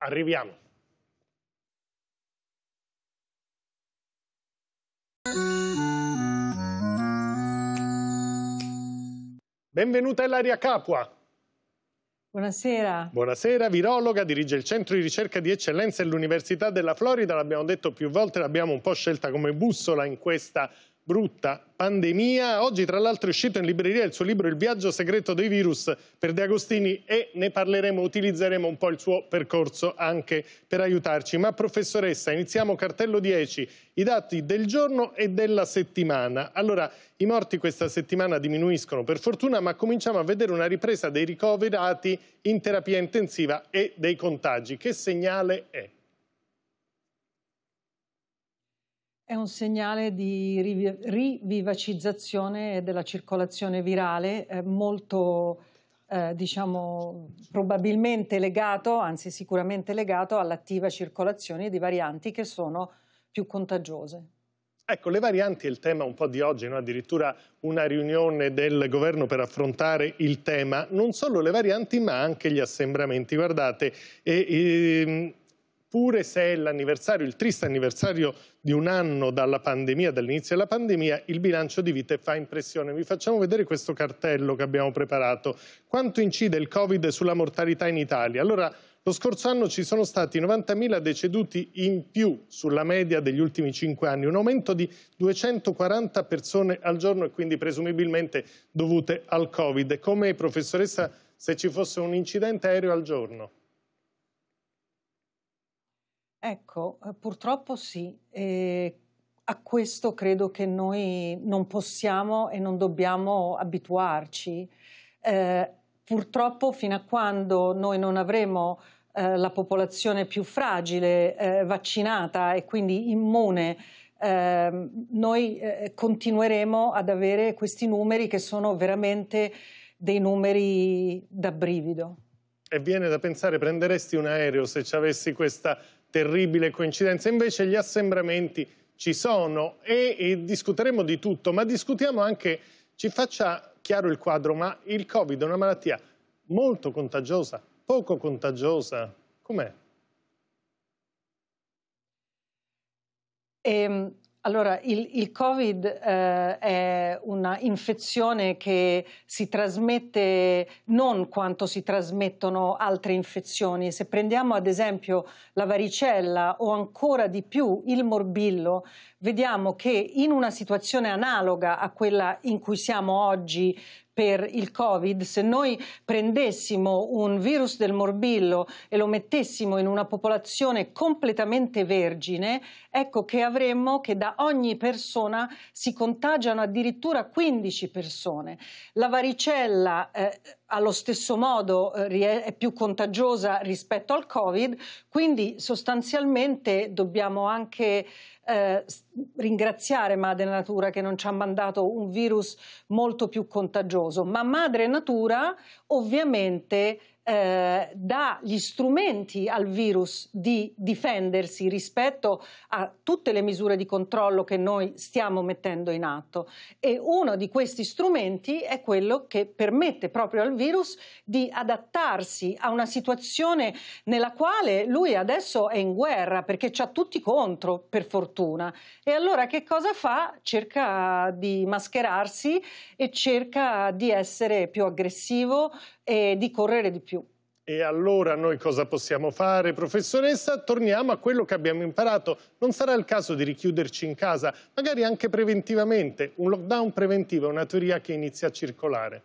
Arriviamo. Benvenuta Ilaria Capua. Buonasera. Buonasera, virologa, dirige il centro di ricerca di eccellenza dell'Università della Florida, l'abbiamo detto più volte, l'abbiamo un po' scelta come bussola in questa brutta pandemia. Oggi tra l'altro è uscito in libreria il suo libro Il viaggio segreto dei virus per De Agostini e ne parleremo, utilizzeremo un po' il suo percorso anche per aiutarci. Ma professoressa, iniziamo cartello 10, i dati del giorno e della settimana. Allora, i morti questa settimana diminuiscono per fortuna, ma cominciamo a vedere una ripresa dei ricoverati in terapia intensiva e dei contagi. Che segnale è? È un segnale di riv- rivivacizzazione della circolazione virale eh, molto, eh, diciamo, probabilmente legato, anzi sicuramente legato all'attiva circolazione di varianti che sono più contagiose. Ecco, le varianti è il tema un po' di oggi, no? addirittura una riunione del governo per affrontare il tema, non solo le varianti ma anche gli assembramenti. Guardate, e, e, ehm, pure se è l'anniversario, il triste anniversario di un anno dalla pandemia, dall'inizio della pandemia, il bilancio di vite fa impressione. Vi facciamo vedere questo cartello che abbiamo preparato. Quanto incide il Covid sulla mortalità in Italia? Allora, lo scorso anno ci sono stati 90.000 deceduti in più sulla media degli ultimi 5 anni, un aumento di 240 persone al giorno e quindi presumibilmente dovute al Covid. Come professoressa, se ci fosse un incidente aereo al giorno? Ecco, eh, purtroppo sì. E a questo credo che noi non possiamo e non dobbiamo abituarci. Eh, purtroppo fino a quando noi non avremo eh, la popolazione più fragile eh, vaccinata e quindi immune, ehm, noi eh, continueremo ad avere questi numeri che sono veramente dei numeri da brivido. E viene da pensare, prenderesti un aereo se ci avessi questa terribile coincidenza. Invece gli assembramenti ci sono e, e discuteremo di tutto, ma discutiamo anche, ci faccia chiaro il quadro, ma il Covid è una malattia molto contagiosa, poco contagiosa, com'è? Ehm, allora, il, il Covid eh, è una infezione che si trasmette non quanto si trasmettono altre infezioni. Se prendiamo ad esempio la varicella o ancora di più il morbillo, vediamo che in una situazione analoga a quella in cui siamo oggi per il Covid, se noi prendessimo un virus del morbillo e lo mettessimo in una popolazione completamente vergine, ecco che avremmo che da ogni persona si contagiano addirittura 15 persone. La varicella eh, allo stesso modo eh, è più contagiosa rispetto al Covid, quindi sostanzialmente dobbiamo anche eh, ringraziare Madre Natura che non ci ha mandato un virus molto più contagioso, ma Madre Natura ovviamente eh, dà gli strumenti al virus di difendersi rispetto a tutte le misure di controllo che noi stiamo mettendo in atto e uno di questi strumenti è quello che permette proprio al virus di adattarsi a una situazione nella quale lui adesso è in guerra perché ci ha tutti contro per fortuna e allora che cosa fa? Cerca di mascherarsi e cerca di essere più aggressivo, e di correre di più. E allora noi cosa possiamo fare, professoressa? Torniamo a quello che abbiamo imparato. Non sarà il caso di richiuderci in casa, magari anche preventivamente. Un lockdown preventivo è una teoria che inizia a circolare.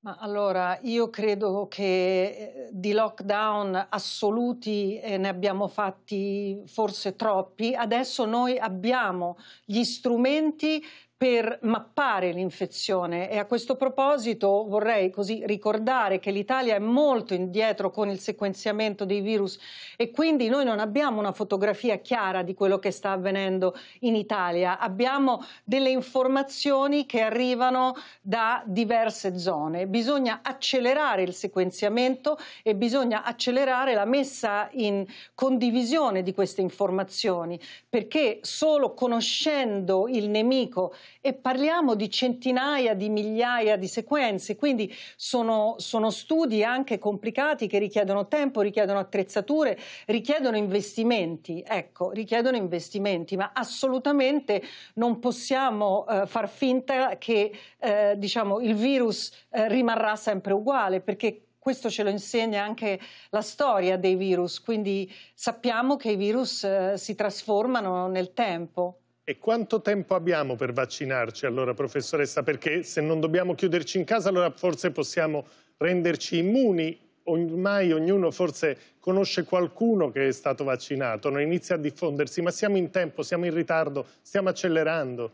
Ma allora, io credo che eh, di lockdown assoluti eh, ne abbiamo fatti forse troppi. Adesso noi abbiamo gli strumenti per mappare l'infezione e a questo proposito vorrei così ricordare che l'Italia è molto indietro con il sequenziamento dei virus e quindi noi non abbiamo una fotografia chiara di quello che sta avvenendo in Italia, abbiamo delle informazioni che arrivano da diverse zone. Bisogna accelerare il sequenziamento e bisogna accelerare la messa in condivisione di queste informazioni perché solo conoscendo il nemico e parliamo di centinaia di migliaia di sequenze, quindi sono, sono studi anche complicati che richiedono tempo, richiedono attrezzature, richiedono investimenti, ecco, richiedono investimenti, ma assolutamente non possiamo eh, far finta che eh, diciamo, il virus eh, rimarrà sempre uguale, perché questo ce lo insegna anche la storia dei virus, quindi sappiamo che i virus eh, si trasformano nel tempo. E quanto tempo abbiamo per vaccinarci allora, professoressa? Perché se non dobbiamo chiuderci in casa, allora forse possiamo renderci immuni. Ormai ognuno forse conosce qualcuno che è stato vaccinato, non inizia a diffondersi, ma siamo in tempo, siamo in ritardo, stiamo accelerando.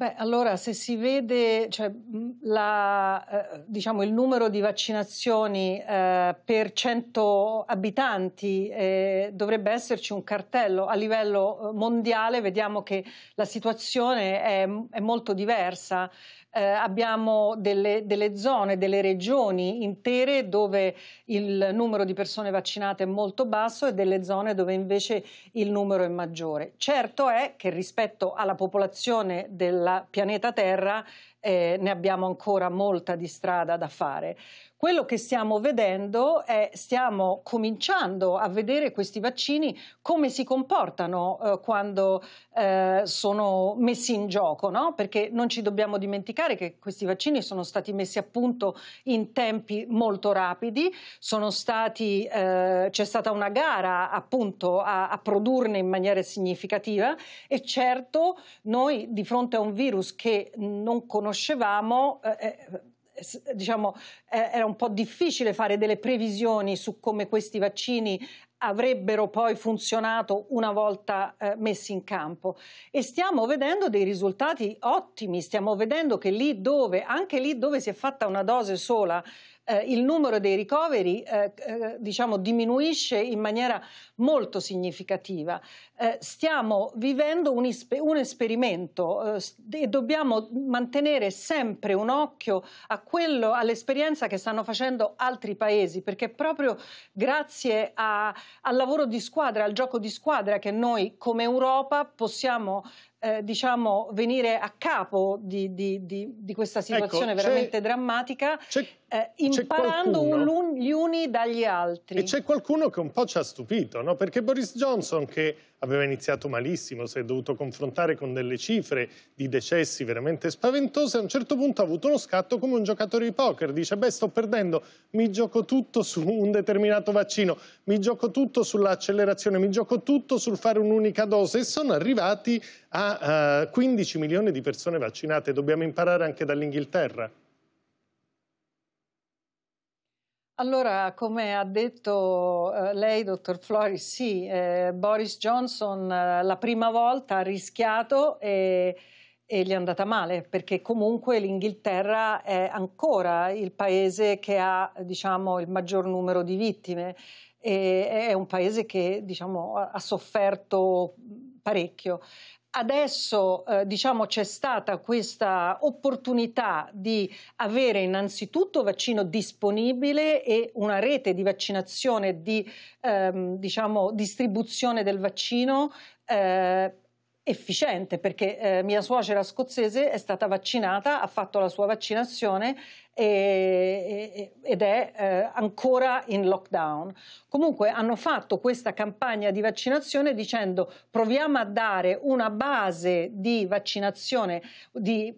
Beh, allora se si vede cioè, mm, la, eh, diciamo, il numero di vaccinazioni eh, per 100 abitanti, eh, dovrebbe esserci un cartello. A livello eh, mondiale vediamo che la situazione è, è molto diversa eh, abbiamo delle, delle, zone, delle regioni intere dove il numero di persone vaccinate è molto basso e delle zone dove invece il numero è maggiore. Certo è che rispetto alla popolazione del pianeta Terra eh, ne abbiamo ancora molta di strada da fare. Quello che stiamo vedendo è stiamo cominciando a vedere questi vaccini come si comportano eh, quando eh, sono messi in gioco, no? perché non ci dobbiamo dimenticare che questi vaccini sono stati messi a punto in tempi molto rapidi, stati, eh, c'è stata una gara appunto a, a produrne in maniera significativa e certo noi di fronte a un virus che non conoscevamo eh, eh diciamo, era un po' difficile fare delle previsioni su come questi vaccini avrebbero poi funzionato una volta eh, messi in campo e stiamo vedendo dei risultati ottimi, stiamo vedendo che lì dove, anche lì dove si è fatta una dose sola, eh, il numero dei ricoveri eh, eh, diciamo, diminuisce in maniera molto significativa. Eh, stiamo vivendo un, un esperimento eh, e dobbiamo mantenere sempre un occhio all'esperienza che stanno facendo altri paesi, perché proprio grazie a, al lavoro di squadra, al gioco di squadra che noi come Europa possiamo eh, diciamo, venire a capo di, di, di, di questa ecco, situazione ecco, veramente drammatica eh, imparando qualcuno, gli uni dagli altri. E c'è qualcuno che un po' ci ha stupito, no? perché Boris Johnson, che aveva iniziato malissimo, si è dovuto confrontare con delle cifre di decessi veramente spaventose, a un certo punto ha avuto uno scatto come un giocatore di poker, dice beh sto perdendo, mi gioco tutto su un determinato vaccino, mi gioco tutto sull'accelerazione, mi gioco tutto sul fare un'unica dose e sono arrivati a uh, eh, 15 milioni di persone vaccinate, dobbiamo imparare anche dall'Inghilterra. Allora, come ha detto eh, lei, dottor Flori, sì, eh, Boris Johnson eh, la prima volta ha rischiato e, e, gli è andata male, perché comunque l'Inghilterra è ancora il paese che ha diciamo, il maggior numero di vittime e è un paese che diciamo, ha sofferto parecchio. Adesso eh, diciamo, c'è stata questa opportunità di avere innanzitutto vaccino disponibile e una rete di vaccinazione, di ehm, diciamo, distribuzione del vaccino eh, efficiente perché eh, mia suocera scozzese è stata vaccinata, ha fatto la sua vaccinazione e, e, ed è eh, ancora in lockdown. Comunque hanno fatto questa campagna di vaccinazione dicendo proviamo a dare una base di vaccinazione, di,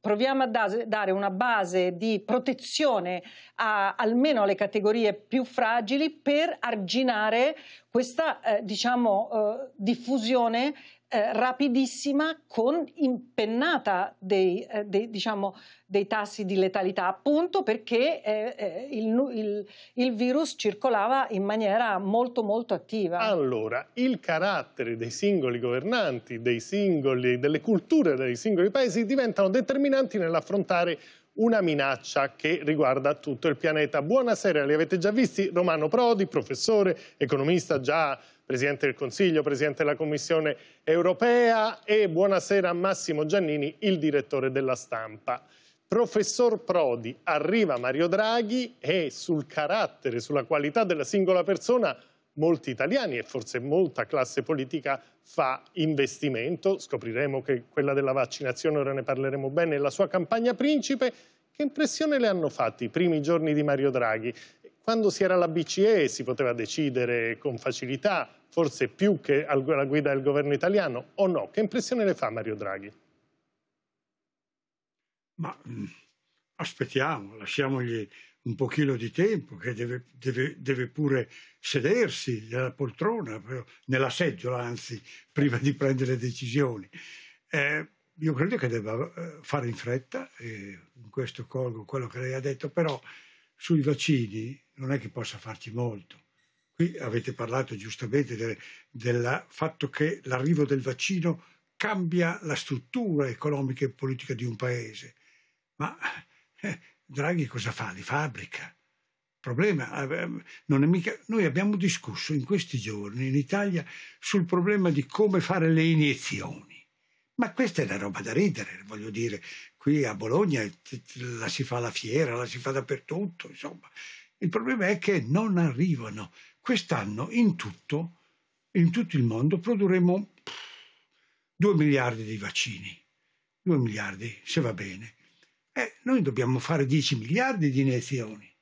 proviamo a dare una base di protezione a, almeno alle categorie più fragili per arginare questa eh, diciamo, eh, diffusione eh, rapidissima con impennata dei, eh, dei, diciamo, dei, tassi di letalità, appunto perché eh, eh il, il, il, virus circolava in maniera molto molto attiva. Allora, il carattere dei singoli governanti, dei singoli, delle culture dei singoli paesi diventano determinanti nell'affrontare una minaccia che riguarda tutto il pianeta. Buonasera, li avete già visti? Romano Prodi, professore, economista già Presidente del Consiglio, Presidente della Commissione europea e buonasera Massimo Giannini, il direttore della stampa. Professor Prodi, arriva Mario Draghi e sul carattere, sulla qualità della singola persona molti italiani e forse molta classe politica fa investimento, scopriremo che quella della vaccinazione, ora ne parleremo bene, è la sua campagna principe, che impressione le hanno fatti i primi giorni di Mario Draghi? Quando si era alla BCE si poteva decidere con facilità, forse più che alla guida del governo italiano, o no? Che impressione le fa Mario Draghi? Ma mm, aspettiamo, lasciamogli un pochino di tempo, che deve, deve, deve pure sedersi nella poltrona, nella seggiola anzi, prima di prendere decisioni. Eh, io credo che debba eh, fare in fretta, e in questo colgo quello che lei ha detto, però sui vaccini non è che possa farci molto. Qui avete parlato giustamente del, del fatto che l'arrivo del vaccino cambia la struttura economica e politica di un paese, ma eh, Draghi cosa fa? Li fabbrica. problema eh, eh, non è mica. Noi abbiamo discusso in questi giorni in Italia sul problema di come fare le iniezioni. Ma questa è una roba da ridere, voglio dire, qui a Bologna eh, la si fa alla fiera, la si fa dappertutto, insomma. Il problema è che non arrivano. Quest'anno in tutto, in tutto il mondo, produrremo 2 miliardi di vaccini. 2 miliardi, se va bene. Eh, noi dobbiamo fare 10 miliardi di iniezioni.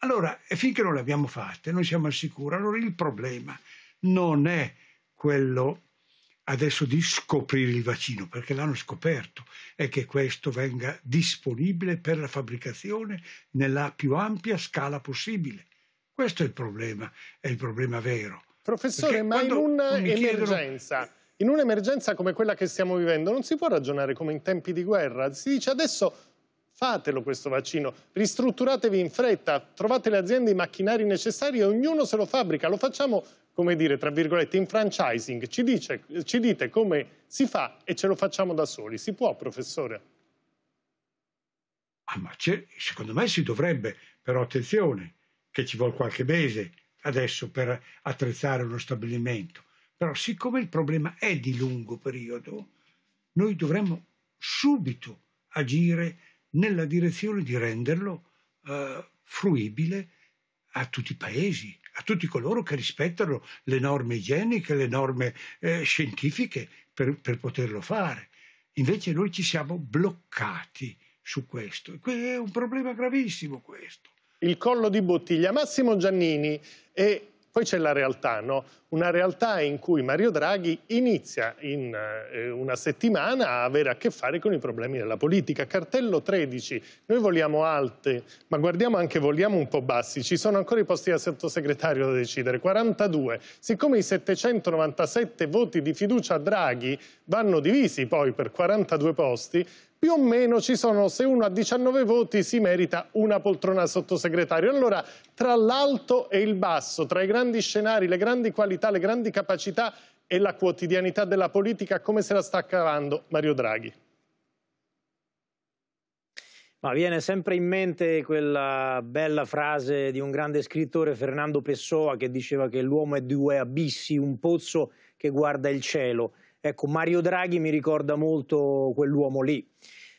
Allora, eh, finché non le abbiamo fatte, non siamo al sicuro. Allora il problema non è quello adesso di scoprire il vaccino, perché l'hanno scoperto, è che questo venga disponibile per la fabbricazione nella più ampia scala possibile. Questo è il problema, è il problema vero. Professore, perché ma in un'emergenza... Chiedono... In un'emergenza come quella che stiamo vivendo non si può ragionare come in tempi di guerra. Si dice adesso Fatelo questo vaccino, ristrutturatevi in fretta, trovate le aziende i macchinari necessari e ognuno se lo fabbrica. Lo facciamo, come dire, tra virgolette, in franchising. Ci, dice, ci dite come si fa e ce lo facciamo da soli. Si può, professore? Ah, ma secondo me si dovrebbe, però attenzione, che ci vuole qualche mese adesso per attrezzare uno stabilimento. Però siccome il problema è di lungo periodo, noi dovremmo subito agire nella direzione di renderlo eh, fruibile a tutti i paesi, a tutti coloro che rispettano le norme igieniche, le norme eh, scientifiche per, per, poterlo fare. Invece noi ci siamo bloccati su questo. È un problema gravissimo questo. Il collo di bottiglia. Massimo Giannini, e poi c'è la realtà, no? una realtà in cui Mario Draghi inizia in eh, una settimana a avere a che fare con i problemi della politica. Cartello 13, noi vogliamo alte, ma guardiamo anche vogliamo un po' bassi, ci sono ancora i posti da sottosegretario da decidere, 42. Siccome i 797 voti di fiducia a Draghi vanno divisi poi per 42 posti, più o meno ci sono, se uno ha 19 voti si merita una poltrona sottosegretario. Allora, tra l'alto e il basso, tra i grandi scenari, le grandi qualità, le grandi capacità e la quotidianità della politica, come se la sta cavando Mario Draghi? Ma viene sempre in mente quella bella frase di un grande scrittore, Fernando Pessoa, che diceva che l'uomo è due abissi, un pozzo che guarda il cielo Ecco, Mario Draghi mi ricorda molto quell'uomo lì.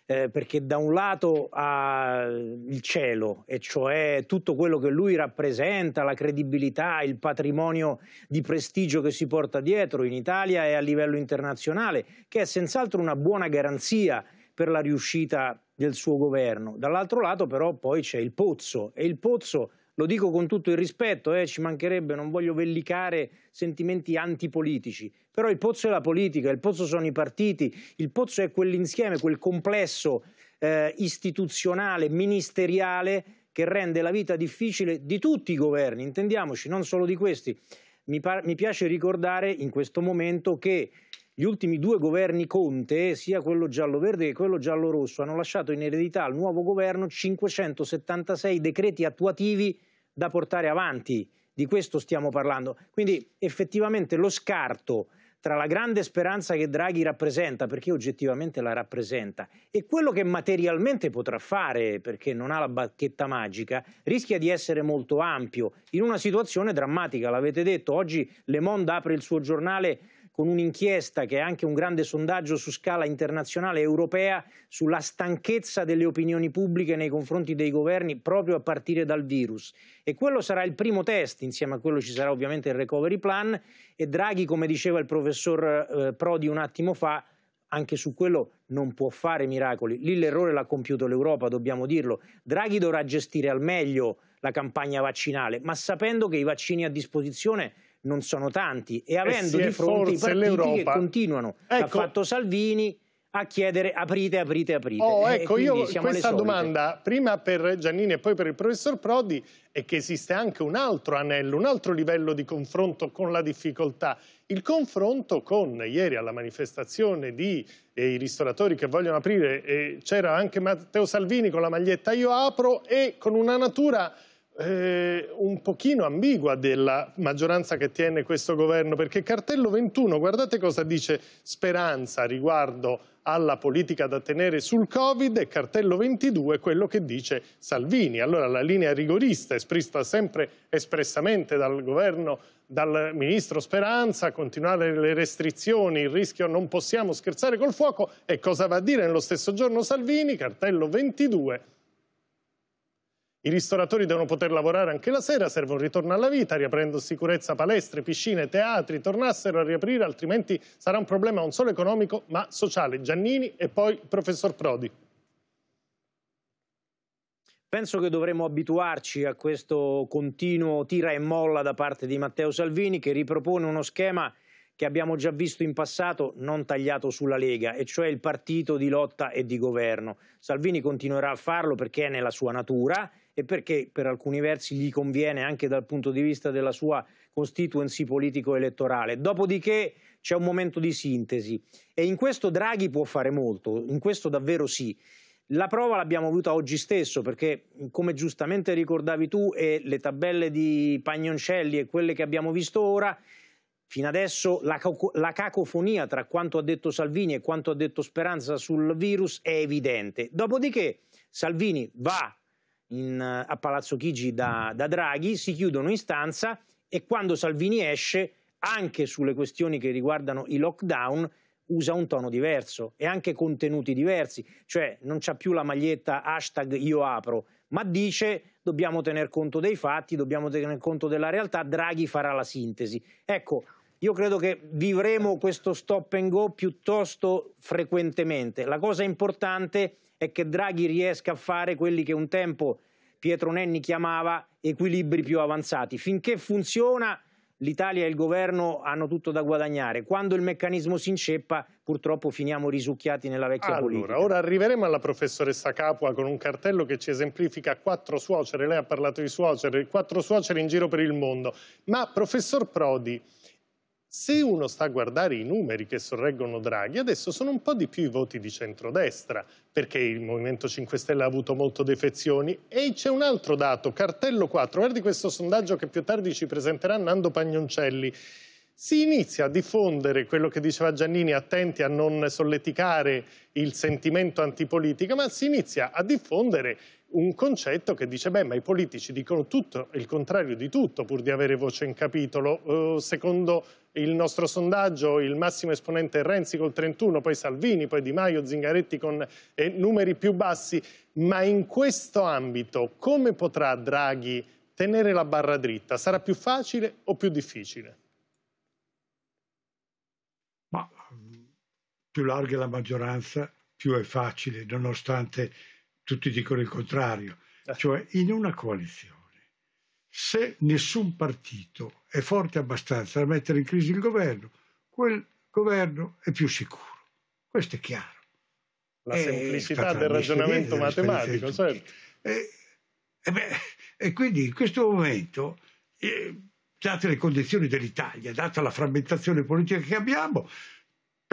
Eh, perché da un lato ha il cielo, e cioè tutto quello che lui rappresenta, la credibilità, il patrimonio di prestigio che si porta dietro in Italia e a livello internazionale, che è senz'altro una buona garanzia per la riuscita del suo governo. Dall'altro lato però poi c'è il pozzo e il pozzo lo dico con tutto il rispetto, eh, ci mancherebbe, non voglio vellicare sentimenti antipolitici, però il pozzo è la politica, il pozzo sono i partiti, il pozzo è quell'insieme, quel complesso eh, istituzionale, ministeriale che rende la vita difficile di tutti i governi, intendiamoci, non solo di questi. Mi, mi piace ricordare in questo momento che gli ultimi due governi Conte, sia quello giallo-verde che quello giallo-rosso, hanno lasciato in eredità al nuovo governo 576 decreti attuativi da portare avanti. Di questo stiamo parlando. Quindi effettivamente lo scarto tra la grande speranza che Draghi rappresenta, perché oggettivamente la rappresenta, e quello che materialmente potrà fare, perché non ha la bacchetta magica, rischia di essere molto ampio, in una situazione drammatica, l'avete detto, oggi Le Monde apre il suo giornale con un'inchiesta che è anche un grande sondaggio su scala internazionale e europea sulla stanchezza delle opinioni pubbliche nei confronti dei governi proprio a partire dal virus. E quello sarà il primo test, insieme a quello ci sarà ovviamente il recovery plan e Draghi, come diceva il professor eh, Prodi un attimo fa, anche su quello non può fare miracoli. Lì l'errore l'ha compiuto l'Europa, dobbiamo dirlo. Draghi dovrà gestire al meglio la campagna vaccinale, ma sapendo che i vaccini a disposizione non sono tanti e eh avendo di eh, fronte i partiti che continuano, ecco. ha fatto Salvini a chiedere aprite, aprite, aprite. Oh, eh, ecco, io questa domanda, prima per Giannini e poi per il professor Prodi, è che esiste anche un altro anello, un altro livello di confronto con la difficoltà. Il confronto con, ieri alla manifestazione di eh, i ristoratori che vogliono aprire, eh, c'era anche Matteo Salvini con la maglietta Io apro e con una natura eh, un pochino ambigua della maggioranza che tiene questo governo, perché cartello 21, guardate cosa dice Speranza riguardo alla politica da tenere sul Covid e cartello 22 quello che dice Salvini. Allora la linea rigorista esprista sempre espressamente dal governo, dal ministro Speranza, continuare le restrizioni, il rischio non possiamo scherzare col fuoco e cosa va a dire nello stesso giorno Salvini, cartello 22 i ristoratori devono poter lavorare anche la sera, serve un ritorno alla vita, riaprendo sicurezza palestre, piscine, teatri, tornassero a riaprire, altrimenti sarà un problema non solo economico ma sociale. Giannini e poi il professor Prodi. Penso che dovremmo abituarci a questo continuo tira e molla da parte di Matteo Salvini che ripropone uno schema che abbiamo già visto in passato non tagliato sulla Lega, e cioè il partito di lotta e di governo. Salvini continuerà a farlo perché è nella sua natura e perché per alcuni versi gli conviene anche dal punto di vista della sua constituency politico-elettorale. Dopodiché c'è un momento di sintesi e in questo Draghi può fare molto, in questo davvero sì. La prova l'abbiamo avuta oggi stesso perché, come giustamente ricordavi tu, e le tabelle di Pagnoncelli e quelle che abbiamo visto ora, fino adesso la, la, cacofonia tra quanto ha detto Salvini e quanto ha detto Speranza sul virus è evidente. Dopodiché Salvini va in, eh, a Palazzo Chigi da, da Draghi, si chiudono in stanza e quando Salvini esce, anche sulle questioni che riguardano i lockdown, usa un tono diverso e anche contenuti diversi, cioè non c'ha più la maglietta hashtag io apro, ma dice dobbiamo tener conto dei fatti, dobbiamo tener conto della realtà, Draghi farà la sintesi. Ecco, io credo che vivremo questo stop and go piuttosto frequentemente. La cosa importante è è che Draghi riesca a fare quelli che un tempo Pietro Nenni chiamava equilibri più avanzati. Finché funziona l'Italia e il governo hanno tutto da guadagnare. Quando il meccanismo si inceppa, purtroppo finiamo risucchiati nella vecchia allora, politica. Ora arriveremo alla professoressa Capua con un cartello che ci esemplifica quattro suocere. Lei ha parlato di suocere, quattro suocere in giro per il mondo. Ma, professor Prodi, se uno sta a guardare i numeri che sorreggono Draghi, adesso sono un po' di più i voti di centrodestra, perché il Movimento 5 Stelle ha avuto molte defezioni. E c'è un altro dato, cartello 4, guardi questo sondaggio che più tardi ci presenterà Nando Pagnoncelli. Si inizia a diffondere quello che diceva Giannini, attenti a non solleticare il sentimento antipolitica, ma si inizia a diffondere un concetto che dice, beh, ma i politici dicono tutto il contrario di tutto pur di avere voce in capitolo. Uh, secondo il nostro sondaggio il massimo esponente è Renzi col 31, poi Salvini, poi Di Maio, Zingaretti con eh, numeri più bassi. Ma in questo ambito come potrà Draghi tenere la barra dritta? Sarà più facile o più difficile? Ma mm, più larga è la maggioranza, più è facile, nonostante tutti dicono il contrario, eh. cioè in una coalizione. Se nessun partito è forte abbastanza da mettere in crisi il governo, quel governo è più sicuro. Questo è chiaro. La eh, semplicità del ragionamento matematico, certo. E, eh, e, beh, e, quindi in questo momento, eh, date le condizioni dell'Italia, data la frammentazione politica che abbiamo,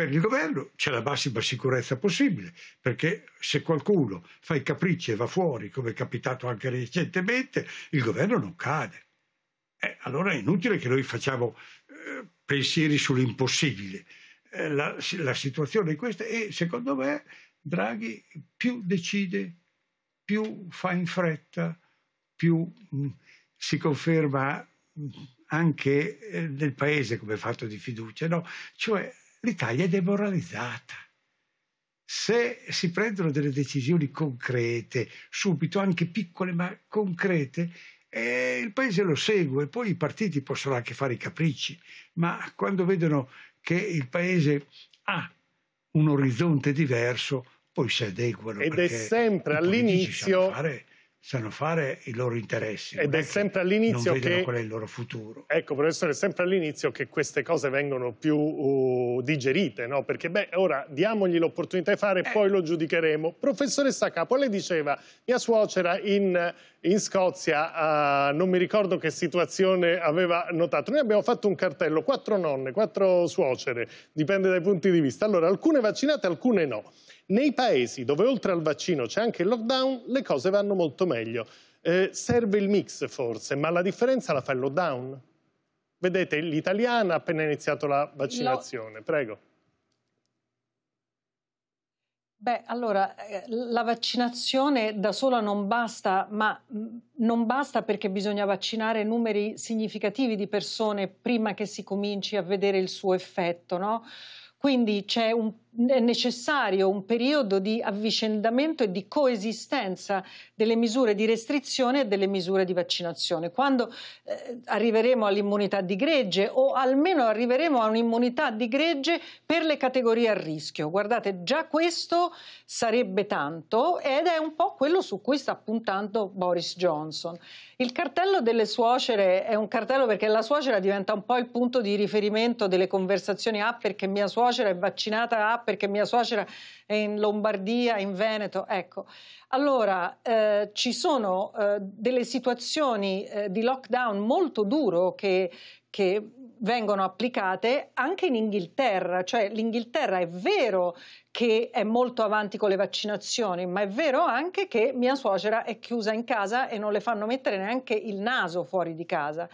per il governo c'è la massima sicurezza possibile, perché se qualcuno fa i capricci e va fuori, come è capitato anche recentemente, il governo non cade. Eh, allora è inutile che noi facciamo eh, pensieri sull'impossibile. Eh, la, la, situazione è questa e secondo me Draghi più decide, più fa in fretta, più mh, mm, si conferma mh, mm, anche eh, nel paese come fatto di fiducia. No? Cioè l'Italia è demoralizzata. Se si prendono delle decisioni concrete, subito, anche piccole ma concrete, eh, il paese lo segue, poi i partiti possono anche fare i capricci, ma quando vedono che il paese ha un orizzonte diverso, poi si adeguano. Ed è sempre all'inizio sanno fare i loro interessi. Ed è, è, sempre all'inizio che... qual è il loro futuro. Ecco, professore, è sempre all'inizio che queste cose vengono più uh, digerite, no? Perché, beh, ora diamogli l'opportunità di fare e eh. poi lo giudicheremo. Professoressa Capo, lei diceva, mia suocera in, in Scozia, uh, non mi ricordo che situazione aveva notato. Noi abbiamo fatto un cartello, quattro nonne, quattro suocere, dipende dai punti di vista. Allora, alcune vaccinate, alcune no. Nei paesi dove oltre al vaccino c'è anche il lockdown, le cose vanno molto meglio. Eh, serve il mix forse, ma la differenza la fa il lockdown. Vedete, l'italiana ha appena iniziato la vaccinazione. Lo... Prego. Beh, allora, eh, la vaccinazione da sola non basta, ma mm, non basta perché bisogna vaccinare numeri significativi di persone prima che si cominci a vedere il suo effetto, no? Quindi c'è un è necessario un periodo di avvicendamento e di coesistenza delle misure di restrizione e delle misure di vaccinazione. Quando eh, arriveremo all'immunità di gregge o almeno arriveremo a un'immunità di gregge per le categorie a rischio. Guardate, già questo sarebbe tanto ed è un po' quello su cui sta puntando Boris Johnson. Il cartello delle suocere è un cartello perché la suocera diventa un po' il punto di riferimento delle conversazioni. Ah, perché mia suocera è vaccinata, ah, perché mia suocera è in Lombardia, in Veneto, ecco. Allora, eh, ci sono eh, delle situazioni eh, di lockdown molto duro che, che vengono applicate anche in Inghilterra, cioè l'Inghilterra è vero che è molto avanti con le vaccinazioni, ma è vero anche che mia suocera è chiusa in casa e non le fanno mettere neanche il naso fuori di casa.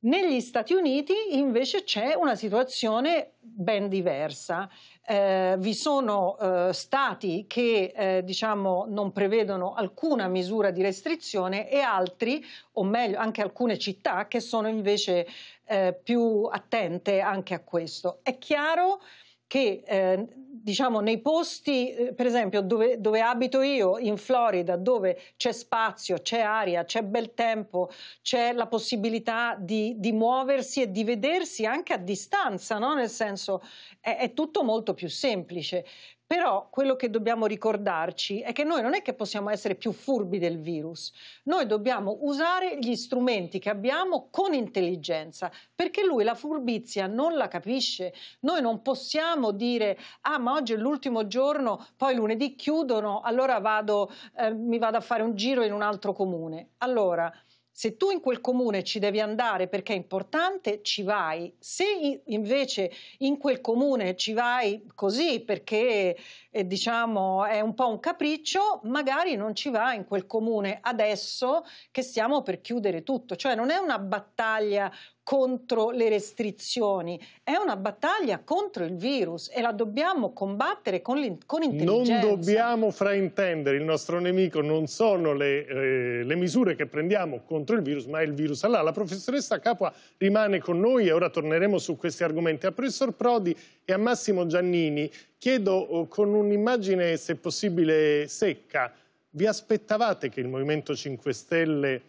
Negli Stati Uniti invece c'è una situazione ben diversa eh, vi sono eh, stati che eh, diciamo non prevedono alcuna misura di restrizione e altri, o meglio anche alcune città che sono invece eh, più attente anche a questo. È chiaro che eh, diciamo nei posti, eh, per esempio dove, dove, abito io, in Florida, dove c'è spazio, c'è aria, c'è bel tempo, c'è la possibilità di, di, muoversi e di vedersi anche a distanza, no? nel senso è, è tutto molto più semplice. Però quello che dobbiamo ricordarci è che noi non è che possiamo essere più furbi del virus, noi dobbiamo usare gli strumenti che abbiamo con intelligenza, perché lui la furbizia non la capisce. Noi non possiamo dire ah ma oggi è l'ultimo giorno, poi lunedì chiudono, allora vado, eh, mi vado a fare un giro in un altro comune. Allora, se tu in quel comune ci devi andare perché è importante, ci vai. Se invece in quel comune ci vai così perché eh, diciamo è un po' un capriccio, magari non ci va in quel comune adesso che stiamo per chiudere tutto. Cioè non è una battaglia contro le restrizioni, è una battaglia contro il virus e la dobbiamo combattere con, con intelligenza. Non dobbiamo fraintendere, il nostro nemico non sono le, eh, le misure che prendiamo contro il virus, ma il virus. Allora, la professoressa Capua rimane con noi e ora torneremo su questi argomenti. A professor Prodi e a Massimo Giannini chiedo oh, con un'immagine, se possibile, secca, vi aspettavate che il Movimento 5 Stelle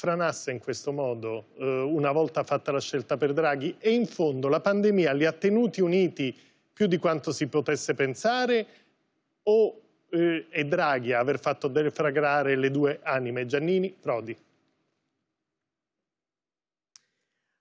franasse in questo modo eh, una volta fatta la scelta per Draghi e in fondo la pandemia li ha tenuti uniti più di quanto si potesse pensare o eh, è Draghi a aver fatto defragrare le due anime, Giannini, Prodi?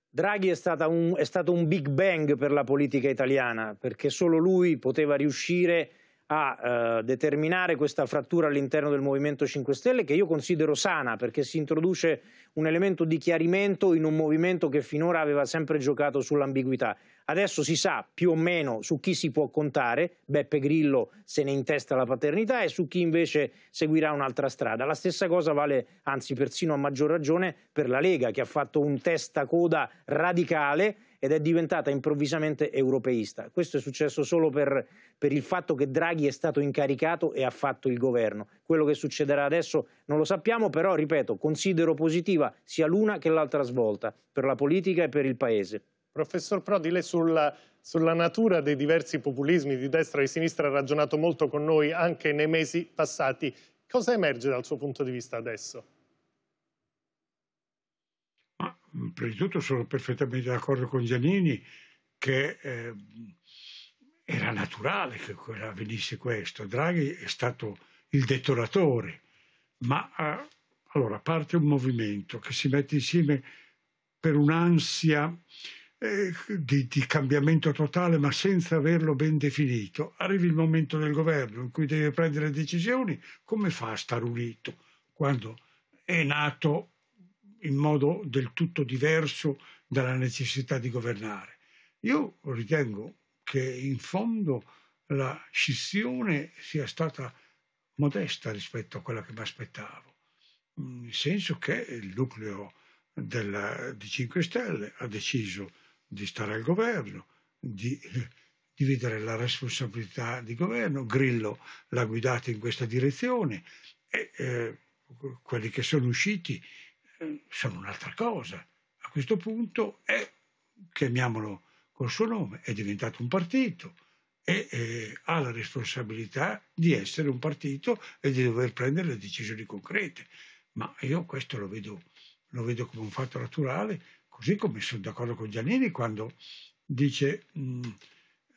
Draghi è, un, è stato un big bang per la politica italiana perché solo lui poteva riuscire a a eh, determinare questa frattura all'interno del Movimento 5 Stelle che io considero sana perché si introduce un elemento di chiarimento in un movimento che finora aveva sempre giocato sull'ambiguità. Adesso si sa più o meno su chi si può contare, Beppe Grillo se ne intesta la paternità e su chi invece seguirà un'altra strada. La stessa cosa vale, anzi persino a maggior ragione, per la Lega che ha fatto un testa coda radicale ed è diventata improvvisamente europeista. Questo è successo solo per, per, il fatto che Draghi è stato incaricato e ha fatto il governo. Quello che succederà adesso non lo sappiamo, però, ripeto, considero positiva sia l'una che l'altra svolta per la politica e per il Paese. Professor Prodi, lei sulla, sulla natura dei diversi populismi di destra e di sinistra ha ragionato molto con noi anche nei mesi passati. Cosa emerge dal suo punto di vista adesso? prima di tutto sono perfettamente d'accordo con Giannini che eh, era naturale che avvenisse questo. Draghi è stato il detonatore, ma eh, allora parte un movimento che si mette insieme per un'ansia eh, di, di, cambiamento totale, ma senza averlo ben definito. Arrivi il momento del governo in cui deve prendere decisioni, come fa a stare unito quando è nato in modo del tutto diverso dalla necessità di governare. Io ritengo che in fondo la scissione sia stata modesta rispetto a quella che mi aspettavo, mm, nel senso che il nucleo della, di 5 Stelle ha deciso di stare al governo, di dividere la responsabilità di governo, Grillo l'ha guidata in questa direzione e eh, quelli che sono usciti sono un'altra cosa. A questo punto è, chiamiamolo col suo nome, è diventato un partito e eh, ha la responsabilità di essere un partito e di dover prendere le decisioni concrete. Ma io questo lo vedo, lo vedo come un fatto naturale, così come sono d'accordo con Giannini quando dice, mh, mm,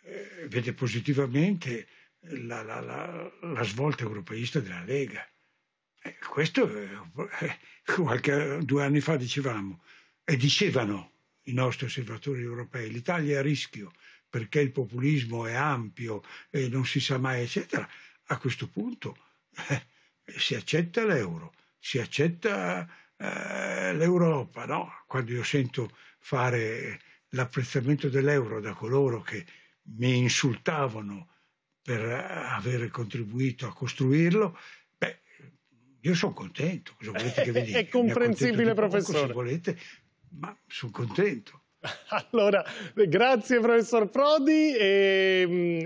eh, vede positivamente la, la, la, la svolta europeista della Lega. Eh, questo eh, eh, qualche, due anni fa dicevamo, e dicevano i nostri osservatori europei, l'Italia è a rischio perché il populismo è ampio e non si sa mai, eccetera. A questo punto eh, si accetta l'euro, si accetta eh, l'Europa, no? Quando io sento fare l'apprezzamento dell'euro da coloro che mi insultavano per aver contribuito a costruirlo, io sono contento, cosa volete che vi dica? È comprensibile, poco, professore. se volete, ma sono contento. Allora, grazie professor Prodi. E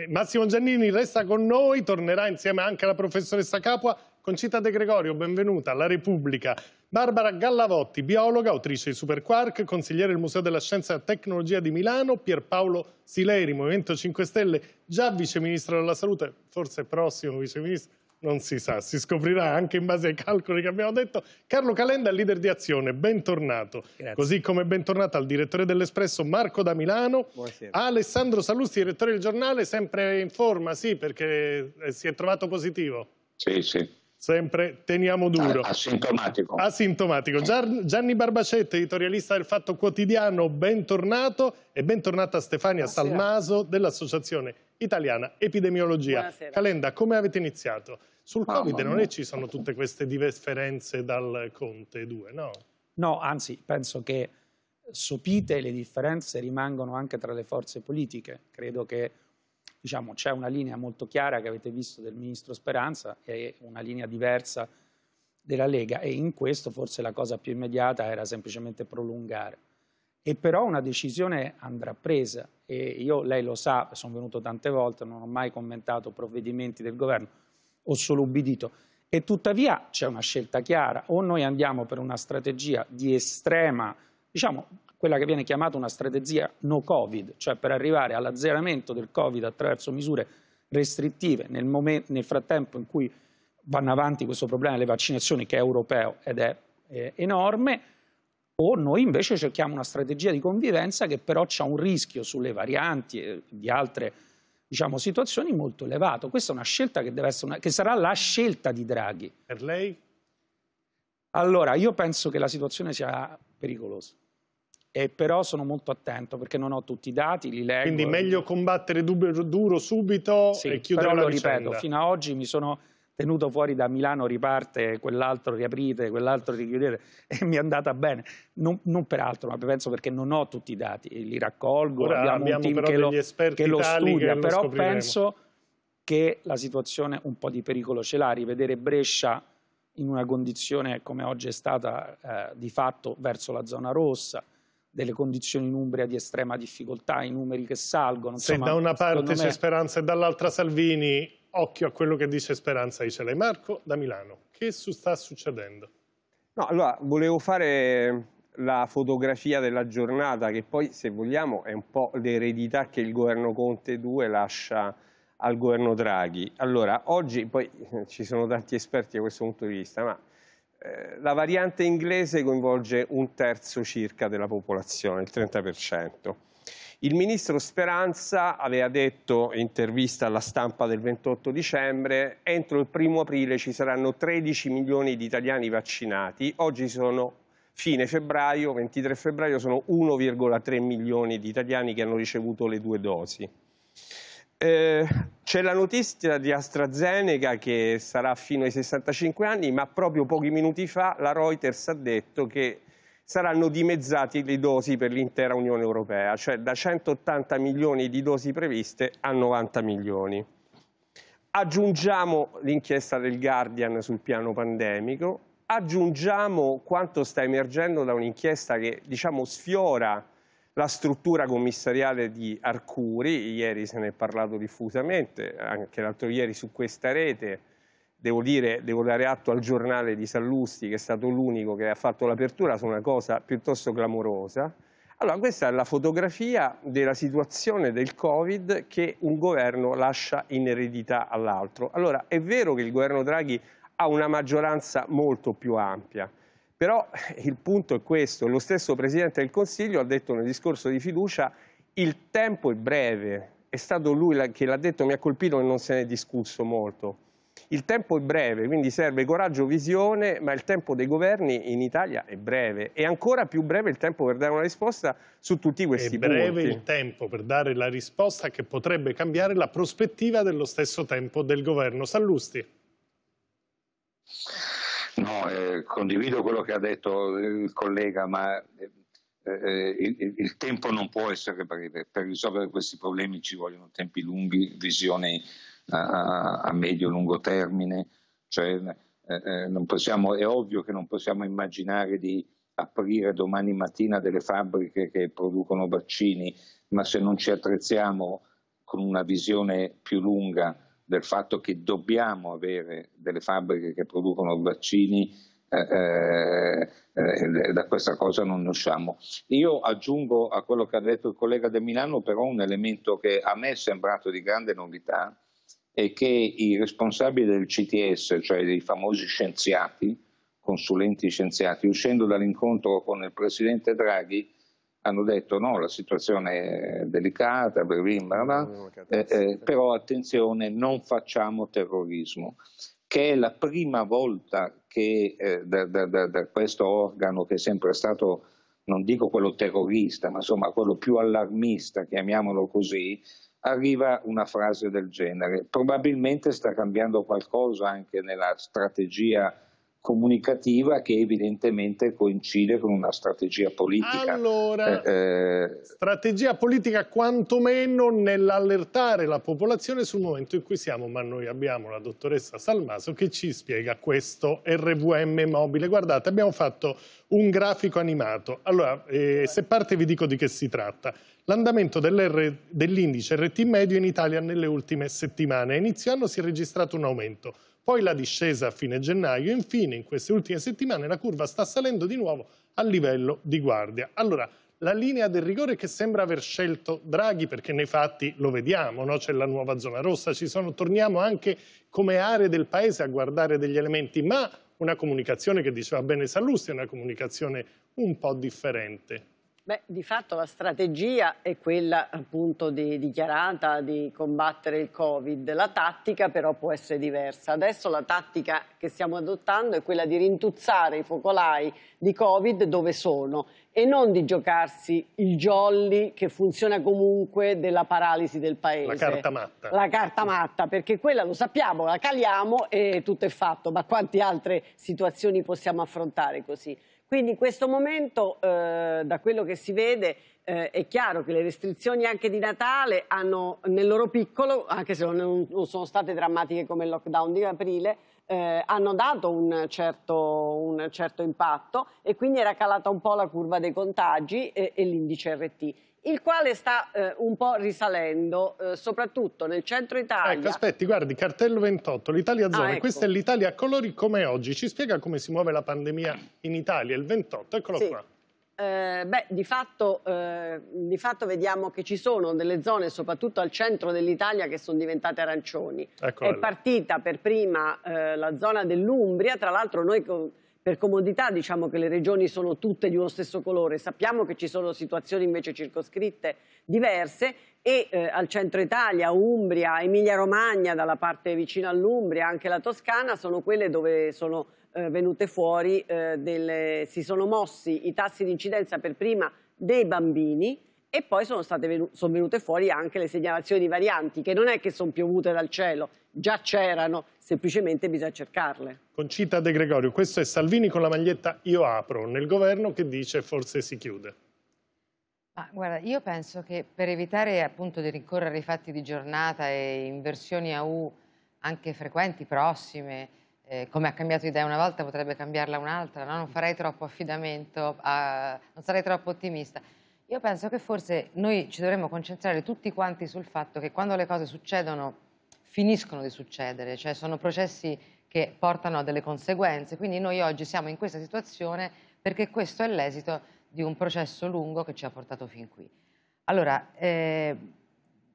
mm, Massimo Giannini resta con noi, tornerà insieme anche alla professoressa Capua. Concita De Gregorio, benvenuta alla Repubblica. Barbara Gallavotti, biologa, autrice di Superquark, consigliere del Museo della Scienza e Tecnologia di Milano, Pierpaolo Sileri, Movimento 5 Stelle, già viceministro della Salute, forse prossimo viceministro, non si sa, si scoprirà anche in base ai calcoli che abbiamo detto. Carlo Calenda, leader di Azione, bentornato. Grazie. Così come bentornata al direttore dell'Espresso Marco da Milano, Buonasera. Alessandro Salusti, direttore del giornale, sempre in forma, sì, perché eh, si è trovato positivo. Sì, sì. Sempre teniamo duro. Asintomatico. Asintomatico. Gianni Barbacetta, editorialista del Fatto Quotidiano, bentornato e bentornata Stefania Buonasera. Salmaso dell'Associazione Italiana Epidemiologia. Buonasera. Calenda, come avete iniziato? Sul Covid non è, ci sono tutte queste differenze dal Conte 2, no? No, anzi, penso che sopite le differenze rimangono anche tra le forze politiche. Credo che diciamo, c'è una linea molto chiara che avete visto del ministro Speranza e una linea diversa della Lega e in questo forse la cosa più immediata era semplicemente prolungare. E però una decisione andrà presa e io, lei lo sa, sono venuto tante volte, non ho mai commentato provvedimenti del governo, o solo ubbidito. E tuttavia c'è una scelta chiara, o noi andiamo per una strategia di estrema, diciamo quella che viene chiamata una strategia no Covid, cioè per arrivare all'azzeramento del Covid attraverso misure restrittive nel, momento, nel frattempo in cui vanno avanti questo problema delle vaccinazioni che è europeo ed è eh, enorme, o noi invece cerchiamo una strategia di convivenza che però c'è un rischio sulle varianti e eh, di altre diciamo, situazioni molto elevato. Questa è una scelta che, una, che sarà la scelta di Draghi. Per lei? Allora, io penso che la situazione sia pericolosa. E però sono molto attento perché non ho tutti i dati, li leggo. Quindi eh. meglio combattere duro, duro subito sì, e chiudere la però la lo ripeto, fino ad oggi mi sono tenuto fuori da Milano riparte, quell'altro riaprite, quell'altro richiudete e mi è andata bene. Non, non per altro, ma penso perché non ho tutti i dati, li raccolgo, Ora abbiamo, abbiamo un team che lo, che lo studia, che però lo penso che la situazione un po' di pericolo ce l'ha, rivedere Brescia in una condizione come oggi è stata eh, di fatto verso la zona rossa, delle condizioni in Umbria di estrema difficoltà, i numeri che salgono. Insomma, Se da una parte c'è speranza e dall'altra Salvini, occhio a quello che dice Speranza Icele. Marco da Milano, che su sta succedendo? No, allora, volevo fare la fotografia della giornata, che poi, se vogliamo, è un po' l'eredità che il governo Conte 2 lascia al governo Draghi. Allora, oggi poi eh, ci sono tanti esperti da questo punto di vista, ma eh, la variante inglese coinvolge un terzo circa della popolazione, il 30%. Il ministro Speranza aveva detto, in intervista alla stampa del 28 dicembre, entro il primo aprile ci saranno 13 milioni di italiani vaccinati, oggi sono fine febbraio, 23 febbraio, sono 1,3 milioni di italiani che hanno ricevuto le due dosi. Eh, c'è la notizia di AstraZeneca che sarà fino ai 65 anni, ma proprio pochi minuti fa la Reuters ha detto che saranno dimezzati le dosi per l'intera Unione Europea, cioè da 180 milioni di dosi previste a 90 milioni. Aggiungiamo l'inchiesta del Guardian sul piano pandemico, aggiungiamo quanto sta emergendo da un'inchiesta che diciamo, sfiora la struttura commissariale di Arcuri, ieri se ne è parlato diffusamente, anche l'altro ieri su questa rete, devo, dire, devo dare atto al giornale di Sallusti, che è stato l'unico che ha fatto l'apertura su una cosa piuttosto clamorosa. Allora, questa è la fotografia della situazione del Covid che un governo lascia in eredità all'altro. Allora, è vero che il governo Draghi ha una maggioranza molto più ampia, però il punto è questo. Lo stesso Presidente del Consiglio ha detto nel discorso di fiducia il tempo è breve. È stato lui che l'ha detto, mi ha colpito che non se ne è discusso molto. Il tempo è breve, quindi serve coraggio, visione, ma il tempo dei governi in Italia è breve e ancora più breve il tempo per dare una risposta su tutti questi punti. È breve punti. il tempo per dare la risposta che potrebbe cambiare la prospettiva dello stesso tempo del governo Sallusti. No, eh, condivido quello che ha detto il collega, ma eh, eh il, il, tempo non può essere breve. Per risolvere questi problemi ci vogliono tempi lunghi, visioni a, a medio-lungo termine. Cioè, eh, eh possiamo, è ovvio che non possiamo immaginare di aprire domani mattina delle fabbriche che producono vaccini, ma se non ci attrezziamo con una visione più lunga del fatto che dobbiamo avere delle fabbriche che producono vaccini, eh, eh, eh da questa cosa non ne usciamo. Io aggiungo a quello che ha detto il collega De Milano però un elemento che a me è sembrato di grande novità, è che i responsabili del CTS, cioè dei famosi scienziati, consulenti scienziati, uscendo dall'incontro con il presidente Draghi, hanno detto no, la situazione è delicata, eh, eh, però attenzione, non facciamo terrorismo, che è la prima volta che eh, da, da, da, questo organo che è sempre stato, non dico quello terrorista, ma insomma quello più allarmista, chiamiamolo così, arriva una frase del genere. Probabilmente sta cambiando qualcosa anche nella strategia comunicativa che evidentemente coincide con una strategia politica. Allora, eh, eh, strategia politica quantomeno nell'allertare la popolazione sul momento in cui siamo, ma noi abbiamo la dottoressa Salmaso che ci spiega questo RVM mobile. Guardate, abbiamo fatto un grafico animato. Allora, eh, se parte vi dico di che si tratta. L'andamento dell'indice RT medio in Italia nelle ultime settimane. A inizio anno si è registrato un aumento poi la discesa a fine gennaio, infine in queste ultime settimane la curva sta salendo di nuovo a livello di guardia. Allora, la linea del rigore che sembra aver scelto Draghi, perché nei fatti lo vediamo, no? c'è la nuova zona rossa, sono, torniamo anche come aree del Paese a guardare degli elementi, ma una comunicazione che diceva bene Sallusti è una comunicazione un po' differente. Beh, di fatto la strategia è quella appunto di, dichiarata di combattere il Covid, la tattica però può essere diversa. Adesso la tattica che stiamo adottando è quella di rintuzzare i focolai di Covid dove sono e non di giocarsi il jolly che funziona comunque della paralisi del paese. La carta matta. La carta matta, perché quella lo sappiamo, la caliamo e tutto è fatto, ma quante altre situazioni possiamo affrontare così? Quindi in questo momento, eh, da quello che si vede, eh, è chiaro che le restrizioni anche di Natale hanno nel loro piccolo, anche se non, non sono state drammatiche come il lockdown di aprile, eh, hanno dato un certo, un certo, impatto e quindi era calata un po' la curva dei contagi e, e l'indice RT il quale sta eh, un po' risalendo, eh, soprattutto nel centro Italia. Ecco, aspetti, guardi, cartello 28, l'Italia zona, ah, ecco. questa è l'Italia a colori come oggi, ci spiega come si muove la pandemia in Italia, il 28, eccolo sì. qua. Eh, beh, di fatto, eh, di fatto, vediamo che ci sono delle zone, soprattutto al centro dell'Italia, che sono diventate arancioni. Ecco è partita per prima eh, la zona dell'Umbria, tra l'altro noi per comodità diciamo che le regioni sono tutte di uno stesso colore, sappiamo che ci sono situazioni invece circoscritte diverse e eh, al centro Italia, Umbria, Emilia Romagna, dalla parte vicina all'Umbria, anche la Toscana, sono quelle dove sono eh, venute fuori, eh, delle, si sono mossi i tassi di incidenza per prima dei bambini, e poi sono, venu sono venute fuori anche le segnalazioni di varianti, che non è che sono piovute dal cielo, già c'erano, semplicemente bisogna cercarle. Concita De Gregorio, questo è Salvini con la maglietta Io apro, nel governo che dice forse si chiude. Ma guarda, io penso che per evitare appunto di ricorrere ai fatti di giornata e inversioni a U anche frequenti, prossime, eh, come ha cambiato idea una volta potrebbe cambiarla un'altra, no? non farei troppo affidamento, a... non sarei troppo ottimista. Io penso che forse noi ci dovremmo concentrare tutti quanti sul fatto che quando le cose succedono finiscono di succedere, cioè sono processi che portano a delle conseguenze, quindi noi oggi siamo in questa situazione perché questo è l'esito di un processo lungo che ci ha portato fin qui. Allora, eh,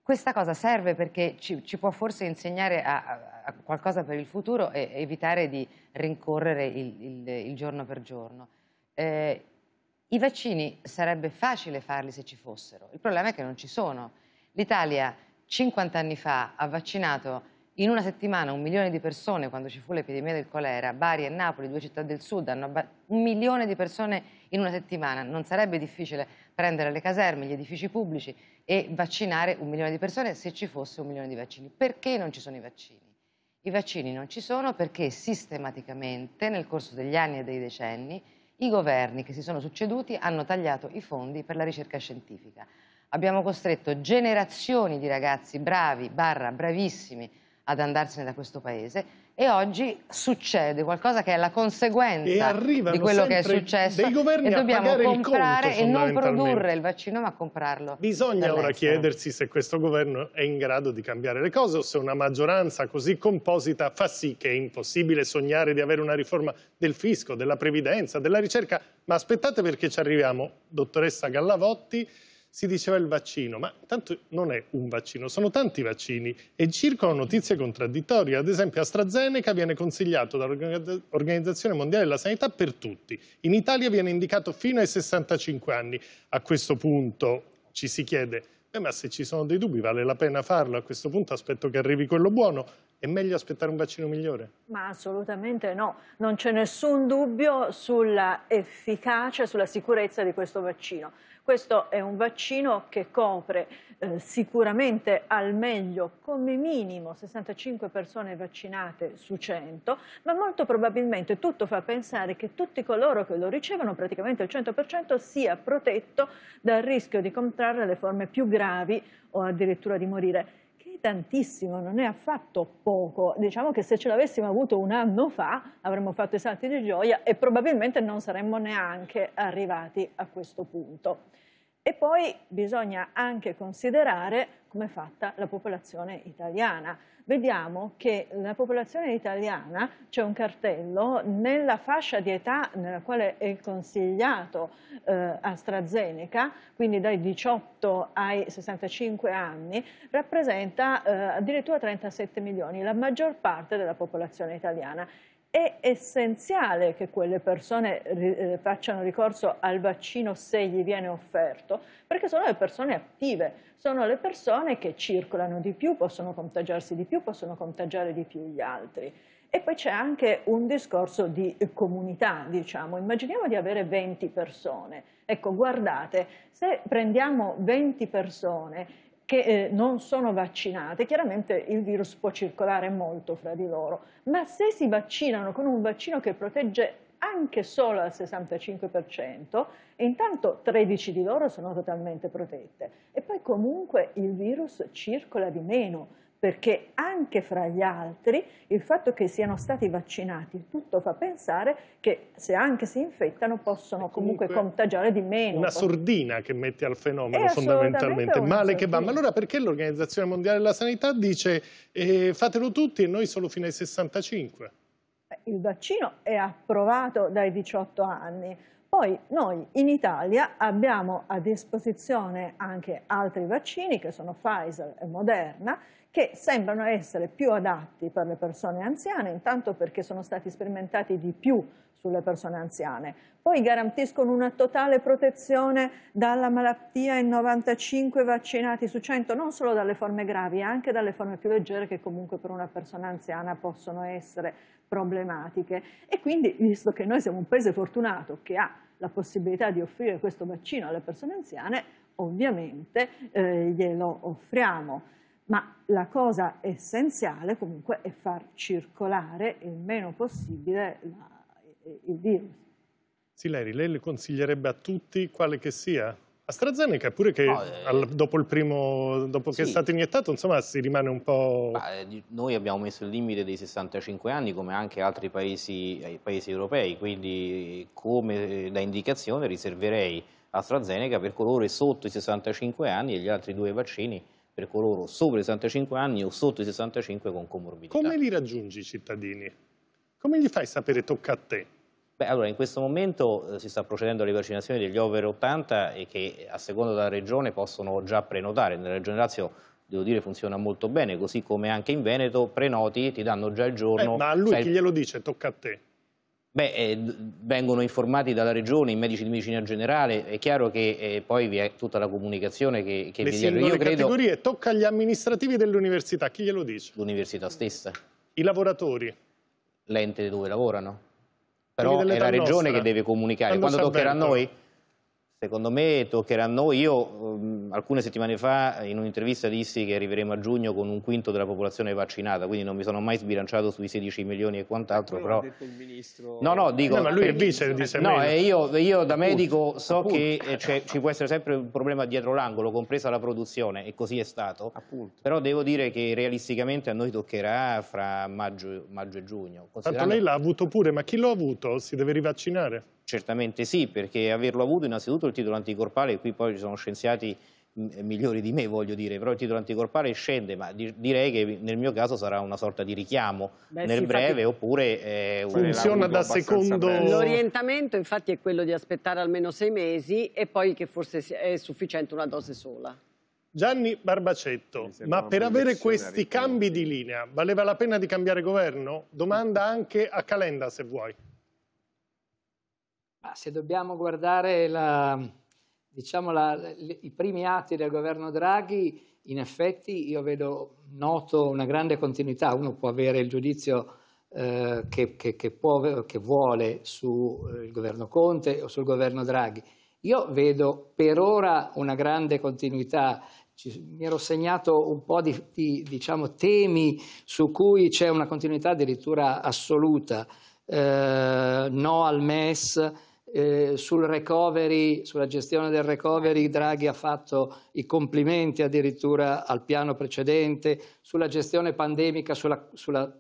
questa cosa serve perché ci, ci può forse insegnare a, a, qualcosa per il futuro e evitare di rincorrere il, il, il giorno per giorno. Eh, i vaccini sarebbe facile farli se ci fossero, il problema è che non ci sono. L'Italia 50 anni fa ha vaccinato in una settimana un milione di persone quando ci fu l'epidemia del colera, Bari e Napoli, due città del sud, hanno un milione di persone in una settimana. Non sarebbe difficile prendere le caserme, gli edifici pubblici e vaccinare un milione di persone se ci fosse un milione di vaccini. Perché non ci sono i vaccini? I vaccini non ci sono perché sistematicamente nel corso degli anni e dei decenni i governi che si sono succeduti hanno tagliato i fondi per la ricerca scientifica. Abbiamo costretto generazioni di ragazzi bravi, barra, bravissimi ad andarsene da questo paese e oggi succede qualcosa che è la conseguenza di quello che è successo dei governi e dobbiamo comprare conto, e non produrre il vaccino ma comprarlo. Bisogna ora chiedersi se questo governo è in grado di cambiare le cose o se una maggioranza così composita fa sì che è impossibile sognare di avere una riforma del fisco, della previdenza, della ricerca, ma aspettate perché ci arriviamo, dottoressa Gallavotti, si diceva il vaccino, ma tanto non è un vaccino, sono tanti vaccini e circolano notizie contraddittorie. Ad esempio AstraZeneca viene consigliato dall'Organizzazione Mondiale della Sanità per tutti. In Italia viene indicato fino ai 65 anni. A questo punto ci si chiede, eh, ma se ci sono dei dubbi vale la pena farlo, a questo punto aspetto che arrivi quello buono, è meglio aspettare un vaccino migliore? Ma assolutamente no, non c'è nessun dubbio sulla efficacia, sulla sicurezza di questo vaccino. Questo è un vaccino che copre eh, sicuramente al meglio come minimo 65 persone vaccinate su 100, ma molto probabilmente tutto fa pensare che tutti coloro che lo ricevono, praticamente il 100%, sia protetto dal rischio di contrarre le forme più gravi o addirittura di morire tantissimo, non è affatto poco. Diciamo che se ce l'avessimo avuto un anno fa avremmo fatto i salti di gioia e probabilmente non saremmo neanche arrivati a questo punto. E poi bisogna anche considerare come è fatta la popolazione italiana. Vediamo che la popolazione italiana, c'è un cartello, nella fascia di età nella quale è consigliato eh, AstraZeneca, quindi dai 18 ai 65 anni, rappresenta eh, addirittura 37 milioni, la maggior parte della popolazione italiana. È essenziale che quelle persone eh, facciano ricorso al vaccino se gli viene offerto, perché sono le persone attive, sono le persone che circolano di più, possono contagiarsi di più, possono contagiare di più gli altri. E poi c'è anche un discorso di comunità, diciamo. Immaginiamo di avere 20 persone. Ecco, guardate, se prendiamo 20 persone che eh, non sono vaccinate, chiaramente il virus può circolare molto fra di loro, ma se si vaccinano con un vaccino che protegge anche solo al 65%, intanto 13 di loro sono totalmente protette e poi comunque il virus circola di meno, perché anche fra gli altri il fatto che siano stati vaccinati tutto fa pensare che se anche si infettano possono comunque, comunque contagiare di meno. Una sordina che mette al fenomeno fondamentalmente, male che va. Ma allora perché l'Organizzazione Mondiale della Sanità dice eh, fatelo tutti e noi solo fino ai 65? Il vaccino è approvato dai 18 anni, poi noi in Italia abbiamo a disposizione anche altri vaccini che sono Pfizer e Moderna che sembrano essere più adatti per le persone anziane, intanto perché sono stati sperimentati di più sulle persone anziane. Poi garantiscono una totale protezione dalla malattia in 95 vaccinati su 100, non solo dalle forme gravi, eh, anche dalle forme più leggere che comunque per una persona anziana possono essere problematiche. E quindi, visto che noi siamo un paese fortunato che ha la possibilità di offrire questo vaccino alle persone anziane, ovviamente eh, glielo offriamo ma la cosa essenziale comunque è far circolare il meno possibile la, eh, il virus. Sileri, lei le consiglierebbe a tutti, quale che sia? AstraZeneca, pure che no, eh, al, eh. dopo, primo, dopo sì. che è stato iniettato, insomma, si rimane un po'... Beh, noi abbiamo messo il limite dei 65 anni, come anche altri paesi, eh, paesi europei, quindi come da indicazione riserverei AstraZeneca per coloro sotto i 65 anni e gli altri due vaccini per coloro sopra i 65 anni o sotto i 65 con comorbidità. Come li raggiungi i cittadini? Come gli fai sapere tocca a te? Beh, allora, in questo momento eh, si sta procedendo alle vaccinazioni degli over 80 e che a seconda della regione possono già prenotare. Nella regione Lazio devo dire funziona molto bene, così come anche in Veneto prenoti, ti danno già il giorno. Eh, ma a lui chi glielo dice? Tocca a te. Beh, eh, vengono informati dalla Regione, i medici di medicina generale, è chiaro che eh, poi vi è tutta la comunicazione che, che Le singole Io credo... categorie, tocca agli amministrativi dell'università, chi glielo dice? L'università stessa. I lavoratori? L'ente dove lavorano. Però è la Regione nostra. che deve comunicare. Quando, Quando toccherà a noi Secondo me toccherà a noi. Io um, alcune settimane fa in un'intervista dissi che arriveremo a giugno con un quinto della popolazione vaccinata, quindi non mi sono mai sbilanciato sui 16 milioni e quant'altro. però... No, no, dico... No, ma lui è vice, lo disse No, io, io, da medico appunto, so appunto. che eh, ci può essere sempre un problema dietro l'angolo, compresa la produzione, e così è stato. Appunto. Però devo dire che realisticamente a noi toccherà fra maggio, maggio e giugno. Considerando... Tanto lei l'ha avuto pure, ma chi l'ha avuto? Si deve rivaccinare? Certamente sì, perché averlo avuto innanzitutto il titolo anticorpale, qui poi ci sono scienziati mm, eh, migliori di me voglio dire, però il titolo anticorpale scende, ma di direi che nel mio caso sarà una sorta di richiamo Beh, nel sì, breve oppure... Eh, funziona da secondo... L'orientamento infatti è quello di aspettare almeno sei mesi e poi che forse è sufficiente una dose sola. Gianni Barbacetto, ma per avere questi cambi di linea valeva la pena di cambiare governo? Domanda anche a Calenda se vuoi. Ma se dobbiamo guardare la, diciamo la, i primi atti del governo Draghi, in effetti io vedo, noto una grande continuità, uno può avere il giudizio eh, che, che, che, può, che, vuole sul eh, governo Conte o sul governo Draghi. Io vedo per ora una grande continuità, Ci, mi ero segnato un po' di, di diciamo, temi su cui c'è una continuità addirittura assoluta, eh, no al MES, eh, sul recovery, sulla gestione del recovery Draghi ha fatto i complimenti addirittura al piano precedente, sulla gestione pandemica, sulla, sulla,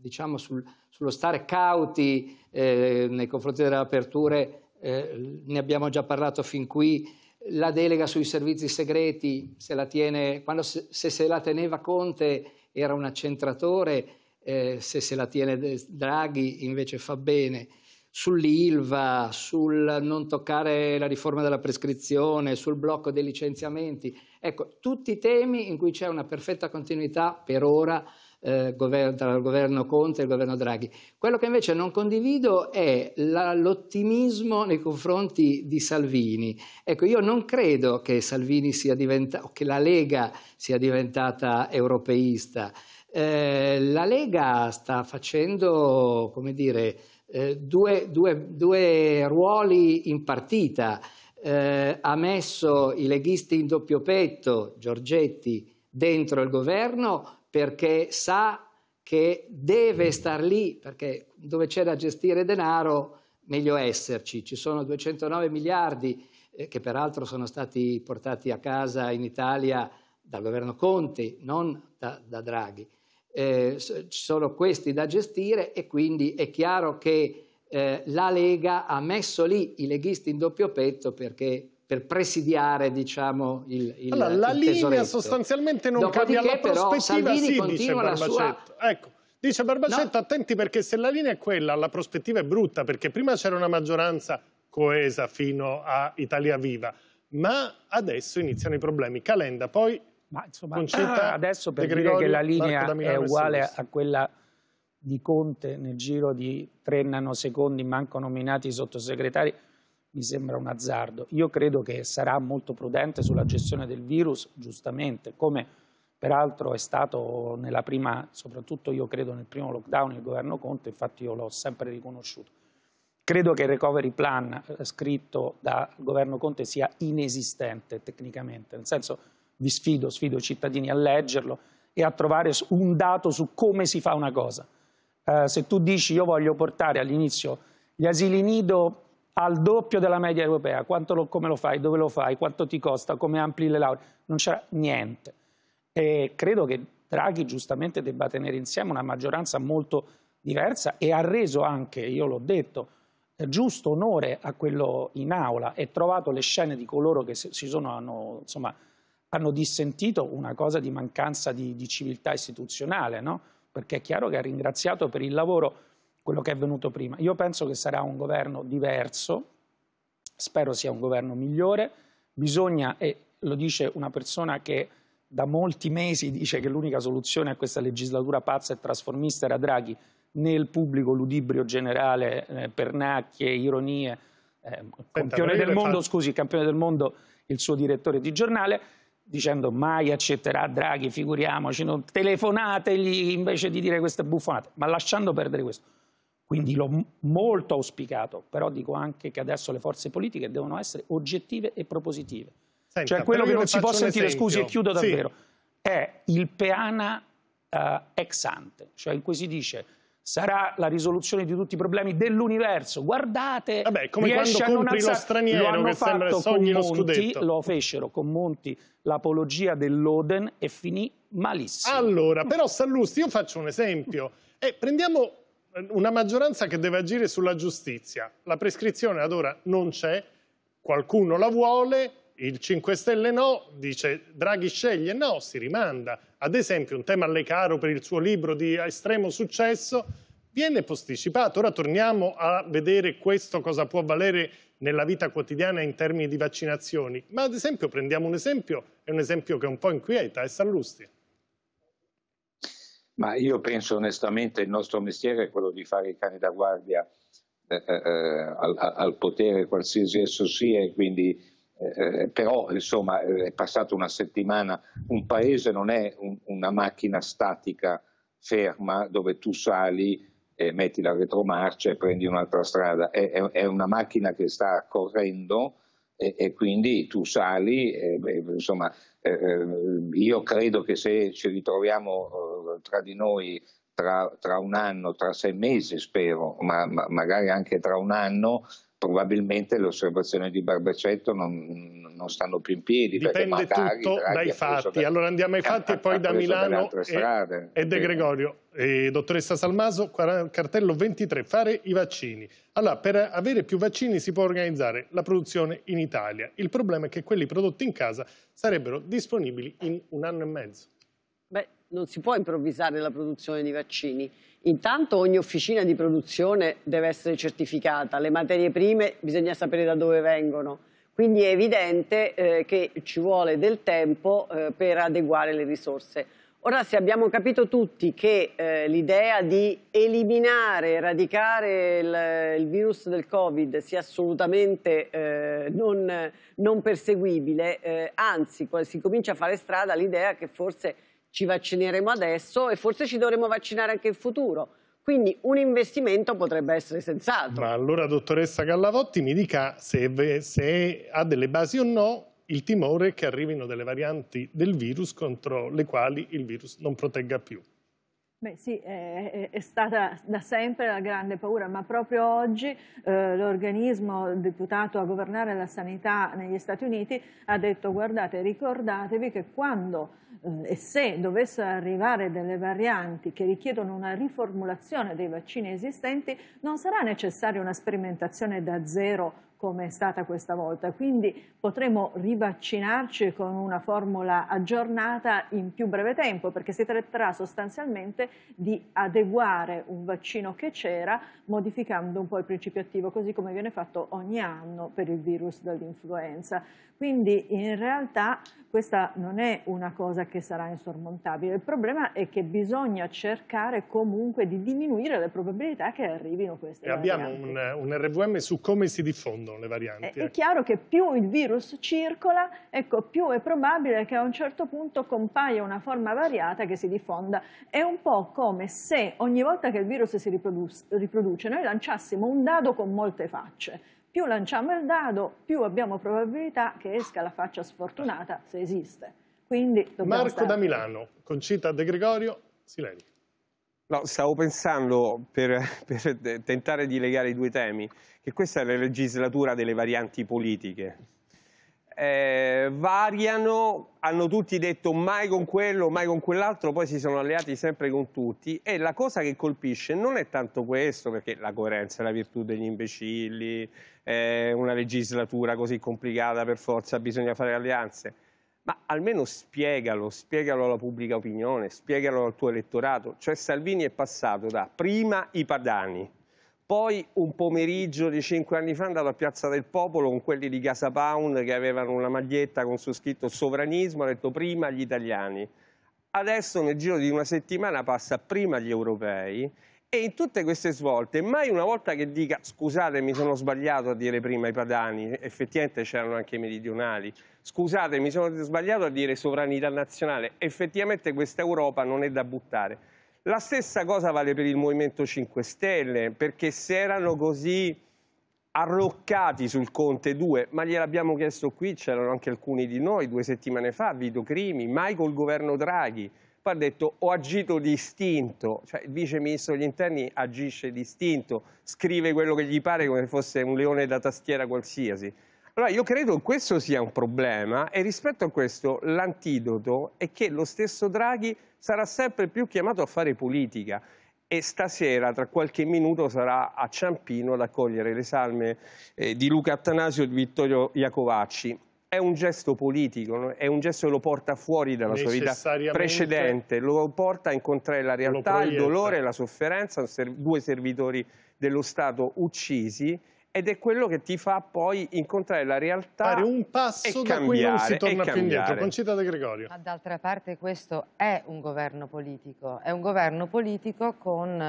diciamo sul, sullo stare cauti eh, nei confronti delle aperture, eh, ne abbiamo già parlato fin qui, la delega sui servizi segreti, se, la tiene, quando se, se, se la teneva Conte era un accentratore, eh, se se la tiene Draghi invece fa bene sull'ILVA, sul non toccare la riforma della prescrizione, sul blocco dei licenziamenti. Ecco, tutti temi in cui c'è una perfetta continuità per ora eh, tra il governo Conte e il governo Draghi. Quello che invece non condivido è l'ottimismo nei confronti di Salvini. Ecco, io non credo che Salvini sia diventato, che la Lega sia diventata europeista. Eh, la Lega sta facendo, come dire, eh, due, due, due, ruoli in partita. Eh, ha messo i leghisti in doppio petto, Giorgetti, dentro il governo perché sa che deve star lì, perché dove c'è da gestire denaro meglio esserci. Ci sono 209 miliardi eh, che peraltro sono stati portati a casa in Italia dal governo Conti, non da, da Draghi eh, sono questi da gestire e quindi è chiaro che eh, la Lega ha messo lì i leghisti in doppio petto perché per presidiare diciamo il, il allora, la il linea sostanzialmente non Dopodiché, cambia la prospettiva però, sì, dice Barbacetto sua... ecco dice Barbacetto no. attenti perché se la linea è quella la prospettiva è brutta perché prima c'era una maggioranza coesa fino a Italia Viva ma adesso iniziano i problemi Calenda poi ma insomma, Concetta ah, adesso per dire che la linea è uguale a quella di Conte nel giro di tre nanosecondi manco nominati i sottosegretari mi sembra un azzardo. Io credo che sarà molto prudente sulla gestione del virus, giustamente, come peraltro è stato nella prima, soprattutto io credo nel primo lockdown il governo Conte, infatti io l'ho sempre riconosciuto. Credo che il recovery plan eh, scritto dal governo Conte sia inesistente tecnicamente, nel senso vi sfido, sfido i cittadini a leggerlo e a trovare un dato su come si fa una cosa. Eh, se tu dici io voglio portare all'inizio gli asili nido al doppio della media europea, lo, come lo fai, dove lo fai, quanto ti costa, come ampli le lauree, non c'è niente. E credo che Draghi giustamente debba tenere insieme una maggioranza molto diversa e ha reso anche, io l'ho detto, giusto onore a quello in aula e trovato le scene di coloro che si sono hanno, insomma, hanno dissentito una cosa di mancanza di, di civiltà istituzionale, no? perché è chiaro che ha ringraziato per il lavoro quello che è venuto prima. Io penso che sarà un governo diverso, spero sia un governo migliore, bisogna, e lo dice una persona che da molti mesi dice che l'unica soluzione a questa legislatura pazza e trasformista era Draghi, nel pubblico ludibrio generale, eh, pernacchie, ironie, eh, Senta, campione del mondo, faccio... scusi, campione del mondo il suo direttore di giornale, dicendo mai accetterà Draghi, figuriamoci, non... telefonategli invece di dire queste buffonate, ma lasciando perdere questo. Quindi l'ho molto auspicato, però dico anche che adesso le forze politiche devono essere oggettive e propositive. Senta, cioè quello che non si può sentire, esempio. scusi e chiudo davvero, sì. è il peana uh, ex ante, cioè in cui si dice sarà la risoluzione di tutti i problemi dell'universo. Guardate, Vabbè, come quando compri lo straniero lo che sembra sogni lo scudetto. Lo fecero con Monti l'apologia dell'Oden e finì malissimo. Allora, però Sallusti, io faccio un esempio. Eh, prendiamo eh, una maggioranza che deve agire sulla giustizia. La prescrizione ad ora non c'è, qualcuno la vuole, il 5 Stelle no, dice Draghi sceglie, no, si rimanda. Ad esempio un tema alle caro per il suo libro di estremo successo viene posticipato. Ora torniamo a vedere questo cosa può valere nella vita quotidiana in termini di vaccinazioni. Ma ad esempio prendiamo un esempio, è un esempio che un po' inquieta, è Sallusti. Ma io penso onestamente il nostro mestiere è quello di fare i cani da guardia eh, eh, eh al, al, potere qualsiasi esso sia e quindi eh, eh, però insomma eh, è passata una settimana, un paese non è un, una macchina statica ferma dove tu sali e metti la retromarcia e prendi un'altra strada, è, è, è, una macchina che sta correndo e, e quindi tu sali, e, e, insomma eh, eh io credo che se ci ritroviamo eh, tra di noi tra, tra, un anno, tra sei mesi spero, ma, ma magari anche tra un anno, probabilmente le osservazioni di Barbacetto non, non stanno più in piedi. Dipende tutto dai fatti. Da, allora andiamo ai fatti e poi da Milano e, e, De Gregorio. E, dottoressa Salmaso, cartello 23, fare i vaccini. Allora, per avere più vaccini si può organizzare la produzione in Italia. Il problema è che quelli prodotti in casa sarebbero disponibili in un anno e mezzo. Beh, non si può improvvisare la produzione di vaccini. Intanto ogni officina di produzione deve essere certificata, le materie prime bisogna sapere da dove vengono, quindi è evidente eh, che ci vuole del tempo eh, per adeguare le risorse. Ora se abbiamo capito tutti che eh, l'idea di eliminare, eradicare il, il, virus del Covid sia assolutamente eh, non, non, perseguibile, eh, anzi si comincia a fare strada l'idea che forse ci vaccineremo adesso e forse ci dovremo vaccinare anche in futuro. Quindi un investimento potrebbe essere senz'altro. Ma allora, dottoressa Gallavotti, mi dica se, se ha delle basi o no il timore che arrivino delle varianti del virus contro le quali il virus non protegga più. Beh sì, è, è, stata da sempre la grande paura, ma proprio oggi eh, l'organismo deputato a governare la sanità negli Stati Uniti ha detto guardate, ricordatevi che quando eh, e se dovessero arrivare delle varianti che richiedono una riformulazione dei vaccini esistenti, non sarà necessaria una sperimentazione da zero come è stata questa volta. Quindi potremo rivaccinarci con una formula aggiornata in più breve tempo, perché si tratterà sostanzialmente di adeguare un vaccino che c'era, modificando un po' il principio attivo, così come viene fatto ogni anno per il virus dell'influenza. Quindi in realtà questa non è una cosa che sarà insormontabile, il problema è che bisogna cercare comunque di diminuire le probabilità che arrivino queste e varianti. Abbiamo un, un RVM su come si diffonde diffondono le varianti. È, è, ecco. chiaro che più il virus circola, ecco, più è probabile che a un certo punto compaia una forma variata che si diffonda. È un po' come se ogni volta che il virus si riproduce, riproduce noi lanciassimo un dado con molte facce più lanciamo il dado, più abbiamo probabilità che esca la faccia sfortunata, se esiste. Marco stare... da Milano, Concita De Gregorio, Silenzio. No, stavo pensando, per, per, tentare di legare i due temi, che questa è la legislatura delle varianti politiche. Eh, variano, hanno tutti detto mai con quello, mai con quell'altro, poi si sono alleati sempre con tutti e la cosa che colpisce non è tanto questo, perché la coerenza è la virtù degli imbecilli, eh, una legislatura così complicata per forza bisogna fare alleanze, ma almeno spiegalo, spiegalo alla pubblica opinione, spiegalo al tuo elettorato. Cioè Salvini è passato da prima i padani, poi un pomeriggio di cinque anni fa è andato a Piazza del Popolo con quelli di Casa Pound che avevano una maglietta con su scritto sovranismo, ha detto prima gli italiani. Adesso nel giro di una settimana passa prima gli europei e in tutte queste svolte, mai una volta che dica scusate mi sono sbagliato a dire prima i padani, effettivamente c'erano anche i meridionali, scusate mi sono sbagliato a dire sovranità nazionale, effettivamente questa Europa non è da buttare. La stessa cosa vale per il Movimento 5 Stelle, perché se erano così arroccati sul Conte 2, ma gliel'abbiamo chiesto qui, c'erano anche alcuni di noi due settimane fa, Vito Crimi, mai col governo Draghi, poi ha detto ho agito di istinto, cioè il vice ministro degli interni agisce di istinto, scrive quello che gli pare come se fosse un leone da tastiera qualsiasi. Allora io credo che questo sia un problema e rispetto a questo l'antidoto è che lo stesso Draghi sarà sempre più chiamato a fare politica e stasera tra qualche minuto sarà a Ciampino ad accogliere le salme eh, di Luca Attanasio e di Vittorio Iacovacci è un gesto politico, è un gesto che lo porta fuori dalla sua vita precedente, lo porta a incontrare la realtà, il dolore, la sofferenza, due servitori dello Stato uccisi ed è quello che ti fa poi incontrare la realtà fare un passo e da cui non si torna più indietro Concita De Gregorio ma d'altra parte questo è un governo politico è un governo politico con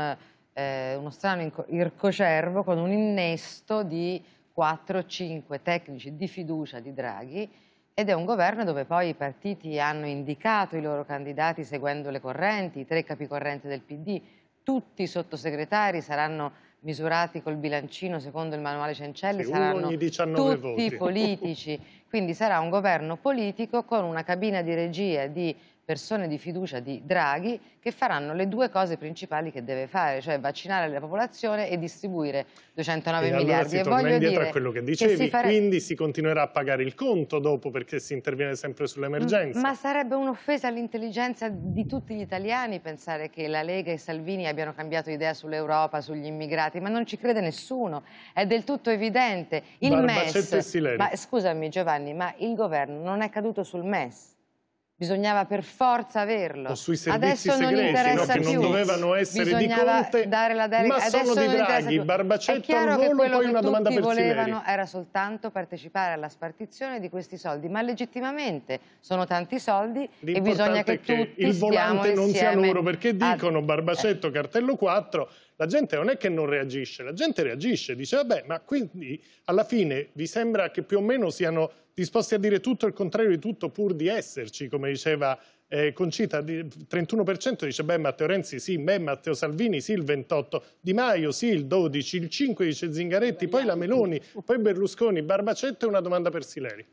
eh, uno strano ircocervo con un innesto di 4-5 tecnici di fiducia di Draghi ed è un governo dove poi i partiti hanno indicato i loro candidati seguendo le correnti, i tre capicorrenti del PD, tutti i sottosegretari saranno misurati col bilancino secondo il manuale Cencelli, sì, saranno tutti voti. politici, quindi sarà un governo politico con una cabina di regia di persone di fiducia di Draghi che faranno le due cose principali che deve fare, cioè vaccinare la popolazione e distribuire 209 e miliardi. Allora si e voglio dire a quello che dicevi, che si fare... quindi si continuerà a pagare il conto dopo perché si interviene sempre sull'emergenza. Ma sarebbe un'offesa all'intelligenza di tutti gli italiani pensare che la Lega e Salvini abbiano cambiato idea sull'Europa, sugli immigrati, ma non ci crede nessuno, è del tutto evidente. Il MES, ma scusami Giovanni, ma il governo non è caduto sul MES bisognava per forza averlo. O sui servizi Adesso segreti, non, no, che non dovevano essere bisognava di Conte, dare la delega. ma Adesso sono di Draghi, Barbacetto al volo, poi una domanda per volevano era soltanto partecipare alla spartizione di questi soldi, ma legittimamente sono tanti soldi e bisogna che, che tutti il volante non sia loro, perché dicono a... Eh. Barbacetto, cartello 4, la gente non è che non reagisce, la gente reagisce, dice vabbè, ma quindi alla fine vi sembra che più o meno siano disposti a dire tutto il contrario di tutto pur di esserci, come diceva eh, Concita, il 31% dice beh Matteo Renzi sì, beh Matteo Salvini sì, il 28%, Di Maio sì, il 12%, il 5% dice Zingaretti, poi la Meloni, poi Berlusconi, Barbacetto e una domanda per Sileri.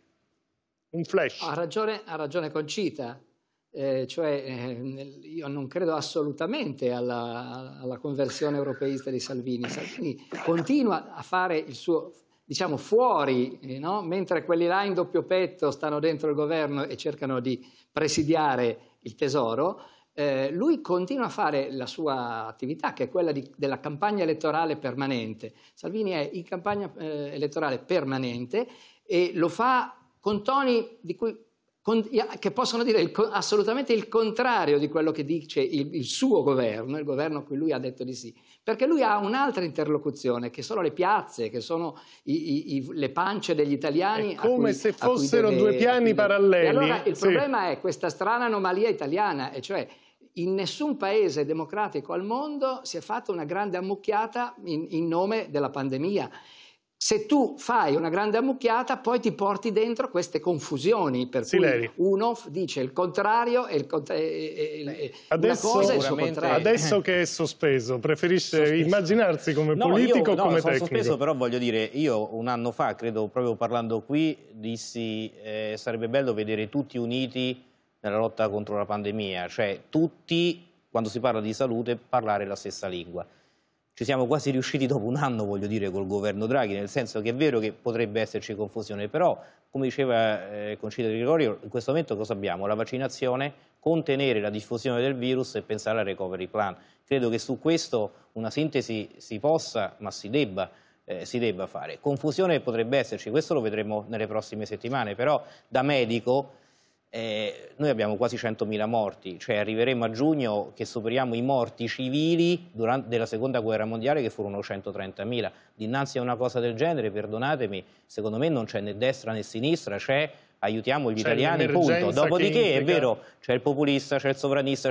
Un flash. Ha ragione, ha ragione Concita, eh, cioè eh, io non credo assolutamente alla, alla, conversione europeista di Salvini. Salvini continua a fare il suo diciamo, fuori, eh, no? mentre quelli là in doppio petto stanno dentro il governo e cercano di presidiare il tesoro, eh, lui continua a fare la sua attività, che è quella di, della campagna elettorale permanente. Salvini è in campagna eh, elettorale permanente e lo fa con toni cui, con, che possono dire il, assolutamente il contrario di quello che dice il, il suo governo, il governo a cui lui ha detto di sì perché lui ha un'altra interlocuzione, che sono le piazze, che sono i, i, le pance degli italiani. È come cui, se fossero deve, due piani paralleli. E allora il sì. problema è questa strana anomalia italiana, e cioè in nessun paese democratico al mondo si è fatta una grande ammucchiata in, in nome della pandemia. Se tu fai una grande ammucchiata, poi ti porti dentro queste confusioni, per sì, cui lei. uno dice il contrario e, il cont e, adesso, cosa è il suo contrario. Adesso che è sospeso, preferisce sospeso. immaginarsi come no, politico o no, come tecnico? sospeso, però voglio dire, io un anno fa, credo proprio parlando qui, dissi eh, sarebbe bello vedere tutti uniti nella lotta contro la pandemia, cioè tutti, quando si parla di salute, parlare la stessa lingua ci siamo quasi riusciti dopo un anno, voglio dire, col governo Draghi, nel senso che è vero che potrebbe esserci confusione, però, come diceva eh, Concita Di Gregorio, in questo momento cosa abbiamo? La vaccinazione, contenere la diffusione del virus e pensare al recovery plan. Credo che su questo una sintesi si possa, ma si debba, eh, si debba fare. Confusione potrebbe esserci, questo lo vedremo nelle prossime settimane, però da medico eh, noi abbiamo quasi 100.000 morti, cioè arriveremo a giugno che superiamo i morti civili durante, della seconda guerra mondiale che furono 130.000. Dinanzi a una cosa del genere, perdonatemi, secondo me non c'è né destra né sinistra, c'è aiutiamo gli italiani, punto. Dopodiché implica... è vero, c'è il populista, c'è il sovranista,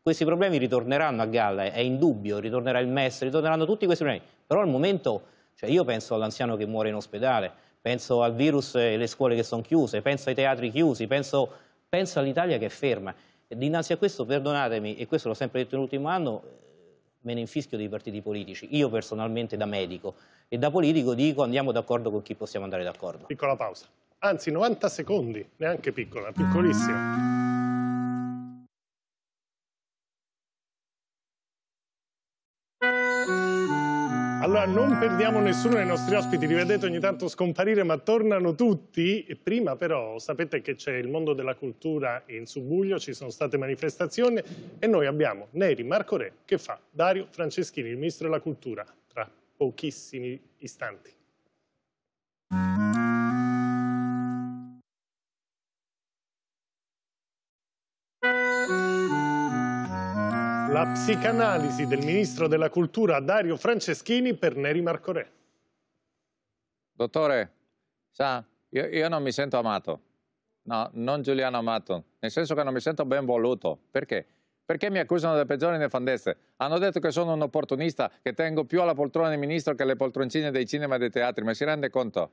Questi problemi ritorneranno a galla, è indubbio, ritornerà il MES, ritorneranno tutti questi problemi. Però al momento, cioè io penso all'anziano che muore in ospedale, penso al virus e alle scuole che sono chiuse, penso ai teatri chiusi, penso, penso all'Italia che è ferma. E dinanzi a questo, perdonatemi, e questo l'ho sempre detto nell'ultimo anno, me ne infischio dei partiti politici. Io personalmente da medico e da politico dico andiamo d'accordo con chi possiamo andare d'accordo. Piccola pausa. Anzi, 90 secondi, neanche piccola, piccolissima. Allora, non perdiamo nessuno dei nostri ospiti, li vedete ogni tanto scomparire, ma tornano tutti. prima però sapete che c'è il mondo della cultura in Subuglio, ci sono state manifestazioni e noi abbiamo Neri Marco Re che fa Dario Franceschini, il ministro della cultura, tra pochissimi istanti. La psicanalisi del ministro della cultura Dario Franceschini per Neri Marcorè. Dottore, sa, io, io, non mi sento amato. No, non Giuliano Amato. Nel senso che non mi sento ben voluto. Perché? Perché mi accusano delle peggiori nefandezze. Hanno detto che sono un opportunista, che tengo più alla poltrona di ministro che alle poltroncine dei cinema e dei teatri. Ma si rende conto?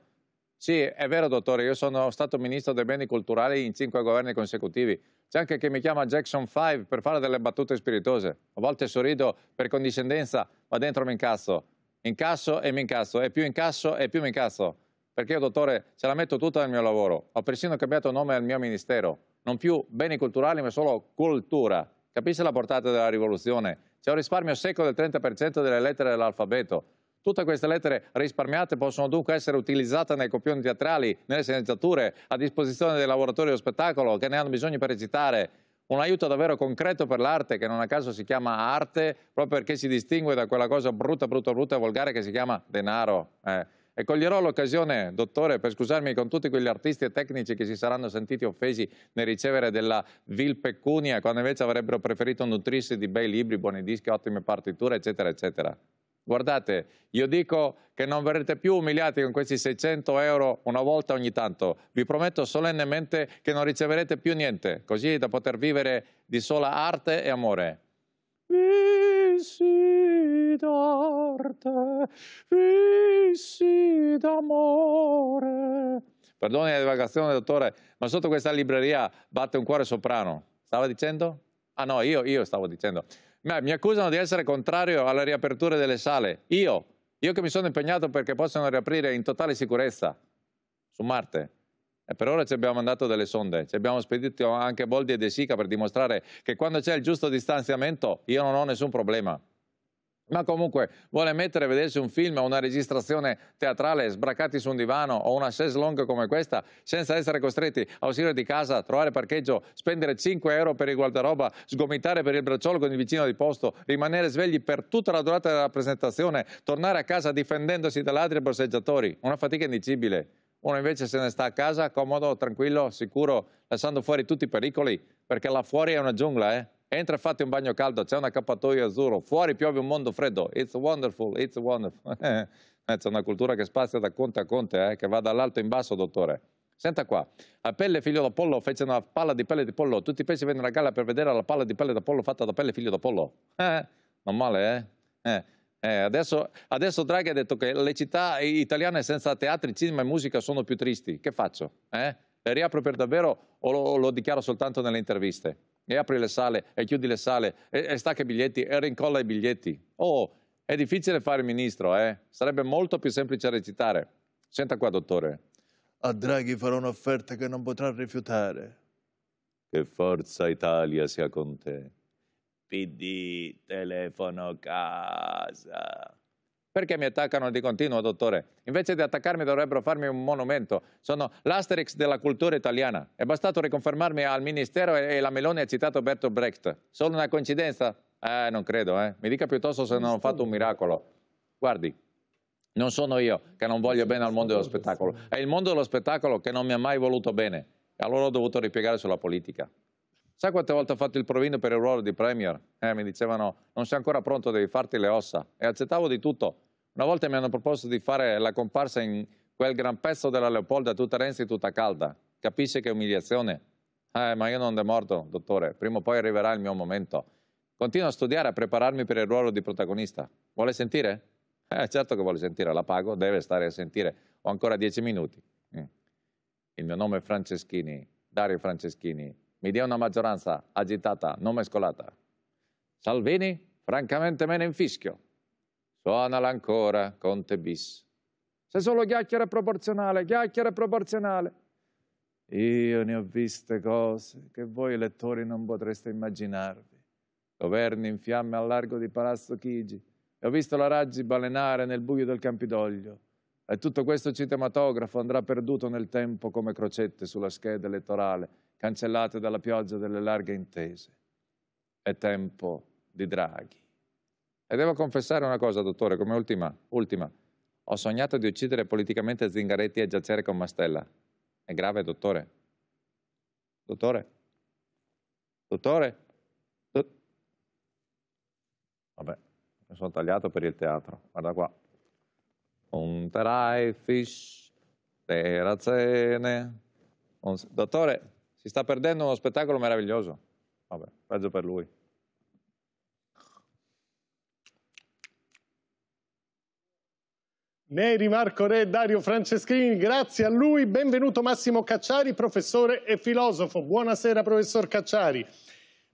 Sì, è vero dottore, io sono stato ministro dei beni culturali in cinque governi consecutivi. C'è anche chi mi chiama Jackson 5 per fare delle battute spiritose. A volte sorrido per condiscendenza, ma dentro mi incazzo. Incasso e mi incazzo, e più incasso e più mi incazzo. Perché io, dottore, ce la metto tutta nel mio lavoro. Ho persino cambiato nome al mio ministero. Non più beni culturali, ma solo cultura. Capisce la portata della rivoluzione? C'è un risparmio secco del 30% delle lettere dell'alfabeto Tutte queste lettere risparmiate possono dunque essere utilizzate nei copioni teatrali, nelle sceneggiature, a disposizione dei lavoratori dello spettacolo che ne hanno bisogno per recitare. Un aiuto davvero concreto per l'arte, che non a caso si chiama arte, proprio perché si distingue da quella cosa brutta, brutta, brutta e volgare che si chiama denaro. Eh. E coglierò l'occasione, dottore, per scusarmi con tutti quegli artisti e tecnici che si saranno sentiti offesi nel ricevere della vil pecunia, quando invece avrebbero preferito nutrirsi di bei libri, buoni dischi, ottime partiture, eccetera, eccetera. Guardate, io dico che non verrete più umiliati con questi 600 euro una volta ogni tanto. Vi prometto solennemente che non riceverete più niente, così da poter vivere di sola arte e amore. Vissi d'arte, vissi d'amore. Perdoni la divagazione, dottore, ma sotto questa libreria batte un cuore soprano. Stava dicendo? Ah no, io, io stavo dicendo. Beh, mi accusano di essere contrario alla riapertura delle sale. Io, io che mi sono impegnato perché possano riaprire in totale sicurezza su Marte. E per ora ci abbiamo mandato delle sonde, ci abbiamo spedito anche Boldi e De Sica per dimostrare che quando c'è il giusto distanziamento io non ho nessun problema ma comunque vuole mettere a vedersi un film o una registrazione teatrale sbraccati su un divano o una chaise longue come questa senza essere costretti a uscire di casa, trovare parcheggio, spendere 5 euro per il guardaroba, sgomitare per il bracciolo con il vicino di posto, rimanere svegli per tutta la durata della presentazione, tornare a casa difendendosi da ladri e borseggiatori. Una fatica indicibile. Uno invece se ne sta a casa, comodo, tranquillo, sicuro, lasciando fuori tutti i pericoli, perché là fuori è una giungla, eh? entra e fate un bagno caldo, c'è una cappatoia azzurro, fuori piove un mondo freddo, it's wonderful, it's wonderful. Eh, c'è una cultura che spazia da conte a conte, eh, che va dall'alto in basso, dottore. Senta qua, a pelle figlio d'Apollo fece una palla di pelle di pollo, tutti i pesci vennero a galla per vedere la palla di pelle d'Apollo fatta da pelle figlio d'Apollo. Eh, non male, eh? eh. Eh, adesso, adesso, Draghi ha detto che le città italiane senza teatri, cinema e musica sono più tristi. Che faccio? Eh? Le riapro per davvero o lo, lo dichiaro soltanto nelle interviste? e apri le sale e chiudi le sale e, e stacca i biglietti e rincolla i biglietti. Oh, è difficile fare ministro, eh? Sarebbe molto più semplice recitare. Senta qua, dottore. A Draghi farò un'offerta che non potrà rifiutare. Che forza Italia sia con te. PD, telefono casa. Perché mi attaccano di continuo, dottore? Invece di attaccarmi dovrebbero farmi un monumento. Sono l'asterix della cultura italiana. È bastato riconfermarmi al Ministero e la Meloni ha citato Bertolt Brecht. Solo una coincidenza? Eh, non credo, eh. Mi dica piuttosto se non ho fatto un miracolo. Guardi, non sono io che non voglio bene al mondo dello spettacolo. È il mondo dello spettacolo che non mi ha mai voluto bene. E Allora ho dovuto ripiegare sulla politica. Sai quante volte ho fatto il provino per il ruolo di Premier? Eh, mi dicevano, non sei ancora pronto, devi farti le ossa. E accettavo di tutto, una volta mi hanno proposto di fare la comparsa in quel gran pezzo della Leopolda tutta Renzi tutta calda. Capisce che umiliazione? Eh, ma io non demordo, dottore. Prima o poi arriverà il mio momento. Continuo a studiare, a prepararmi per il ruolo di protagonista. Vuole sentire? Eh, certo che vuole sentire, la pago, deve stare a sentire. Ho ancora dieci minuti. Mm. Il mio nome è Franceschini, Dario Franceschini. Mi dia una maggioranza agitata, non mescolata. Salvini, francamente me ne infischio. Suonala ancora, Conte bis. Se solo chiacchiera proporzionale, chiacchiera proporzionale. Io ne ho viste cose che voi lettori non potreste immaginarvi. Governi in fiamme al largo di Palazzo Chigi. E ho visto la Raggi balenare nel buio del Campidoglio. E tutto questo cinematografo andrà perduto nel tempo come crocette sulla scheda elettorale, cancellate dalla pioggia delle larghe intese. È tempo di Draghi. E devo confessare una cosa, dottore, come ultima, ultima. Ho sognato di uccidere politicamente Zingaretti e giacere con Mastella. È grave, dottore? Dottore? Dottore? Do... Vabbè, mi sono tagliato per il teatro. Guarda qua. Un fish, terazene. Un... Dottore, si sta perdendo uno spettacolo meraviglioso. Vabbè, peggio per lui. Neri Marco Re Dario Franceschini, grazie a lui. Benvenuto Massimo Cacciari, professore e filosofo. Buonasera professor Cacciari.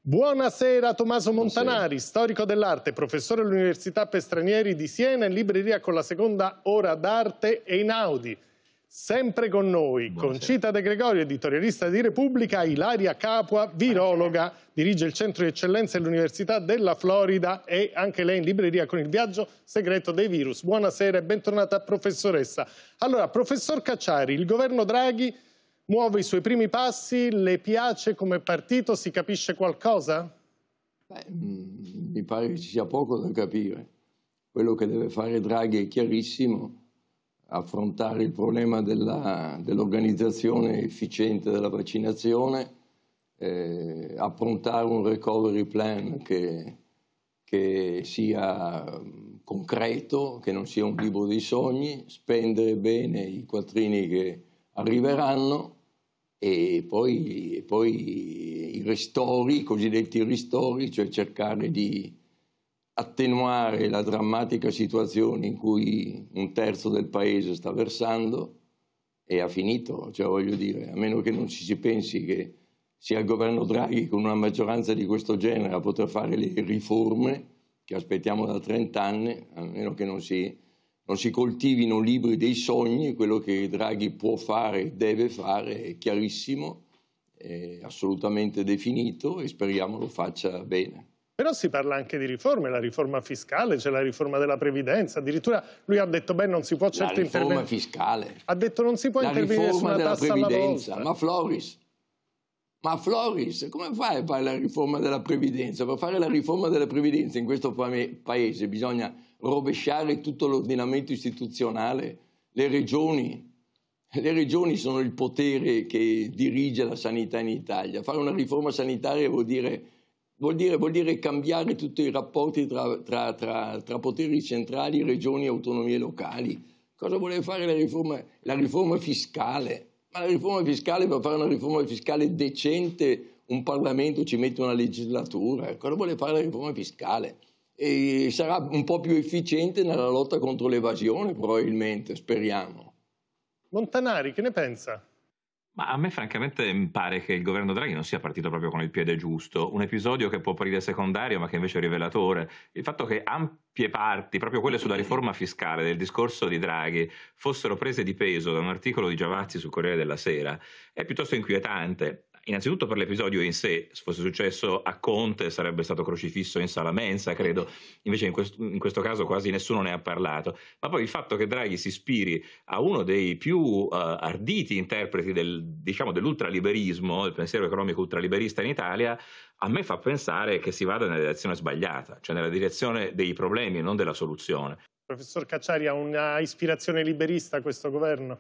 Buonasera Tommaso Montanari, Buonasera. storico dell'arte, professore all'Università per Stranieri di Siena in libreria con la seconda ora d'arte e in Audi. Sempre con noi, Buonasera. Concita De Gregorio, editorialista di Repubblica, Ilaria Capua, virologa, dirige il Centro di Eccellenza dell'Università della Florida e anche lei in libreria con il viaggio segreto dei virus. Buonasera e bentornata professoressa. Allora, professor Cacciari, il governo Draghi muove i suoi primi passi, le piace come partito, si capisce qualcosa? Beh, mm, mi pare che ci sia poco da capire. Quello che deve fare Draghi è chiarissimo affrontare il problema dell'organizzazione dell efficiente della vaccinazione, eh, approntare un recovery plan che, che, sia mm, concreto, che non sia un libro di sogni, spendere bene i quattrini che arriveranno e poi, e poi i ristori, i cosiddetti ristori, cioè cercare di attenuare la drammatica situazione in cui un terzo del paese sta versando e ha finito, cioè voglio dire, a meno che non ci si pensi che sia il governo Draghi con una maggioranza di questo genere a poter fare le riforme che aspettiamo da 30 anni, a meno che non si, non si coltivino libri dei sogni, quello che Draghi può fare, e deve fare, è chiarissimo, è assolutamente definito e speriamo lo faccia bene. Però si parla anche di riforme, la riforma fiscale, c'è cioè la riforma della previdenza, addirittura lui ha detto beh non si può certo intervenire. La riforma fiscale. Ha detto non si può la intervenire sulla della previdenza. Ma Floris, ma Floris, come fai a fare la riforma della previdenza? Per fare la riforma della previdenza in questo paese bisogna rovesciare tutto l'ordinamento istituzionale, le regioni. Le regioni sono il potere che dirige la sanità in Italia. Fare una riforma sanitaria vuol dire vuol dire, vuol dire cambiare tutti i rapporti tra, tra, tra, tra, poteri centrali, regioni e autonomie locali. Cosa vuole fare la riforma, la riforma fiscale? Ma la riforma fiscale, per fare una riforma fiscale decente, un Parlamento ci mette una legislatura. Cosa vuole fare la riforma fiscale? E sarà un po' più efficiente nella lotta contro l'evasione, probabilmente, speriamo. Montanari, che ne pensa? Ma a me francamente pare che il governo Draghi non sia partito proprio con il piede giusto, un episodio che può apparire secondario ma che invece è rivelatore, il fatto che ampie parti, proprio quelle sulla riforma fiscale del discorso di Draghi, fossero prese di peso da un articolo di Giavazzi sul Corriere della Sera è piuttosto inquietante innanzitutto per l'episodio in sé, se fosse successo a Conte sarebbe stato crocifisso in sala mensa, credo, invece in questo, in questo caso quasi nessuno ne ha parlato, ma poi il fatto che Draghi si ispiri a uno dei più uh, arditi interpreti del, diciamo, dell'ultraliberismo, del pensiero economico ultraliberista in Italia, a me fa pensare che si vada nella direzione sbagliata, cioè nella direzione dei problemi e non della soluzione. Professor Cacciari, ha una ispirazione liberista a questo governo?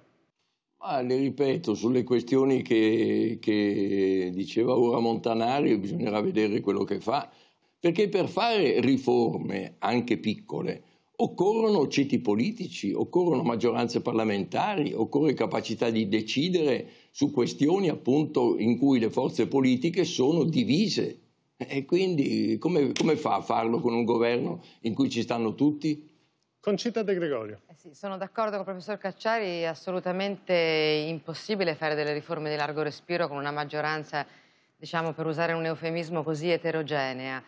Ah, le ripeto, sulle questioni che, che diceva ora Montanari bisognerà vedere quello che fa, perché per fare riforme, anche piccole, occorrono ceti politici, occorrono maggioranze parlamentari, occorre capacità di decidere su questioni appunto in cui le forze politiche sono divise. E quindi come, come fa a farlo con un governo in cui ci stanno tutti? Concita De Gregorio. Eh sì, sono d'accordo con il professor Cacciari, è assolutamente impossibile fare delle riforme di largo respiro con una maggioranza, diciamo per usare un eufemismo così eterogenea.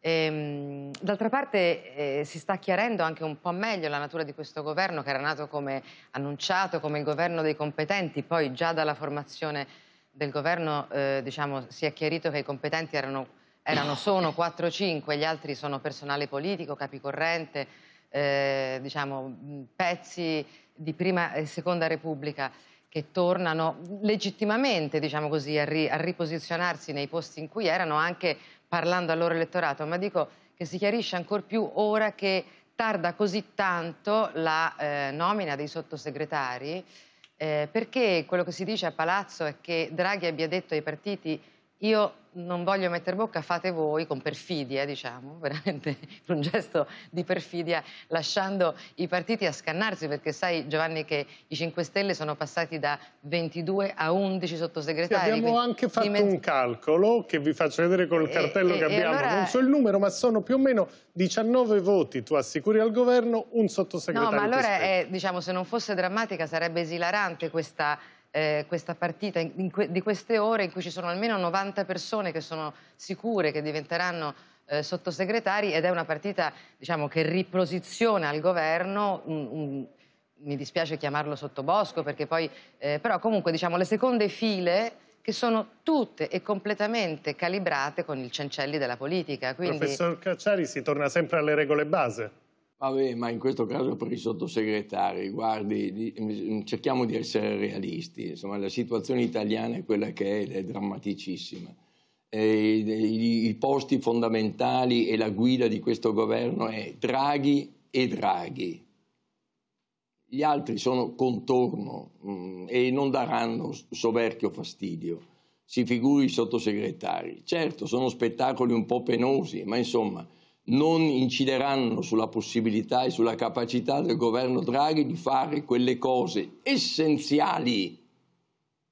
Ehm, d'altra parte eh, si sta chiarendo anche un po' meglio la natura di questo governo che era nato come annunciato, come il governo dei competenti, poi già dalla formazione del governo eh, diciamo, si è chiarito che i competenti erano, erano solo 4-5, gli altri sono personale politico, capicorrente, eh, diciamo, pezzi di prima e seconda repubblica che tornano legittimamente diciamo così, a, ri, a, riposizionarsi nei posti in cui erano, anche parlando al loro elettorato, ma dico che si chiarisce ancor più ora che tarda così tanto la eh, nomina dei sottosegretari, eh, perché quello che si dice a Palazzo è che Draghi abbia detto ai partiti io non voglio mettere bocca, fate voi con perfidia, diciamo, veramente un gesto di perfidia, lasciando i partiti a scannarsi, perché sai Giovanni che i 5 Stelle sono passati da 22 a 11 sottosegretari. Sì, abbiamo anche fatto mezz... un calcolo che vi faccio vedere col cartello e, che e, abbiamo, allora... non so il numero, ma sono più o meno 19 voti, tu assicuri al governo un sottosegretario. No, ma allora è, diciamo, se non fosse drammatica sarebbe esilarante questa eh, questa partita que di queste ore in cui ci sono almeno 90 persone che sono sicure che diventeranno eh, sottosegretari ed è una partita diciamo, che riposiziona al governo mi dispiace chiamarlo sottobosco perché poi eh, però comunque diciamo le seconde file che sono tutte e completamente calibrate con il cencelli della politica. Quindi... Professor Cacciari, si torna sempre alle regole base. Vabbè, ma in questo caso per i sottosegretari, guardi, mm, cerchiamo di essere realisti, insomma la situazione italiana è quella che è ed è drammaticissima. E, i, i, posti fondamentali e la guida di questo governo è Draghi e Draghi. Gli altri sono contorno mh, mm, e non daranno soverchio fastidio. Si figuri i sottosegretari. Certo, sono spettacoli un po' penosi, ma insomma non incideranno sulla possibilità e sulla capacità del governo Draghi di fare quelle cose essenziali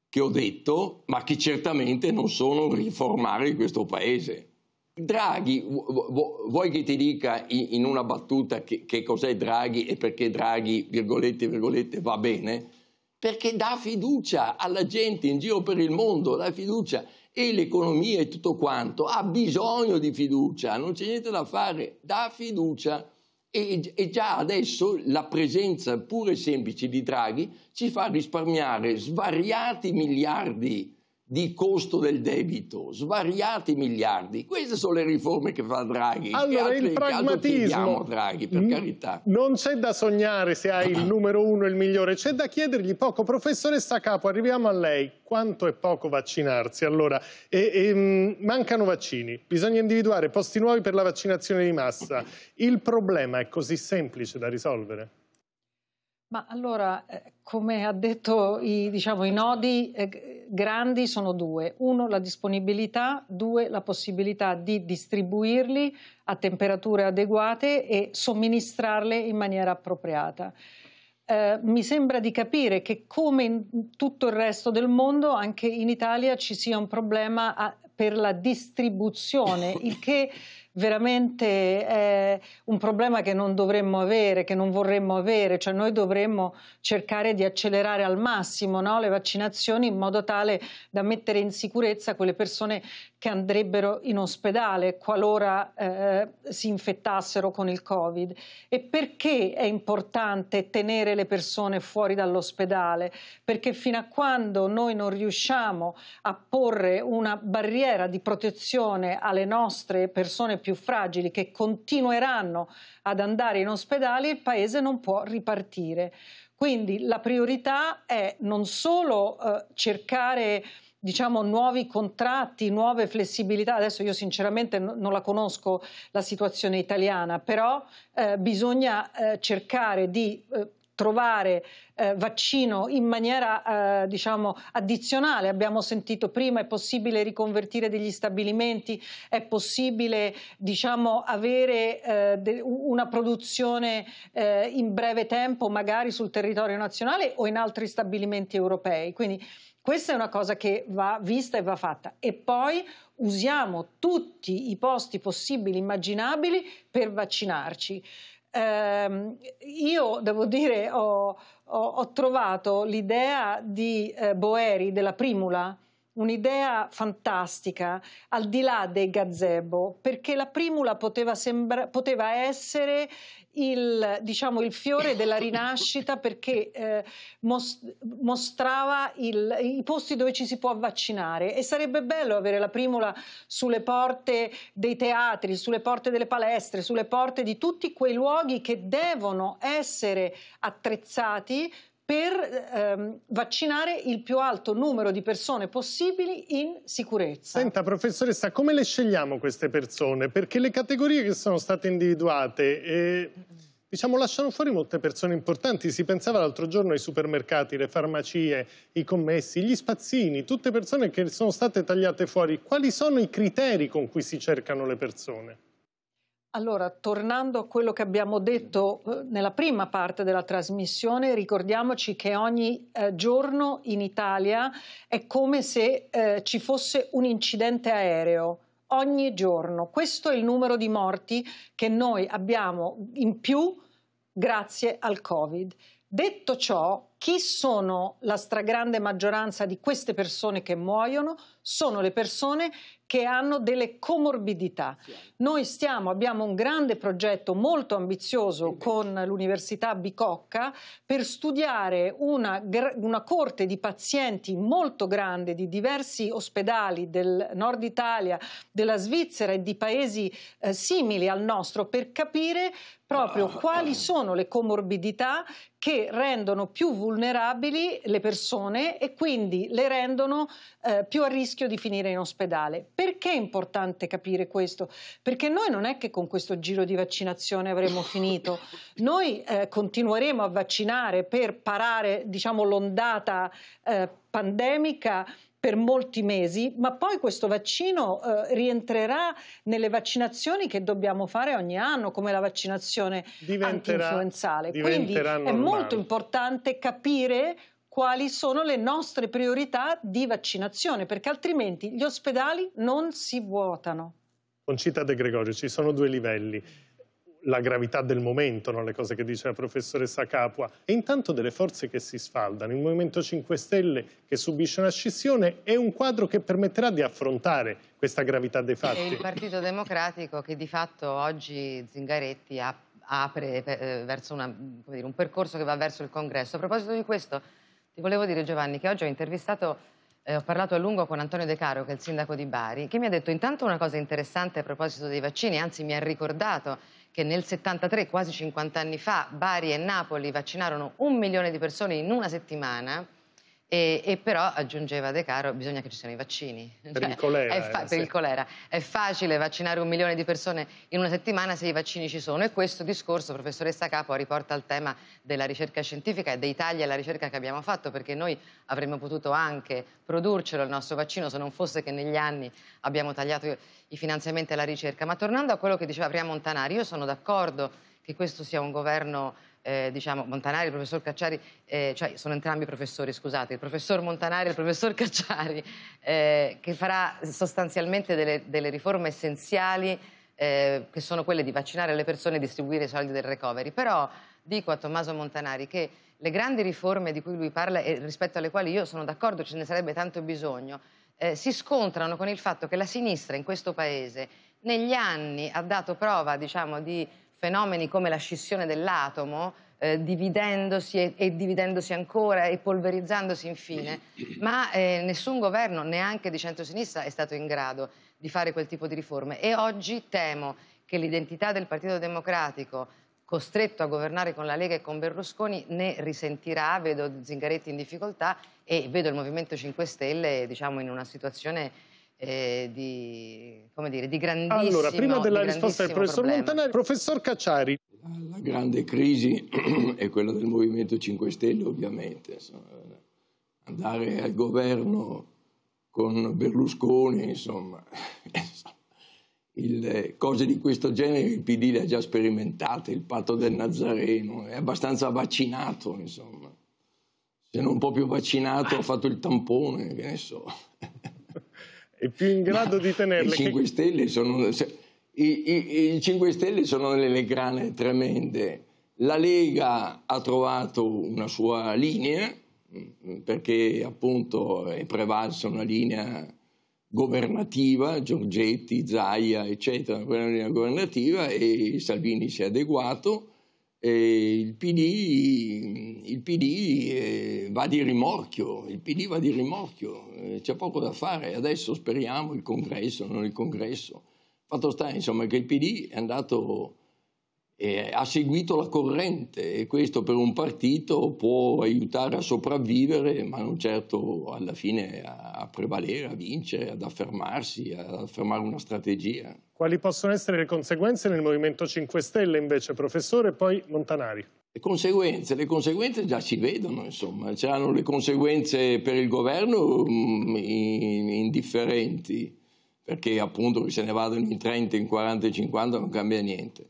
che ho detto, ma che certamente non sono riformare questo paese. Draghi, vuoi che ti dica in una battuta che, che cos'è Draghi e perché Draghi, virgolette, virgolette, va bene? perché dà fiducia alla gente in giro per il mondo, dà fiducia e l'economia e tutto quanto ha bisogno di fiducia, non c'è niente da fare, dà fiducia. E, e, già adesso la presenza pure semplice di Draghi ci fa risparmiare svariati miliardi di costo del debito, svariati miliardi. Queste sono le riforme che fa Draghi. Allora, il pragmatismo. Draghi, per carità. Non c'è da sognare se hai il numero uno e il migliore, c'è da chiedergli poco. Professoressa Capo, arriviamo a lei. Quanto è poco vaccinarsi? Allora, e, e, ehm, mancano vaccini, bisogna individuare posti nuovi per la vaccinazione di massa. Il problema è così semplice da risolvere? Ma allora, eh, come ha detto, i, diciamo, i nodi eh, grandi sono due. Uno, la disponibilità, due, la possibilità di distribuirli a temperature adeguate e somministrarle in maniera appropriata. Eh, mi sembra di capire che come in tutto il resto del mondo, anche in Italia ci sia un problema a, per la distribuzione, il che veramente è un problema che non dovremmo avere, che non vorremmo avere, cioè noi dovremmo cercare di accelerare al massimo no? le vaccinazioni in modo tale da mettere in sicurezza quelle persone che andrebbero in ospedale qualora eh, si infettassero con il Covid e perché è importante tenere le persone fuori dall'ospedale, perché fino a quando noi non riusciamo a porre una barriera di protezione alle nostre persone più fragili che continueranno ad andare in ospedale, il Paese non può ripartire. Quindi la priorità è non solo eh, cercare diciamo, nuovi contratti, nuove flessibilità. Adesso io sinceramente non la conosco la situazione italiana, però eh, bisogna eh, cercare di eh, trovare eh, vaccino in maniera eh, diciamo addizionale. Abbiamo sentito prima è possibile riconvertire degli stabilimenti, è possibile diciamo avere eh, una produzione eh, in breve tempo magari sul territorio nazionale o in altri stabilimenti europei. Quindi questa è una cosa che va vista e va fatta. E poi usiamo tutti i posti possibili, immaginabili, per vaccinarci. Eh, io devo dire, ho, ho, ho trovato l'idea di eh, Boeri, della Primula, un'idea fantastica al di là dei gazebo, perché la primula poteva, sembra, poteva essere il, diciamo, il, fiore della rinascita perché eh, mostrava il, i posti dove ci si può vaccinare e sarebbe bello avere la primula sulle porte dei teatri, sulle porte delle palestre, sulle porte di tutti quei luoghi che devono essere attrezzati per ehm, vaccinare il più alto numero di persone possibili in sicurezza. Senta, professoressa, come le scegliamo queste persone? Perché le categorie che sono state individuate... Eh diciamo, lasciano fuori molte persone importanti. Si pensava l'altro giorno ai supermercati, le farmacie, i commessi, gli spazzini, tutte persone che sono state tagliate fuori. Quali sono i criteri con cui si cercano le persone? Allora, tornando a quello che abbiamo detto eh, nella prima parte della trasmissione, ricordiamoci che ogni eh, giorno in Italia è come se eh, ci fosse un incidente aereo. Ogni giorno. Questo è il numero di morti che noi abbiamo in più grazie al Covid. Detto ciò, chi sono la stragrande maggioranza di queste persone che muoiono? Sono le persone che hanno delle comorbidità. Noi stiamo, abbiamo un grande progetto molto ambizioso con l'Università Bicocca per studiare una, una corte di pazienti molto grande di diversi ospedali del nord Italia, della Svizzera e di paesi eh, simili al nostro per capire proprio ah. quali sono le comorbidità che rendono più vulnerabili le persone e quindi le rendono eh, più a rischio di finire in ospedale. Perché è importante capire questo? Perché noi non è che con questo giro di vaccinazione avremo finito, noi eh, continueremo a vaccinare per parare diciamo, l'ondata eh, pandemica per molti mesi, ma poi questo vaccino eh, rientrerà nelle vaccinazioni che dobbiamo fare ogni anno, come la vaccinazione anti-influenzale. Quindi normale. è molto importante capire quali sono le nostre priorità di vaccinazione, perché altrimenti gli ospedali non si vuotano. Concita De Gregorio, ci sono due livelli la gravità del momento, no? le cose che dice la professoressa Capua, e intanto delle forze che si sfaldano, il Movimento 5 Stelle che subisce una scissione è un quadro che permetterà di affrontare questa gravità dei fatti. E il Partito Democratico che di fatto oggi Zingaretti apre eh, eh, verso una, dire, un percorso che va verso il congresso. A proposito di questo, ti volevo dire Giovanni che oggi ho intervistato eh, ho parlato a lungo con Antonio De Caro, che è il sindaco di Bari, che mi ha detto intanto una cosa interessante a proposito dei vaccini, anzi mi ha ricordato che nel 73, quasi 50 anni fa, Bari e Napoli vaccinarono un milione di persone in una settimana, e, e, però aggiungeva De Caro bisogna che ci siano i vaccini per cioè, il colera è, eh, per sì. il colera è facile vaccinare un milione di persone in una settimana se i vaccini ci sono e questo discorso professoressa Capo riporta al tema della ricerca scientifica e dei tagli alla ricerca che abbiamo fatto perché noi avremmo potuto anche produrcelo il nostro vaccino se non fosse che negli anni abbiamo tagliato i finanziamenti alla ricerca ma tornando a quello che diceva prima Montanari io sono d'accordo che questo sia un governo, eh, diciamo, Montanari, il professor Cacciari, eh, cioè sono entrambi professori, scusate, il professor Montanari e il professor Cacciari, eh, che farà sostanzialmente delle, delle riforme essenziali eh, che sono quelle di vaccinare le persone e distribuire i soldi del recovery. Però dico a Tommaso Montanari che le grandi riforme di cui lui parla e rispetto alle quali io sono d'accordo, ce ne sarebbe tanto bisogno, eh, si scontrano con il fatto che la sinistra in questo paese negli anni ha dato prova diciamo, di fenomeni come la scissione dell'atomo, eh, dividendosi e, e, dividendosi ancora e polverizzandosi infine, ma eh, nessun governo, neanche di centrosinistra, è stato in grado di fare quel tipo di riforme e oggi temo che l'identità del Partito Democratico costretto a governare con la Lega e con Berlusconi ne risentirà, vedo Zingaretti in difficoltà e vedo il Movimento 5 Stelle diciamo, in una situazione eh, di, come dire, di grandissimo Allora, prima della risposta del professor Montanari, professor Cacciari. La grande crisi è quella del Movimento 5 Stelle, ovviamente. Andare al governo con Berlusconi, insomma, il, cose di questo genere il PD le ha già sperimentate, il patto del Nazareno, è abbastanza vaccinato, insomma. Se non un po' più vaccinato, ha fatto il tampone, che ne so è più in grado Ma di tenerle. I 5 che... Stelle sono... I, i, I 5 Stelle sono delle grane tremende. La Lega ha trovato una sua linea, mm, perché appunto è prevalsa una linea governativa, Giorgetti, Zaia, eccetera, quella linea governativa e Salvini si è adeguato eh, il PD, il PD eh, va di rimorchio, il PD va di rimorchio, eh, c'è poco da fare, adesso speriamo il congresso, non il congresso. Fatto sta insomma che il PD è andato eh, ha seguito la corrente e questo per un partito può aiutare a sopravvivere, ma non certo alla fine a prevalere, a vincere, ad affermarsi, ad affermare una strategia. Quali possono essere le conseguenze nel Movimento 5 Stelle invece, professore, e poi Montanari? Le conseguenze, le conseguenze già si vedono, insomma, c'erano le conseguenze per il governo mm, indifferenti, perché appunto che se ne vadano in 30, in 40, in 50 non cambia niente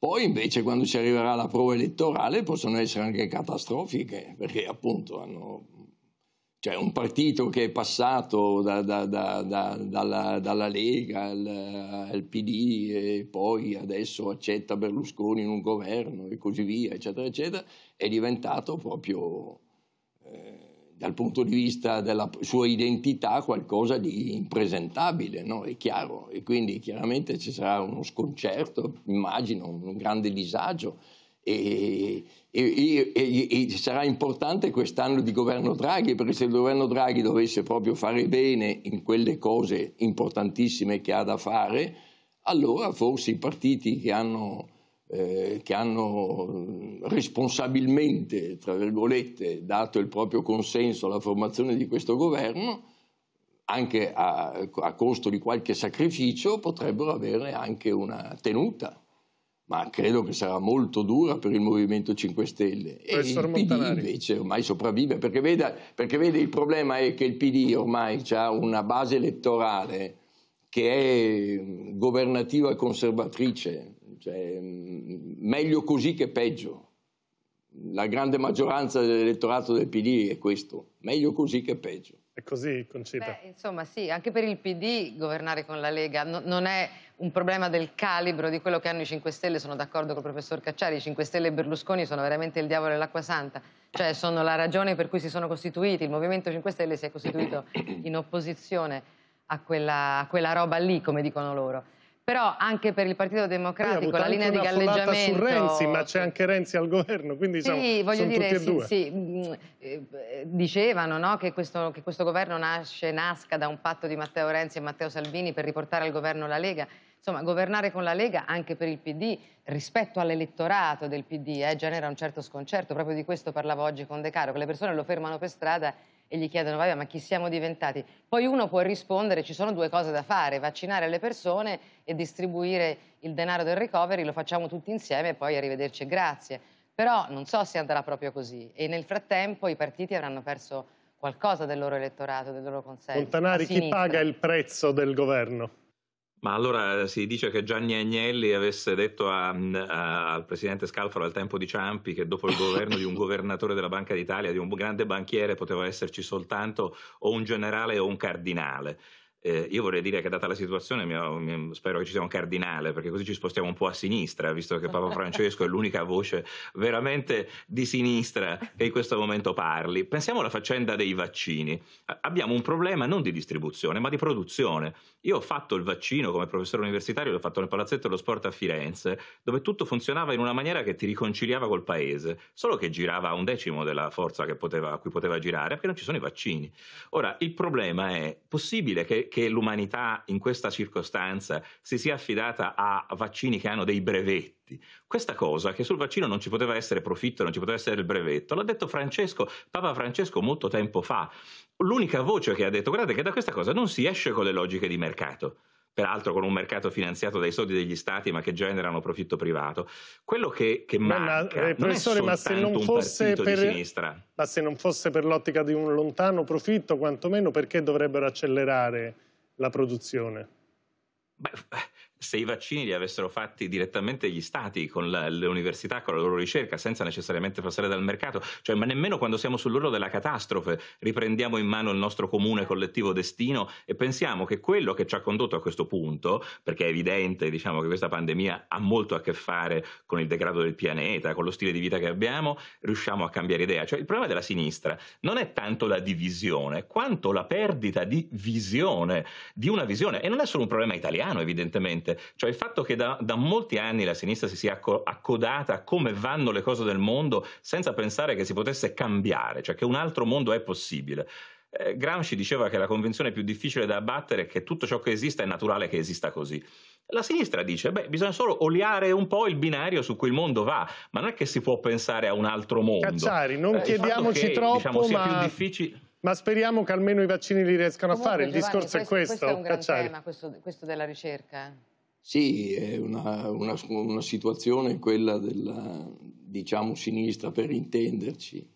poi invece quando ci arriverà la prova elettorale possono essere anche catastrofiche, perché appunto hanno... Cioè un partito che è passato da, da, da, dalla, dalla, Lega al, al, PD e poi adesso accetta Berlusconi in un governo e così via, eccetera, eccetera, è diventato proprio dal punto di vista della sua identità qualcosa di impresentabile, no? è chiaro, e quindi chiaramente ci sarà uno sconcerto, immagino, un grande disagio. E, e, e, e, sarà importante quest'anno di governo Draghi, perché se il governo Draghi dovesse proprio fare bene in quelle cose importantissime che ha da fare, allora forse i partiti che hanno eh, che hanno eh, responsabilmente, tra virgolette, dato il proprio consenso alla formazione di questo governo, anche a, a costo di qualche sacrificio, potrebbero avere anche una tenuta ma credo che sarà molto dura per il Movimento 5 Stelle. Professor e il PD invece ormai sopravvive, perché, veda, perché vede, il problema è che il PD ormai ha una base elettorale che è mm, governativa e conservatrice, cioè, mm, meglio così che peggio. La grande maggioranza dell'elettorato del PD è questo, meglio così che peggio. È così, Concita? Beh, insomma, sì, anche per il PD governare con la Lega no, non è un problema del calibro di quello che hanno i 5 Stelle, sono d'accordo con il professor Cacciari, i 5 Stelle e Berlusconi sono veramente il diavolo e l'acqua santa, cioè sono la ragione per cui si sono costituiti, il Movimento 5 Stelle si è costituito in opposizione a quella, a quella roba lì, come dicono loro però anche per il Partito Democratico la linea di galleggiamento... su Renzi, ma c'è anche Renzi al governo, quindi sì, diciamo, voglio dire, sì, sì. Dicevano no, che, questo, che, questo, governo nasce, nasca da un patto di Matteo Renzi e Matteo Salvini per riportare al governo la Lega. Insomma, governare con la Lega anche per il PD, rispetto all'elettorato del PD, eh, genera un certo sconcerto. Proprio di questo parlavo oggi con De Caro, che le persone lo fermano per strada e gli chiedono vabbè ma chi siamo diventati? Poi uno può rispondere ci sono due cose da fare, vaccinare le persone e distribuire il denaro del recovery, lo facciamo tutti insieme e poi arrivederci e grazie. Però non so se andrà proprio così e nel frattempo i partiti avranno perso qualcosa del loro elettorato, del loro consenso. Montanari, chi paga il prezzo del governo? Ma allora eh, si dice che Gianni Agnelli avesse detto a, mm, a, al presidente Scalfaro al tempo di Ciampi che dopo il governo di un governatore della Banca d'Italia, di un grande banchiere, poteva esserci soltanto o un generale o un cardinale. Eh, io vorrei dire che data la situazione mio, mio, spero che ci sia un cardinale perché così ci spostiamo un po' a sinistra visto che Papa Francesco è l'unica voce veramente di sinistra che in questo momento parli. Pensiamo alla faccenda dei vaccini. Abbiamo un problema non di distribuzione ma di produzione. Io ho fatto il vaccino come professore universitario, l'ho fatto nel Palazzetto dello Sport a Firenze dove tutto funzionava in una maniera che ti riconciliava col paese, solo che girava a un decimo della forza a cui poteva girare perché non ci sono i vaccini. Ora il problema è possibile che che l'umanità in questa circostanza si sia affidata a vaccini che hanno dei brevetti. Questa cosa, che sul vaccino non ci poteva essere profitto, non ci poteva essere il brevetto, l'ha detto Francesco, Papa Francesco molto tempo fa. L'unica voce che ha detto, guardate che da questa cosa non si esce con le logiche di mercato peraltro con un mercato finanziato dai soldi degli stati ma che generano profitto privato. Quello che, che manca ma, eh, professore, ma se non fosse per, Ma se non fosse per l'ottica di un lontano profitto, quantomeno perché dovrebbero accelerare la produzione? Beh, se i vaccini li avessero fatti direttamente gli stati, con la, le università, con la loro ricerca, senza necessariamente passare dal mercato, cioè, ma nemmeno quando siamo sull'orlo della catastrofe riprendiamo in mano il nostro comune collettivo destino e pensiamo che quello che ci ha condotto a questo punto, perché è evidente diciamo, che questa pandemia ha molto a che fare con il degrado del pianeta, con lo stile di vita che abbiamo, riusciamo a cambiare idea. Cioè, il problema della sinistra non è tanto la divisione, quanto la perdita di visione, di una visione, e non è solo un problema italiano evidentemente, precedente, cioè il fatto che da, da molti anni la sinistra si sia accodata a come vanno le cose del mondo senza pensare che si potesse cambiare, cioè che un altro mondo è possibile. Eh, Gramsci diceva che la convinzione più difficile da abbattere è che tutto ciò che esista è naturale che esista così. La sinistra dice, beh, bisogna solo oliare un po' il binario su cui il mondo va, ma non è che si può pensare a un altro mondo. Cacciari, non eh, chiediamoci che, troppo, diciamo, sia ma... più difficile... Ma speriamo che almeno i vaccini li riescano Comunque, a fare, il Giovanni, discorso questo, è questo. Questo è un gran Cacciari. tema, questo, questo della ricerca. Eh. Sì, è una, una, una situazione quella della diciamo, sinistra per intenderci,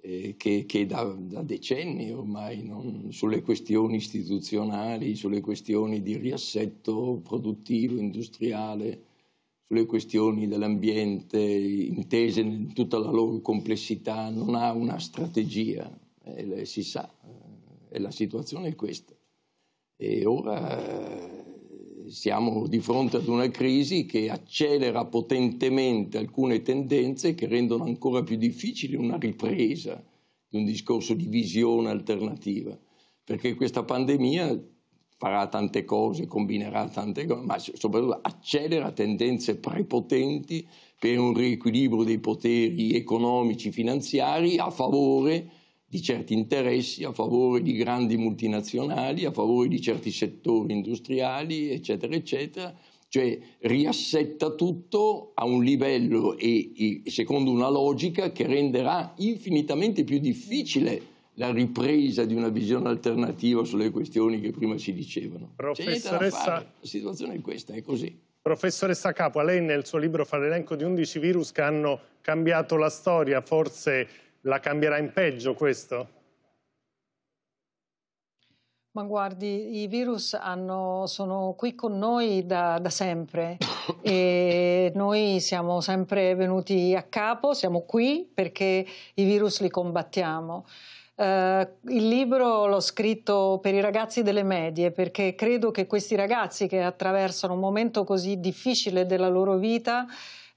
eh, che, che da, da, decenni ormai non, sulle questioni istituzionali, sulle questioni di riassetto produttivo, industriale, sulle questioni dell'ambiente, intese in tutta la loro complessità, non ha una strategia, eh, si sa, eh, e la situazione è questa. E ora siamo di fronte ad una crisi che accelera potentemente alcune tendenze che rendono ancora più difficile una ripresa di un discorso di visione alternativa, perché questa pandemia farà tante cose, combinerà tante cose, ma soprattutto accelera tendenze prepotenti per un riequilibrio dei poteri economici, finanziari a favore di certi interessi a favore di grandi multinazionali, a favore di certi settori industriali, eccetera, eccetera, cioè riassetta tutto a un livello e, e secondo una logica che renderà infinitamente più difficile la ripresa di una visione alternativa sulle questioni che prima si dicevano. Professoressa... La situazione è questa, è così. Professoressa Capua, lei nel suo libro fa l'elenco di 11 virus che hanno cambiato la storia, forse la cambierà in peggio questo? Ma guardi, i virus hanno, sono qui con noi da, da sempre e noi siamo sempre venuti a capo, siamo qui perché i virus li combattiamo. Uh, il libro l'ho scritto per i ragazzi delle medie perché credo che questi ragazzi che attraversano un momento così difficile della loro vita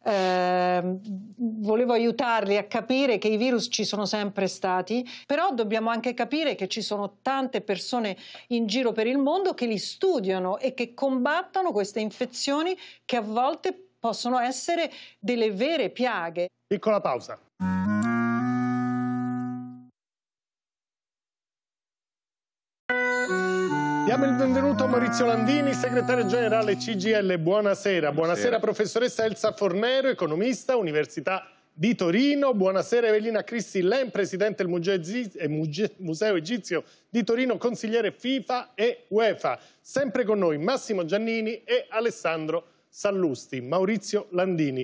Ehm, volevo aiutarli a capire che i virus ci sono sempre stati, però dobbiamo anche capire che ci sono tante persone in giro per il mondo che li studiano e che combattono queste infezioni che a volte possono essere delle vere piaghe. Piccola pausa. Diamo il benvenuto a Maurizio Landini, segretario generale CGL. Buonasera. Buonasera, Buonasera professoressa Elsa Fornero, economista, Università di Torino. Buonasera Evelina Cristi Cristillen, presidente del eh, Museo Egizio di Torino, consigliere FIFA e UEFA. Sempre con noi Massimo Giannini e Alessandro Sallusti. Maurizio Landini.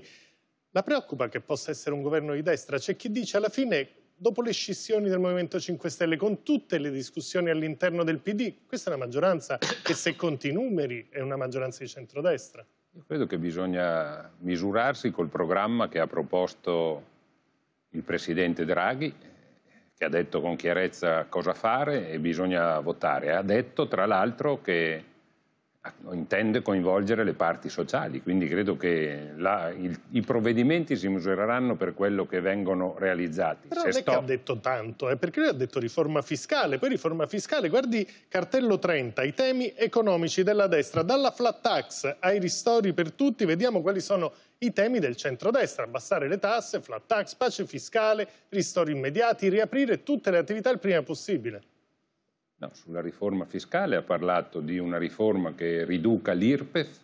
La preoccupa che possa essere un governo di destra? C'è chi dice alla fine dopo le scissioni del Movimento 5 Stelle, con tutte le discussioni all'interno del PD, questa è una maggioranza che se conti i numeri è una maggioranza di centrodestra. Io credo che bisogna misurarsi col programma che ha proposto il Presidente Draghi, che ha detto con chiarezza cosa fare e bisogna votare. Ha detto tra l'altro che intende coinvolgere le parti sociali, quindi credo che la, il, i provvedimenti si misureranno per quello che vengono realizzati. Però Se non sto... è che ha detto tanto, eh, perché lui ha detto riforma fiscale, poi riforma fiscale, guardi cartello 30, i temi economici della destra, dalla flat tax ai ristori per tutti, vediamo quali sono i temi del centrodestra, abbassare le tasse, flat tax, pace fiscale, ristori immediati, riaprire tutte le attività il prima possibile. No, sulla riforma fiscale ha parlato di una riforma che riduca l'IRPEF,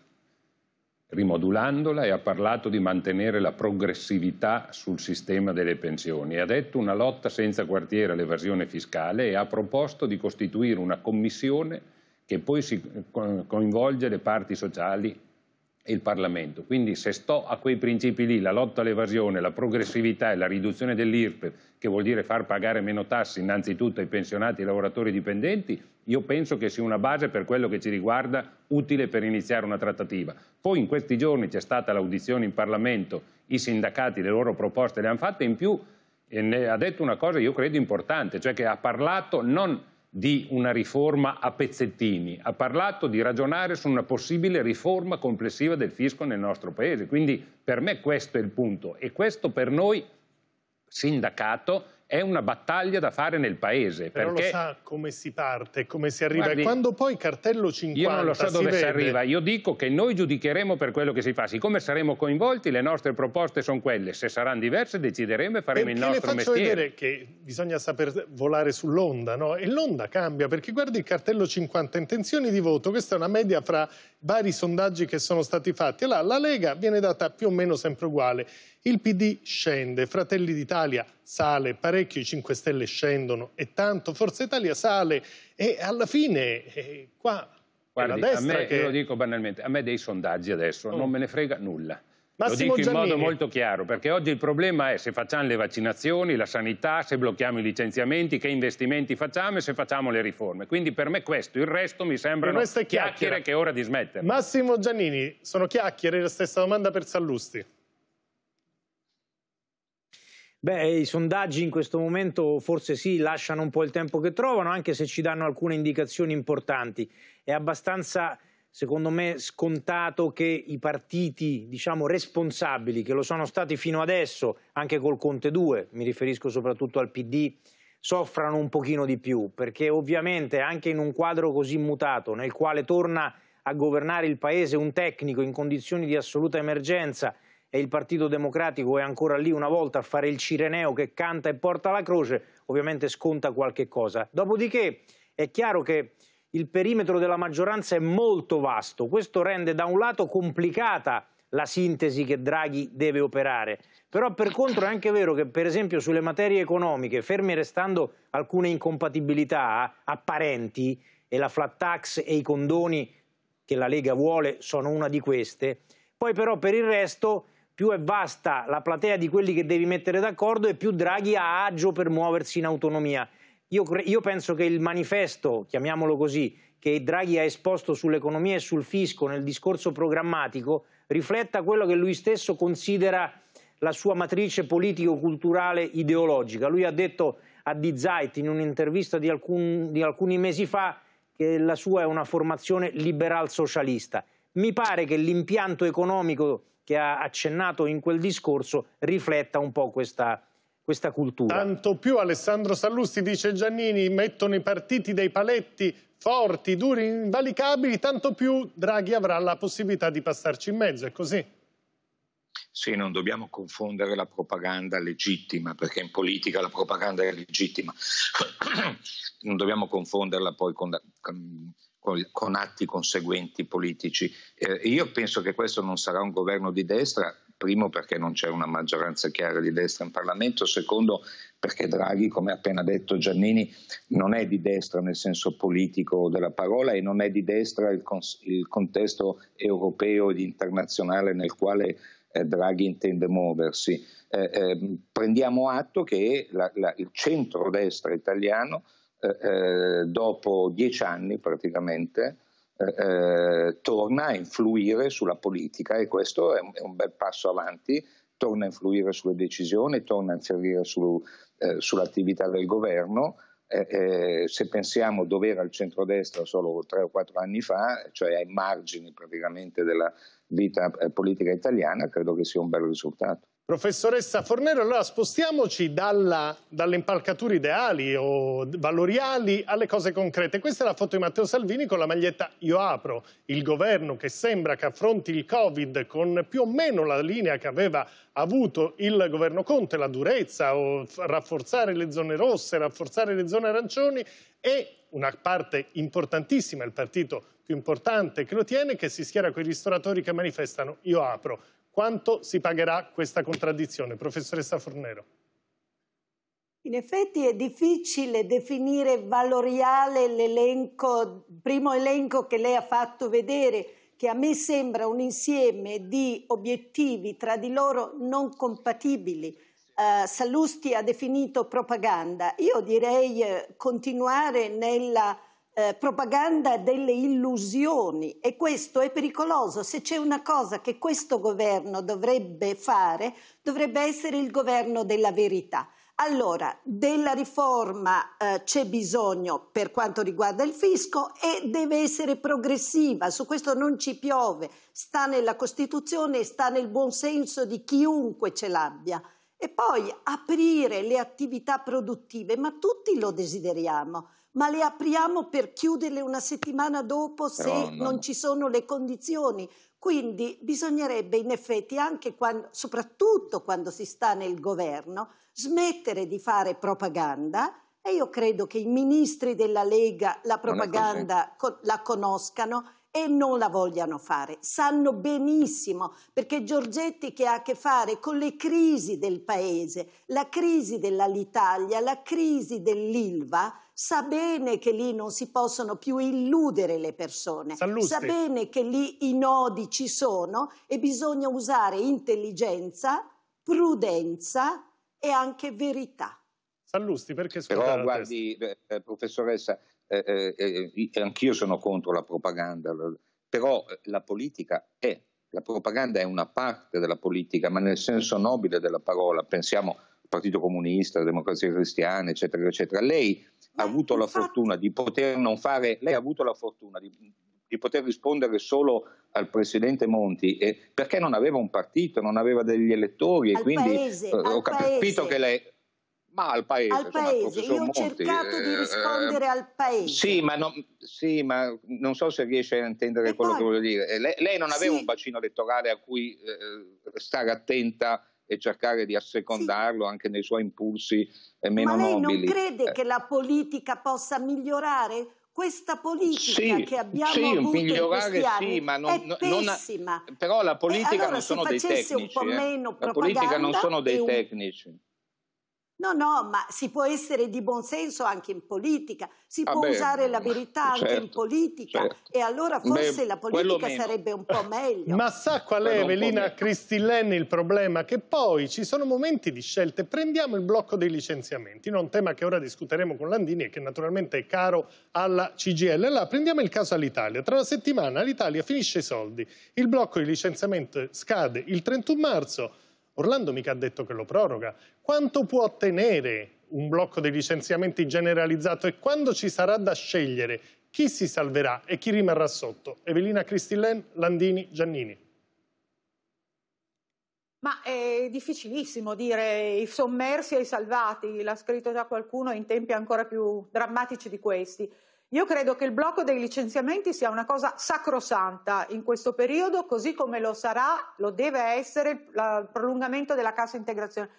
rimodulandola, e ha parlato di mantenere la progressività sul sistema delle pensioni. ha detto una lotta senza quartiere all'evasione fiscale e ha proposto di costituire una commissione che poi si coinvolge le parti sociali e il Parlamento. Quindi se sto a quei principi lì, la lotta all'evasione, la progressività e la riduzione dell'IRP, che vuol dire far pagare meno tasse innanzitutto ai pensionati e ai lavoratori dipendenti, io penso che sia una base per quello che ci riguarda utile per iniziare una trattativa. Poi in questi giorni c'è stata l'audizione in Parlamento, i sindacati le loro proposte le hanno fatte, in più ha detto una cosa io credo importante, cioè che ha parlato non di una riforma a pezzettini, ha parlato di ragionare su una possibile riforma complessiva del fisco nel nostro Paese. Quindi per me questo è il punto e questo per noi sindacato è una battaglia da fare nel paese. Però perché... lo sa come si parte, come si arriva. Guardi, e quando poi cartello 50 Io non lo so si dove vede. si arriva. Io dico che noi giudicheremo per quello che si fa. Siccome saremo coinvolti, le nostre proposte sono quelle. Se saranno diverse decideremo e faremo perché il nostro mestiere. Perché le faccio mestiere. vedere che bisogna saper volare sull'onda, no? E l'onda cambia, perché guardi il cartello 50 intenzioni di voto, questa è una media fra vari sondaggi che sono stati fatti. Allora, la Lega viene data più o meno sempre uguale. Il PD scende, Fratelli d'Italia sale, parecchio i 5 Stelle scendono e tanto Forza Italia sale e alla fine eh, qua Guardi, a me, che... io lo dico banalmente, a me dei sondaggi adesso oh. non me ne frega nulla. Massimo Lo dico Giannini. in modo molto chiaro, perché oggi il problema è se facciamo le vaccinazioni, la sanità, se blocchiamo i licenziamenti, che investimenti facciamo e se facciamo le riforme. Quindi per me questo, il resto mi sembrano resto chiacchiere che è ora di smettere. Massimo Giannini, sono chiacchiere, la stessa domanda per Sallusti. Beh, i sondaggi in questo momento forse sì, lasciano un po' il tempo che trovano, anche se ci danno alcune indicazioni importanti. È abbastanza secondo me scontato che i partiti diciamo, responsabili che lo sono stati fino adesso, anche col Conte 2, mi riferisco soprattutto al PD, soffrano un pochino di più, perché ovviamente anche in un quadro così mutato, nel quale torna a governare il paese un tecnico in condizioni di assoluta emergenza e il Partito Democratico è ancora lì una volta a fare il cireneo che canta e porta la croce, ovviamente sconta qualche cosa. Dopodiché è chiaro che il perimetro della maggioranza è molto vasto. Questo rende da un lato complicata la sintesi che Draghi deve operare, però per contro è anche vero che per esempio sulle materie economiche, fermi restando alcune incompatibilità apparenti, e la flat tax e i condoni che la Lega vuole sono una di queste, poi però per il resto più è vasta la platea di quelli che devi mettere d'accordo e più Draghi ha agio per muoversi in autonomia. Io, io, penso che il manifesto, chiamiamolo così, che Draghi ha esposto sull'economia e sul fisco nel discorso programmatico rifletta quello che lui stesso considera la sua matrice politico-culturale ideologica. Lui ha detto a Die Zeit in un'intervista di, alcun, di alcuni mesi fa che la sua è una formazione liberal-socialista. Mi pare che l'impianto economico che ha accennato in quel discorso rifletta un po' questa questa cultura. Tanto più Alessandro Sallusti dice Giannini mettono i partiti dei paletti forti, duri, invalicabili, tanto più Draghi avrà la possibilità di passarci in mezzo, è così? Sì, non dobbiamo confondere la propaganda legittima, perché in politica la propaganda è legittima, non dobbiamo confonderla poi con, con con atti conseguenti politici. Eh, io penso che questo non sarà un governo di destra, primo perché non c'è una maggioranza chiara di destra in Parlamento, secondo perché Draghi, come ha appena detto Giannini, non è di destra nel senso politico della parola e non è di destra il, cons- il contesto europeo ed internazionale nel quale eh, Draghi intende muoversi. Eh, eh, prendiamo atto che la, la, il centrodestra italiano eh, eh, dopo dieci anni praticamente eh, eh, torna a influire sulla politica e questo è un, è un, bel passo avanti, torna a influire sulle decisioni, torna a influire su, eh, sull'attività del governo. Eh, eh se pensiamo dove era il centrodestra solo tre o quattro anni fa, cioè ai margini praticamente della vita politica italiana, credo che sia un bel risultato. Professoressa Fornero, allora spostiamoci dalla, dalle impalcature ideali o valoriali alle cose concrete. Questa è la foto di Matteo Salvini con la maglietta Io apro. Il governo che sembra che affronti il Covid con più o meno la linea che aveva avuto il governo Conte, la durezza, rafforzare le zone rosse, rafforzare le zone arancioni e una parte importantissima, il partito più importante che lo tiene, che si schiera con i ristoratori che manifestano Io apro quanto si pagherà questa contraddizione? Professoressa Fornero. In effetti è difficile definire valoriale l'elenco, primo elenco che lei ha fatto vedere, che a me sembra un insieme di obiettivi tra di loro non compatibili. Uh, eh, Sallusti ha definito propaganda. Io direi continuare nella eh, propaganda delle illusioni e questo è pericoloso. Se c'è una cosa che questo governo dovrebbe fare, dovrebbe essere il governo della verità. Allora, della riforma eh, c'è bisogno per quanto riguarda il fisco e deve essere progressiva, su questo non ci piove, sta nella Costituzione e sta nel buon senso di chiunque ce l'abbia. E poi aprire le attività produttive, ma tutti lo desideriamo ma le apriamo per chiuderle una settimana dopo se no, no. non ci sono le condizioni. Quindi bisognerebbe in effetti anche quando, soprattutto quando si sta nel governo, smettere di fare propaganda e io credo che i ministri della Lega la propaganda la conoscano e non la vogliano fare. Sanno benissimo perché Giorgetti che ha a che fare con le crisi del paese, la crisi dell'Alitalia, la crisi dell'Ilva, sa bene che lì non si possono più illudere le persone, Salute. sa bene che lì i nodi ci sono e bisogna usare intelligenza, prudenza e anche verità. Sallusti, perché scusate? Però guardi, eh, eh, professoressa, eh, eh, eh, eh, anch'io sono contro la propaganda, però la politica è, la propaganda è una parte della politica, ma nel senso nobile della parola, pensiamo al Partito Comunista, alla Democrazia Cristiana, eccetera, eccetera. Lei ha avuto la fortuna di poter non fare, lei ha avuto la fortuna di, di poter rispondere solo al presidente Monti eh, perché non aveva un partito, non aveva degli elettori al e quindi paese, eh, ho capito paese. che lei ma al paese, al insomma, paese. io ho Monti, cercato eh, di rispondere eh, al paese sì ma, non, sì ma, non, so se riesce a intendere e quello poi, che voglio dire lei, lei non aveva sì. un bacino elettorale a cui eh, stare attenta e cercare di assecondarlo sì. anche nei suoi impulsi eh, meno nobili. Ma lei nobili. non crede eh. che la politica possa migliorare? questa politica sì, che abbiamo sì, avuto migliorare, in questi sì, ma non, è Non ha, però la eh, politica allora non sono dei tecnici. Eh. La politica non sono dei tecnici. No, no, ma si può essere di buon senso anche in politica, si ah può beh, usare la verità certo, anche in certo, politica certo. e allora forse beh, la politica sarebbe un po' meglio. Ma sa qual è, Evelina Cristillenni, il problema? Che poi ci sono momenti di scelte. Prendiamo il blocco dei licenziamenti, no? un tema che ora discuteremo con Landini e che naturalmente è caro alla CGL. Allora, prendiamo il caso all'Italia. Tra una settimana l'Italia finisce i soldi, il blocco di licenziamento scade il 31 marzo, Orlando mica ha detto che lo proroga quanto può ottenere un blocco dei licenziamenti generalizzato e quando ci sarà da scegliere chi si salverà e chi rimarrà sotto? Evelina Cristillen, Landini, Giannini. Ma è difficilissimo dire i sommersi e i salvati, l'ha scritto già qualcuno in tempi ancora più drammatici di questi. Io credo che il blocco dei licenziamenti sia una cosa sacrosanta in questo periodo, così come lo sarà, lo deve essere il prolungamento della cassa integrazione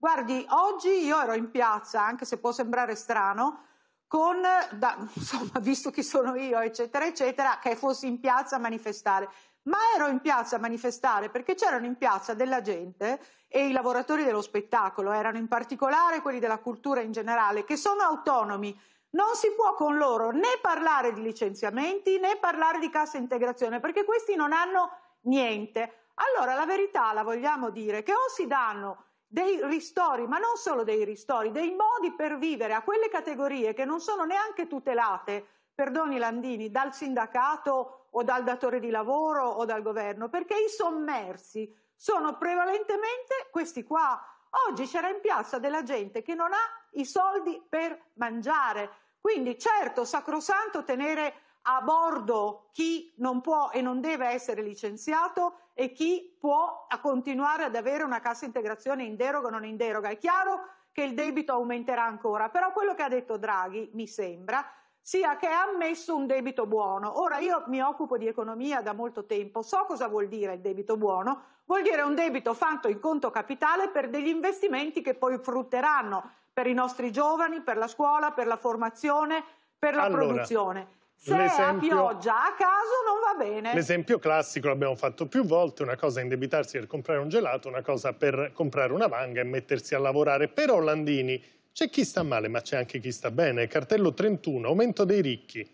Guardi, oggi io ero in piazza, anche se può sembrare strano, con, da, insomma, visto chi sono io, eccetera, eccetera, che fossi in piazza a manifestare. Ma ero in piazza a manifestare perché c'erano in piazza della gente e i lavoratori dello spettacolo, erano in particolare quelli della cultura in generale, che sono autonomi. Non si può con loro né parlare di licenziamenti né parlare di cassa integrazione perché questi non hanno niente. Allora la verità la vogliamo dire che o si danno dei ristori, ma non solo dei ristori, dei modi per vivere a quelle categorie che non sono neanche tutelate, perdoni Landini, dal sindacato o dal datore di lavoro o dal governo, perché i sommersi sono prevalentemente questi qua. Oggi c'era in piazza della gente che non ha i soldi per mangiare. Quindi certo, sacrosanto tenere a bordo chi non può e non deve essere licenziato e chi può continuare ad avere una cassa integrazione in deroga o non in deroga. È chiaro che il debito aumenterà ancora, però quello che ha detto Draghi, mi sembra, sia che ha ammesso un debito buono. Ora io mi occupo di economia da molto tempo, so cosa vuol dire il debito buono, vuol dire un debito fatto in conto capitale per degli investimenti che poi frutteranno per i nostri giovani, per la scuola, per la formazione, per la allora. produzione. Se a pioggia a caso non va bene. L'esempio classico l'abbiamo fatto più volte, una cosa è indebitarsi per comprare un gelato, una cosa per comprare una vanga e mettersi a lavorare. Però Landini, c'è chi sta male ma c'è anche chi sta bene. Cartello 31, aumento dei ricchi.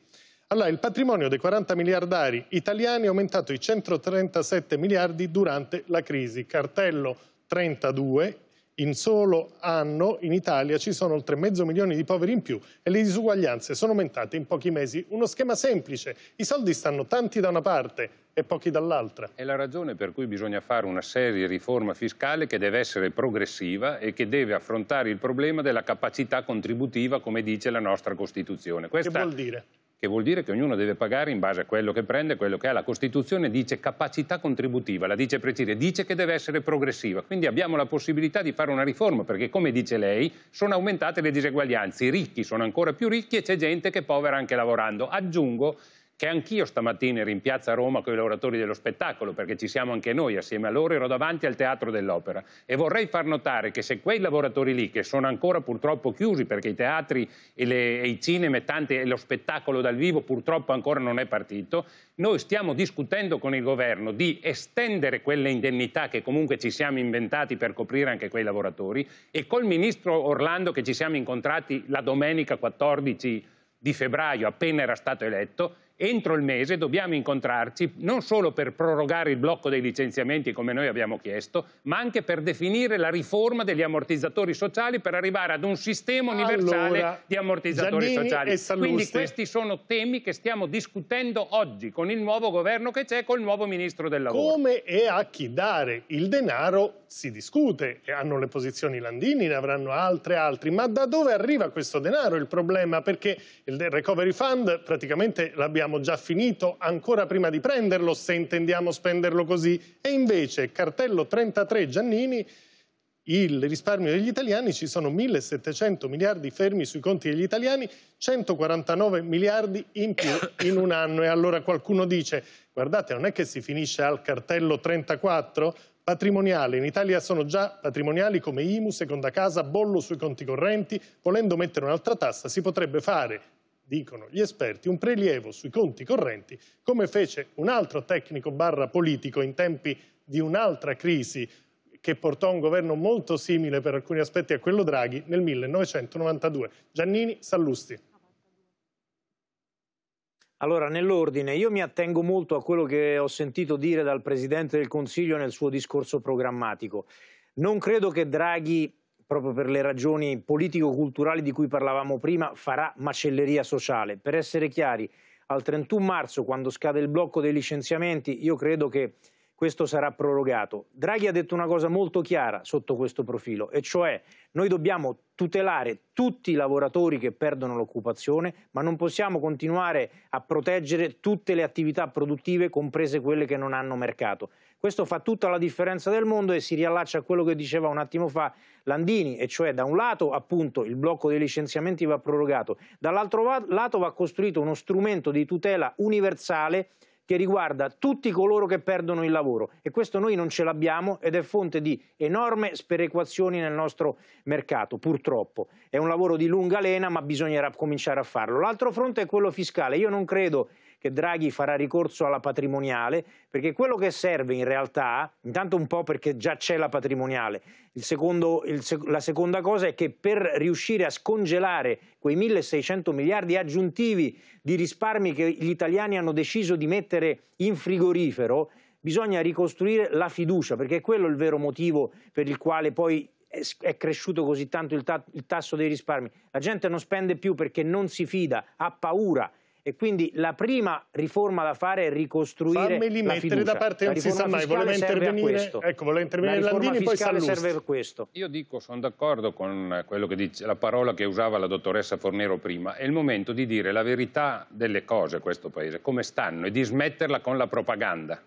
Allora, il patrimonio dei 40 miliardari italiani è aumentato di 137 miliardi durante la crisi. Cartello 32, in solo anno in Italia ci sono oltre mezzo milione di poveri in più e le disuguaglianze sono aumentate in pochi mesi. Uno schema semplice, i soldi stanno tanti da una parte e pochi dall'altra. È la ragione per cui bisogna fare una seria riforma fiscale che deve essere progressiva e che deve affrontare il problema della capacità contributiva, come dice la nostra Costituzione. Questa... Che vuol dire? che vuol dire che ognuno deve pagare in base a quello che prende, quello che ha. La Costituzione dice capacità contributiva, la dice precisa, dice che deve essere progressiva. Quindi abbiamo la possibilità di fare una riforma perché, come dice lei, sono aumentate le diseguaglianze. I ricchi sono ancora più ricchi e c'è gente che è povera anche lavorando. Aggiungo che anch'io stamattina ero in piazza a Roma con i lavoratori dello spettacolo, perché ci siamo anche noi assieme a loro, ero davanti al Teatro dell'Opera e vorrei far notare che se quei lavoratori lì, che sono ancora purtroppo chiusi perché i teatri e, le, e i cinema tante, e lo spettacolo dal vivo purtroppo ancora non è partito, noi stiamo discutendo con il governo di estendere quelle indennità che comunque ci siamo inventati per coprire anche quei lavoratori e col ministro Orlando che ci siamo incontrati la domenica 14 di febbraio appena era stato eletto entro il mese dobbiamo incontrarci non solo per prorogare il blocco dei licenziamenti come noi abbiamo chiesto, ma anche per definire la riforma degli ammortizzatori sociali per arrivare ad un sistema universale allora, di ammortizzatori Giannini sociali. Quindi questi sono temi che stiamo discutendo oggi con il nuovo governo che c'è, col nuovo ministro del lavoro. Come e a chi dare il denaro si discute, hanno le posizioni Landini, ne avranno altre, altri, ma da dove arriva questo denaro il problema? Perché il Recovery Fund praticamente l'abbiamo abbiamo già finito ancora prima di prenderlo se intendiamo spenderlo così. E invece, cartello 33 Giannini, il risparmio degli italiani, ci sono 1.700 miliardi fermi sui conti degli italiani, 149 miliardi in più in un anno. E allora qualcuno dice, guardate, non è che si finisce al cartello 34? patrimoniale. In Italia sono già patrimoniali come IMU, seconda casa, bollo sui conti correnti. Volendo mettere un'altra tassa si potrebbe fare dicono gli esperti, un prelievo sui conti correnti, come fece un altro tecnico barra politico in tempi di un'altra crisi che portò a un governo molto simile per alcuni aspetti a quello Draghi nel 1992. Giannini Sallusti. Allora, nell'ordine, io mi attengo molto a quello che ho sentito dire dal Presidente del Consiglio nel suo discorso programmatico. Non credo che Draghi proprio per le ragioni politico-culturali di cui parlavamo prima, farà macelleria sociale. Per essere chiari, al 31 marzo, quando scade il blocco dei licenziamenti, io credo che questo sarà prorogato. Draghi ha detto una cosa molto chiara sotto questo profilo, e cioè noi dobbiamo tutelare tutti i lavoratori che perdono l'occupazione, ma non possiamo continuare a proteggere tutte le attività produttive, comprese quelle che non hanno mercato. Questo fa tutta la differenza del mondo e si riallaccia a quello che diceva un attimo fa Landini, e cioè da un lato appunto il blocco dei licenziamenti va prorogato, dall'altro lato va costruito uno strumento di tutela universale che riguarda tutti coloro che perdono il lavoro e questo noi non ce l'abbiamo ed è fonte di enorme sperequazioni nel nostro mercato, purtroppo. È un lavoro di lunga lena ma bisognerà cominciare a farlo. L'altro fronte è quello fiscale. Io non credo che Draghi farà ricorso alla patrimoniale, perché quello che serve in realtà, intanto un po' perché già c'è la patrimoniale, il secondo, il, la seconda cosa è che per riuscire a scongelare quei 1.600 miliardi aggiuntivi di risparmi che gli italiani hanno deciso di mettere in frigorifero, bisogna ricostruire la fiducia, perché è quello il vero motivo per il quale poi è cresciuto così tanto il, ta il, tasso dei risparmi. La gente non spende più perché non si fida, ha paura e quindi la prima riforma da fare è ricostruire Fammeli la mettere fiducia. da parte non si sa mai, voleva intervenire, ecco, voleva intervenire la Landini, poi serve per questo. Io dico, sono d'accordo con eh, che dice, la parola che usava la dottoressa Fornero prima, è il momento di dire la verità delle cose a questo Paese, come stanno, e di smetterla con la propaganda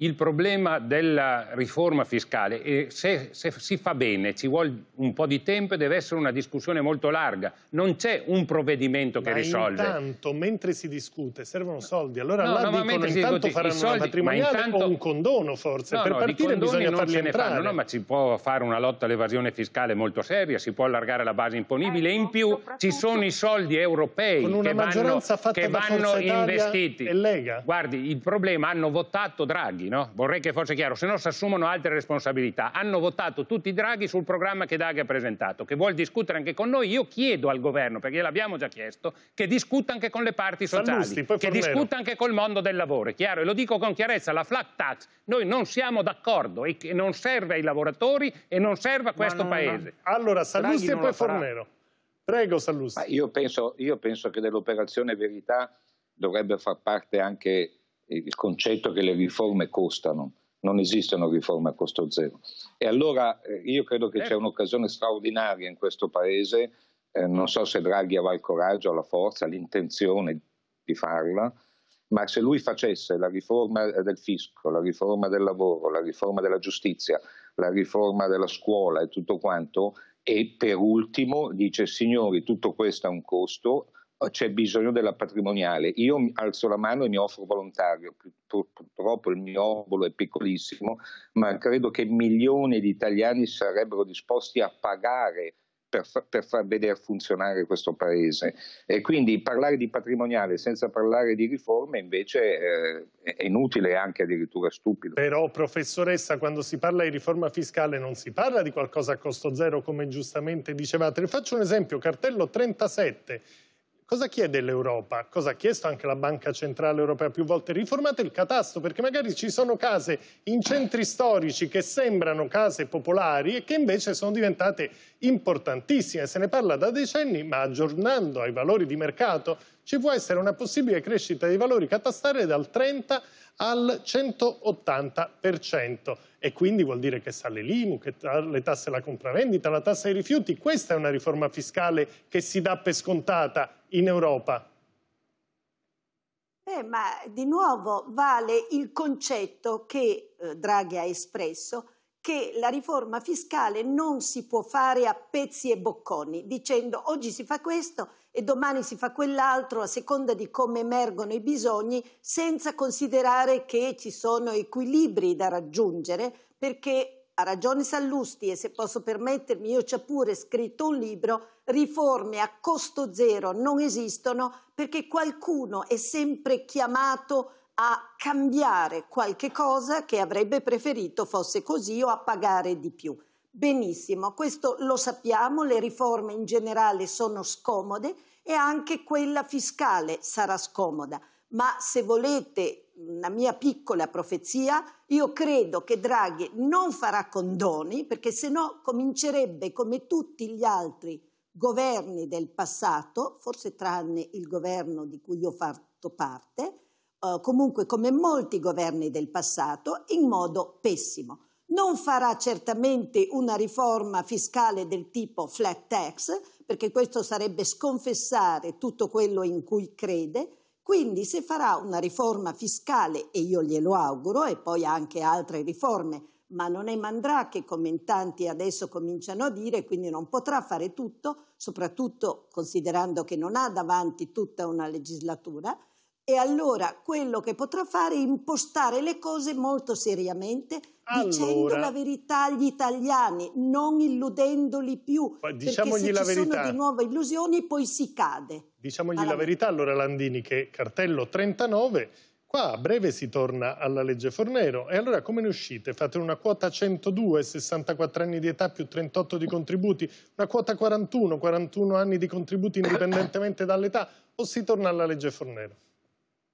il problema della riforma fiscale, e se, se, si fa bene, ci vuole un po' di tempo e deve essere una discussione molto larga. Non c'è un provvedimento che ma risolve. intanto, mentre si discute, servono soldi. Allora no, là no, dicono ma intanto discute, faranno soldi, una patrimoniale ma intanto... un condono, forse. No, per no, partire bisogna non farli se ne entrare. Fanno, no, ma si può fare una lotta all'evasione fiscale molto seria, si può allargare la base imponibile. in ecco, più ci sono i soldi europei che vanno, che vanno investiti. E Lega. Guardi, il problema, hanno votato Draghi no? Vorrei che fosse chiaro, se no si assumono altre responsabilità. Hanno votato tutti i Draghi sul programma che Draghi ha presentato, che vuol discutere anche con noi. Io chiedo al governo, perché gliel'abbiamo già chiesto, che discuta anche con le parti sociali, Sallusti, che discuta anche col mondo del lavoro, è chiaro? E lo dico con chiarezza, la flat tax, noi non siamo d'accordo e che non serve ai lavoratori e non serve a questo no, Paese. No. Allora, Sallusti e poi Fornero. Prego, Sallusti. Io penso, io penso che dell'operazione verità dovrebbe far parte anche il concetto che le riforme costano, non esistono riforme a costo zero. E allora eh, io credo che c'è certo. un'occasione straordinaria in questo Paese, eh, non so se Draghi avrà il coraggio, la forza, l'intenzione di farla, ma se lui facesse la riforma eh, del fisco, la riforma del lavoro, la riforma della giustizia, la riforma della scuola e tutto quanto, e per ultimo dice signori tutto questo ha un costo, c'è bisogno della patrimoniale. Io alzo la mano e mi offro volontario, purtroppo il mio obolo è piccolissimo, ma credo che milioni di italiani sarebbero disposti a pagare per, per far vedere funzionare questo paese. E quindi parlare di patrimoniale senza parlare di riforme invece eh, è inutile e anche addirittura stupido. Però, professoressa, quando si parla di riforma fiscale non si parla di qualcosa a costo zero, come giustamente dicevate. Le faccio un esempio, cartello 37 Cosa chiede l'Europa? Cosa ha chiesto anche la Banca Centrale Europea più volte? Riformate il catasto perché magari ci sono case in centri storici che sembrano case popolari e che invece sono diventate importantissime. Se ne parla da decenni, ma aggiornando ai valori di mercato ci può essere una possibile crescita dei valori catastari dal 30 al 180% e quindi vuol dire che sale l'IMU, che le tasse alla compravendita, la tassa ai rifiuti. Questa è una riforma fiscale che si dà per scontata in Europa? Eh, ma di nuovo vale il concetto che eh, Draghi ha espresso che la riforma fiscale non si può fare a pezzi e bocconi, dicendo oggi si fa questo e domani si fa quell'altro a seconda di come emergono i bisogni, senza considerare che ci sono equilibri da raggiungere, perché ha ragione Sallusti e se posso permettermi io ci ho pure scritto un libro, riforme a costo zero non esistono perché qualcuno è sempre chiamato a cambiare qualche cosa che avrebbe preferito fosse così o a pagare di più. Benissimo, questo lo sappiamo, le riforme in generale sono scomode e anche quella fiscale sarà scomoda, ma se volete una mia piccola profezia, io credo che Draghi non farà condoni perché sennò comincerebbe come tutti gli altri governi del passato, forse tranne il governo di cui io ho fatto parte, eh, comunque come molti governi del passato, in modo pessimo. Non farà certamente una riforma fiscale del tipo flat tax, perché questo sarebbe sconfessare tutto quello in cui crede, quindi se farà una riforma fiscale, e io glielo auguro, e poi anche altre riforme, ma non è Mandrà che come in tanti adesso cominciano a dire, quindi non potrà fare tutto, soprattutto considerando che non ha davanti tutta una legislatura, e allora quello che potrà fare è impostare le cose molto seriamente allora, dicendo la verità agli italiani, non illudendoli più, perché se ci la ci verità. sono di nuovo illusioni poi si cade. Diciamogli allora. la verità allora Landini che cartello 39 Qua a breve si torna alla legge Fornero e allora come ne uscite? Fate una quota 102, 64 anni di età più 38 di contributi, una quota 41, 41 anni di contributi indipendentemente dall'età o si torna alla legge Fornero?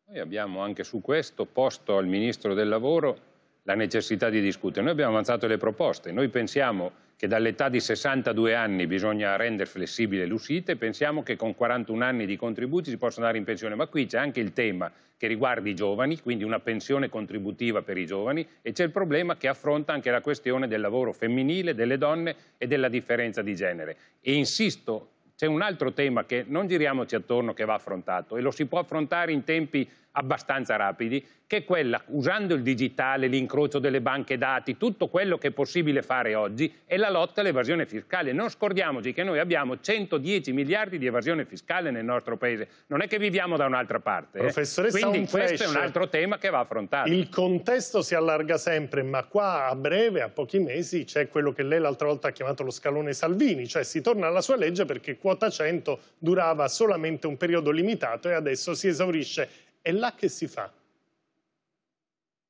Noi abbiamo anche su questo posto al Ministro del Lavoro la necessità di discutere. Noi abbiamo avanzato le proposte, noi pensiamo che dall'età di 62 anni bisogna rendere flessibile l'uscita pensiamo che con 41 anni di contributi si possa andare in pensione, ma qui c'è anche il tema che riguarda i giovani, quindi una pensione contributiva per i giovani e c'è il problema che affronta anche la questione del lavoro femminile, delle donne e della differenza di genere. E insisto, c'è un altro tema che non giriamoci attorno che va affrontato e lo si può affrontare in tempi abbastanza rapidi, che è quella, usando il digitale, l'incrocio delle banche dati, tutto quello che è possibile fare oggi, è la lotta all'evasione fiscale. Non scordiamoci che noi abbiamo 110 miliardi di evasione fiscale nel nostro Paese. Non è che viviamo da un'altra parte. Eh? Quindi questo è un altro tema che va affrontato. Il contesto si allarga sempre, ma qua a breve, a pochi mesi, c'è quello che lei l'altra volta ha chiamato lo scalone Salvini, cioè si torna alla sua legge perché quota 100 durava solamente un periodo limitato e adesso si esaurisce è là che si fa.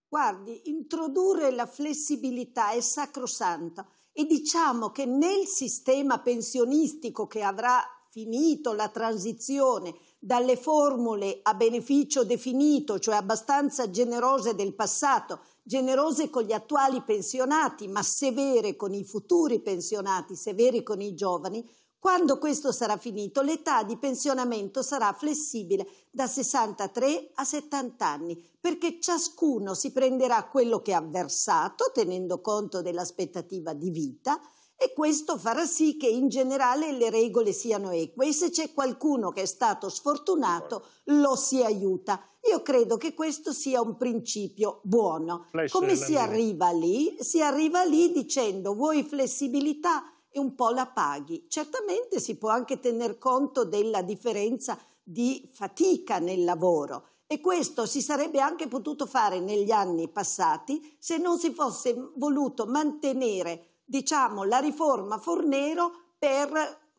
Guardi, introdurre la flessibilità è sacrosanta e diciamo che nel sistema pensionistico che avrà finito la transizione dalle formule a beneficio definito, cioè abbastanza generose del passato, generose con gli attuali pensionati, ma severe con i futuri pensionati, severi con i giovani, quando questo sarà finito, l'età di pensionamento sarà flessibile da 63 a 70 anni, perché ciascuno si prenderà quello che ha versato, tenendo conto dell'aspettativa di vita, e questo farà sì che in generale le regole siano eque e se c'è qualcuno che è stato sfortunato lo si aiuta. Io credo che questo sia un principio buono. Come si arriva lì? Si arriva lì dicendo vuoi flessibilità? e un po' la paghi. Certamente si può anche tener conto della differenza di fatica nel lavoro e questo si sarebbe anche potuto fare negli anni passati se non si fosse voluto mantenere diciamo, la riforma Fornero per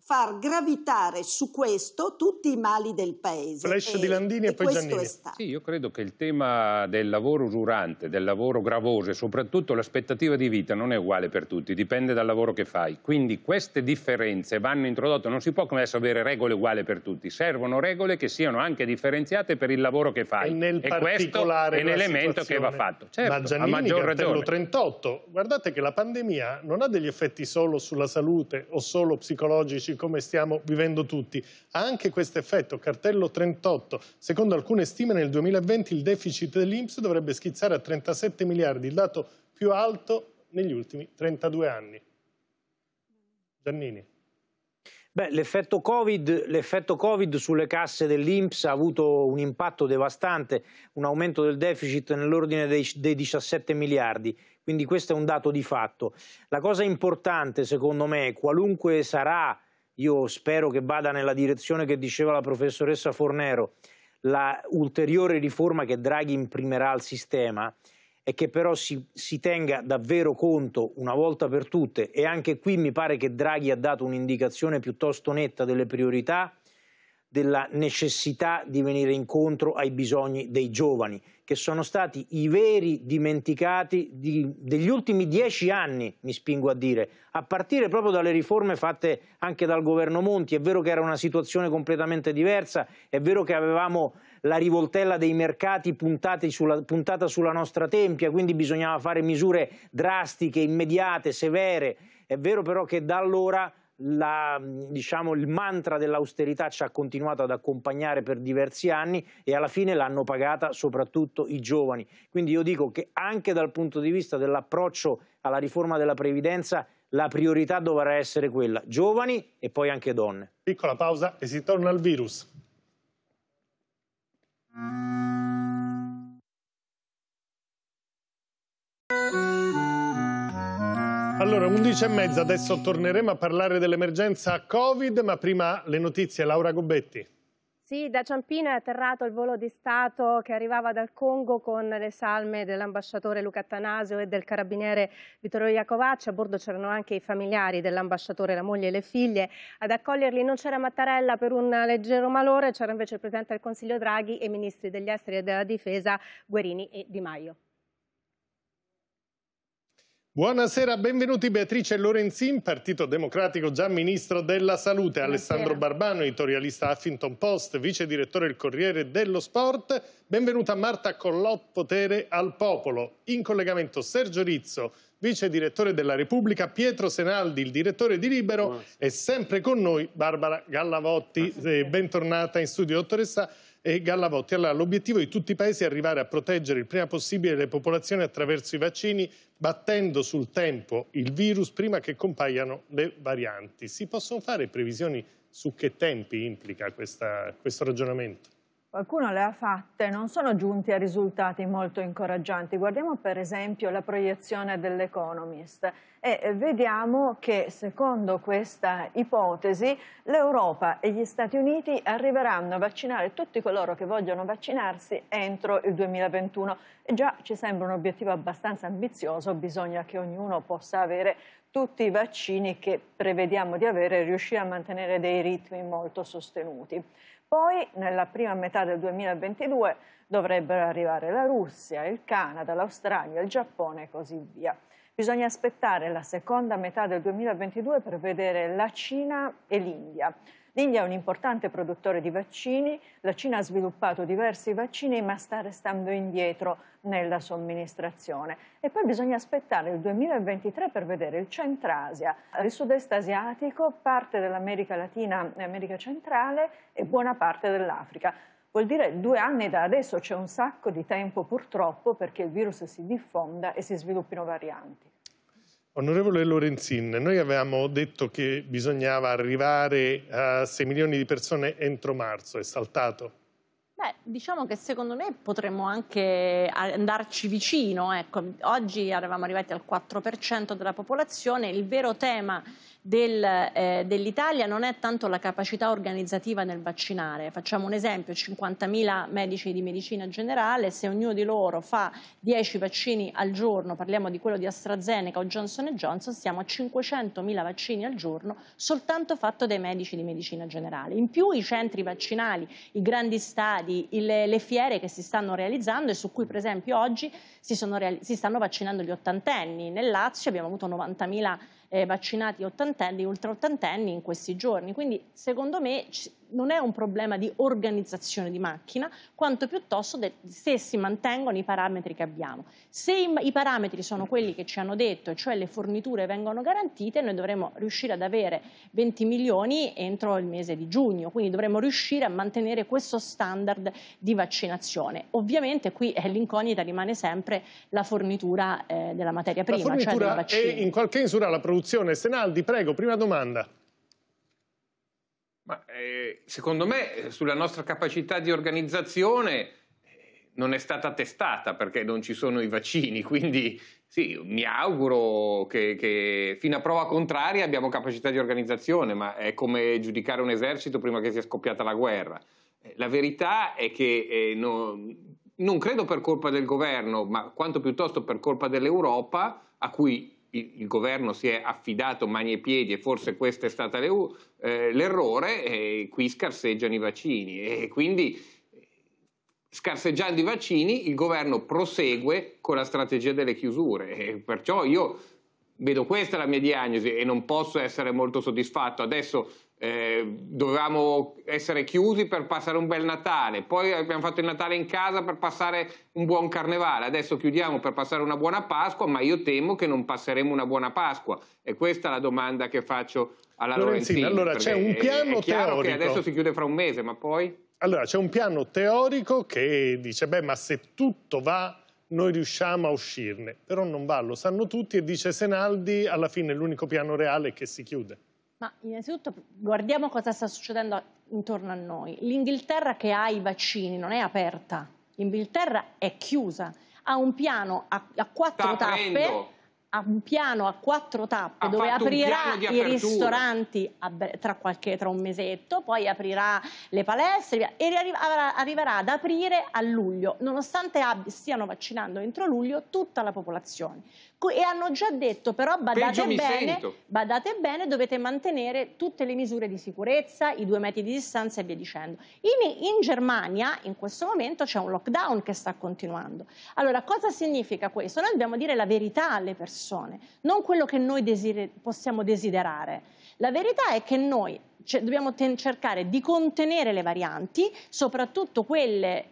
far gravitare su questo tutti i mali del paese. Flash e, di Landini e, e poi Giannini. Sì, io credo che il tema del lavoro usurante, del lavoro gravoso e soprattutto l'aspettativa di vita non è uguale per tutti, dipende dal lavoro che fai. Quindi queste differenze vanno introdotte, non si può come adesso avere regole uguali per tutti, servono regole che siano anche differenziate per il lavoro che fai. E, nel e questo è un elemento che va fatto. Certo, Ma Giannini, a maggior ragione. 38, guardate che la pandemia non ha degli effetti solo sulla salute o solo psicologici come stiamo vivendo tutti. Ha anche questo effetto, cartello 38. Secondo alcune stime nel 2020 il deficit dell'Inps dovrebbe schizzare a 37 miliardi, il dato più alto negli ultimi 32 anni. Giannini. l'effetto COVID, Covid, sulle casse dell'Inps ha avuto un impatto devastante, un aumento del deficit nell'ordine dei, dei 17 miliardi, quindi questo è un dato di fatto. La cosa importante, secondo me, qualunque sarà io spero che vada nella direzione che diceva la professoressa Fornero, la ulteriore riforma che Draghi imprimerà al sistema e che però si, si, tenga davvero conto una volta per tutte, e anche qui mi pare che Draghi ha dato un'indicazione piuttosto netta delle priorità, della necessità di venire incontro ai bisogni dei giovani, che sono stati i veri dimenticati di, degli ultimi dieci anni, mi spingo a dire, a partire proprio dalle riforme fatte anche dal governo Monti. È vero che era una situazione completamente diversa, è vero che avevamo la rivoltella dei mercati sulla, puntata sulla nostra tempia, quindi bisognava fare misure drastiche, immediate, severe. È vero però che da allora la, diciamo, il mantra dell'austerità ci ha continuato ad accompagnare per diversi anni e alla fine l'hanno pagata soprattutto i giovani. Quindi io dico che anche dal punto di vista dell'approccio alla riforma della previdenza la priorità dovrà essere quella, giovani e poi anche donne. Piccola pausa e si torna al virus. Mm. Allora, 11 e mezza, adesso torneremo a parlare dell'emergenza Covid, ma prima le notizie, Laura Gobetti. Sì, da Ciampino è atterrato il volo di Stato che arrivava dal Congo con le salme dell'ambasciatore Luca Attanasio e del carabiniere Vittorio Iacovacci. A bordo c'erano anche i familiari dell'ambasciatore, la moglie e le figlie. Ad accoglierli non c'era Mattarella per un leggero malore, c'era invece il Presidente del Consiglio Draghi e i ministri degli esteri e della difesa Guerini e Di Maio. Buonasera, benvenuti Beatrice Lorenzin, Partito Democratico già Ministro della Salute, Buonasera. Alessandro Barbano, editorialista Huffington Post, Vice Direttore del Corriere dello Sport, benvenuta Marta Collot, Potere al Popolo, in collegamento Sergio Rizzo, Vice Direttore della Repubblica, Pietro Senaldi, il Direttore di Libero Buonasera. e sempre con noi Barbara Gallavotti, Buonasera. Eh, bentornata in studio dottoressa e Gallavotti. Allora, l'obiettivo di tutti i paesi è arrivare a proteggere il prima possibile le popolazioni attraverso i vaccini, battendo sul tempo il virus prima che compaiano le varianti. Si possono fare previsioni su che tempi implica questa, questo ragionamento? Qualcuno le ha fatte, non sono giunti a risultati molto incoraggianti. Guardiamo per esempio la proiezione dell'Economist e vediamo che secondo questa ipotesi l'Europa e gli Stati Uniti arriveranno a vaccinare tutti coloro che vogliono vaccinarsi entro il 2021. E già ci sembra un obiettivo abbastanza ambizioso, bisogna che ognuno possa avere tutti i vaccini che prevediamo di avere e riuscire a mantenere dei ritmi molto sostenuti. Poi nella prima metà del 2022 dovrebbero arrivare la Russia, il Canada, l'Australia, il Giappone e così via. Bisogna aspettare la seconda metà del 2022 per vedere la Cina e l'India. L'India è un importante produttore di vaccini, la Cina ha sviluppato diversi vaccini ma sta restando indietro nella somministrazione. E poi bisogna aspettare il 2023 per vedere il Centrasia, il sud-est asiatico, parte dell'America Latina e America Centrale e buona parte dell'Africa. Vuol dire due anni da adesso c'è un sacco di tempo purtroppo perché il virus si diffonda e si sviluppino varianti. Onorevole Lorenzin, noi avevamo detto che bisognava arrivare a 6 milioni di persone entro marzo, è saltato? Beh, diciamo che secondo me potremmo anche andarci vicino. Ecco, oggi eravamo arrivati al 4% della popolazione. Il vero tema del, eh, dell'Italia non è tanto la capacità organizzativa nel vaccinare. Facciamo un esempio, 50.000 medici di medicina generale, se ognuno di loro fa 10 vaccini al giorno, parliamo di quello di AstraZeneca o Johnson Johnson, siamo a 500.000 vaccini al giorno soltanto fatto dai medici di medicina generale. In più i centri vaccinali, i grandi stadi, le, le fiere che si stanno realizzando e su cui per esempio oggi si, si stanno vaccinando gli ottantenni. Nel Lazio abbiamo avuto 90.000 vaccini eh, vaccinati ottantenni, ultraottantenni in questi giorni. Quindi secondo me non è un problema di organizzazione di macchina, quanto piuttosto se si mantengono i parametri che abbiamo. Se i, parametri sono quelli che ci hanno detto, e cioè le forniture vengono garantite, noi dovremo riuscire ad avere 20 milioni entro il mese di giugno, quindi dovremo riuscire a mantenere questo standard di vaccinazione. Ovviamente qui eh, l'incognita rimane sempre la fornitura eh, della materia prima, la fornitura cioè del vaccino. E in qualche misura la produzione. Senaldi, prego, prima domanda. Ma eh, secondo me eh, sulla nostra capacità di organizzazione eh, non è stata testata perché non ci sono i vaccini, quindi sì, mi auguro che, che fino a prova contraria abbiamo capacità di organizzazione, ma è come giudicare un esercito prima che sia scoppiata la guerra. Eh, la verità è che eh, no, non credo per colpa del governo, ma quanto piuttosto per colpa dell'Europa, a cui il governo si è affidato mani e piedi e forse questo è stato eh, l'errore, eh, qui scarseggiano i vaccini e quindi scarseggiando i vaccini il governo prosegue con la strategia delle chiusure e perciò io vedo questa la mia diagnosi e non posso essere molto soddisfatto. Adesso eh, dovevamo essere chiusi per passare un bel Natale, poi abbiamo fatto il Natale in casa per passare un buon Carnevale, adesso chiudiamo per passare una buona Pasqua, ma io temo che non passeremo una buona Pasqua e questa è la domanda che faccio alla Lorenzini. Lorenzini allora c'è un piano è, è teorico. che adesso si chiude fra un mese, ma poi? Allora c'è un piano teorico che dice, beh ma se tutto va noi riusciamo a uscirne, però non va, lo sanno tutti e dice Senaldi alla fine l'unico piano reale è che si chiude. Ma innanzitutto guardiamo cosa sta succedendo intorno a noi. L'Inghilterra che ha i vaccini non è aperta, l'Inghilterra è chiusa, ha un piano a, a quattro tappe un piano a quattro tappe ha dove aprirà i ristoranti tra, qualche, tra, un mesetto, poi aprirà le palestre e arriverà ad aprire a luglio, nonostante stiano vaccinando entro luglio tutta la popolazione e hanno già detto però badate bene, badate bene, dovete mantenere tutte le misure di sicurezza, i due metri di distanza e via dicendo. In, in Germania in questo momento c'è un lockdown che sta continuando. Allora cosa significa questo? Noi dobbiamo dire la verità alle persone, non quello che noi desider possiamo desiderare. La verità è che noi dobbiamo cercare di contenere le varianti, soprattutto quelle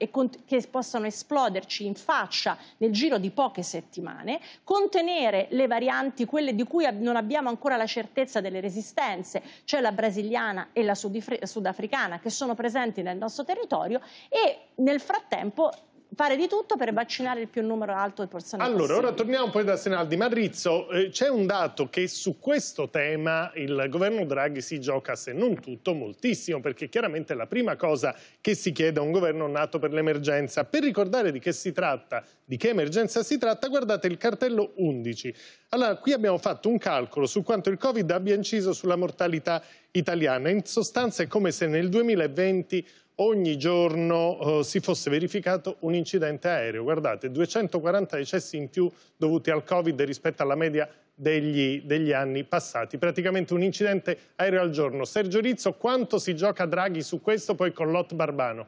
che possono esploderci in faccia nel giro di poche settimane, contenere le varianti, quelle di cui non abbiamo ancora la certezza delle resistenze, cioè la brasiliana e la sudafricana che sono presenti nel nostro territorio e nel frattempo fare di tutto per mm. vaccinare il più numero alto di persone Allora, possibili. ora torniamo poi da Senal di Madrizzo, eh, c'è un dato che su questo tema il governo Draghi si gioca, se non tutto, moltissimo, perché chiaramente è la prima cosa che si chiede a un governo nato per l'emergenza. Per ricordare di che si tratta, di che emergenza si tratta, guardate il cartello 11. Allora, qui abbiamo fatto un calcolo su quanto il Covid abbia inciso sulla mortalità italiana. In sostanza è come se nel 2020 ogni giorno eh, si fosse verificato un incidente aereo. Guardate, 240 decessi in più dovuti al Covid rispetto alla media degli, degli, anni passati. Praticamente un incidente aereo al giorno. Sergio Rizzo, quanto si gioca Draghi su questo poi con Lot Barbano?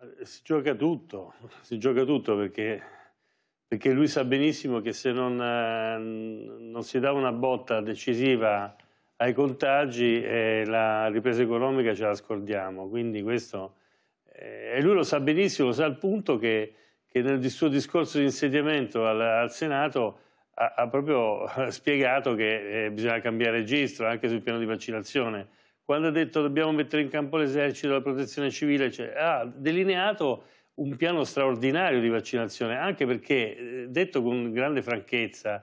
Eh, si gioca tutto, si gioca tutto perché, perché lui sa benissimo che se non, eh, non si dà una botta decisiva ai contagi e la ripresa economica ce la scordiamo, quindi questo, eh, e lui lo sa benissimo, lo sa al punto che, che nel suo discorso di insediamento al, al Senato ha, ha, proprio spiegato che eh, bisogna cambiare registro anche sul piano di vaccinazione, quando ha detto dobbiamo mettere in campo l'esercito, la protezione civile, cioè, ha delineato un piano straordinario di vaccinazione, anche perché, eh, detto con grande franchezza,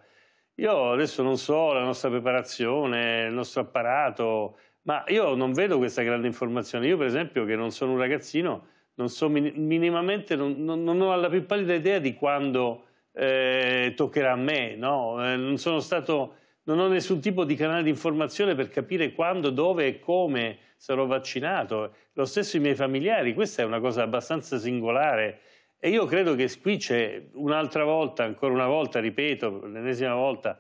io adesso non so la nostra preparazione, il nostro apparato, ma io non vedo questa grande informazione. Io per esempio che non sono un ragazzino, non so minimamente, non, non ho la più pallida idea di quando eh, toccherà a me, no? eh, non sono stato non ho nessun tipo di canale di informazione per capire quando, dove e come sarò vaccinato. Lo stesso i miei familiari, questa è una cosa abbastanza singolare e io credo che qui c'è un'altra volta, ancora una volta, ripeto, l'ennesima volta,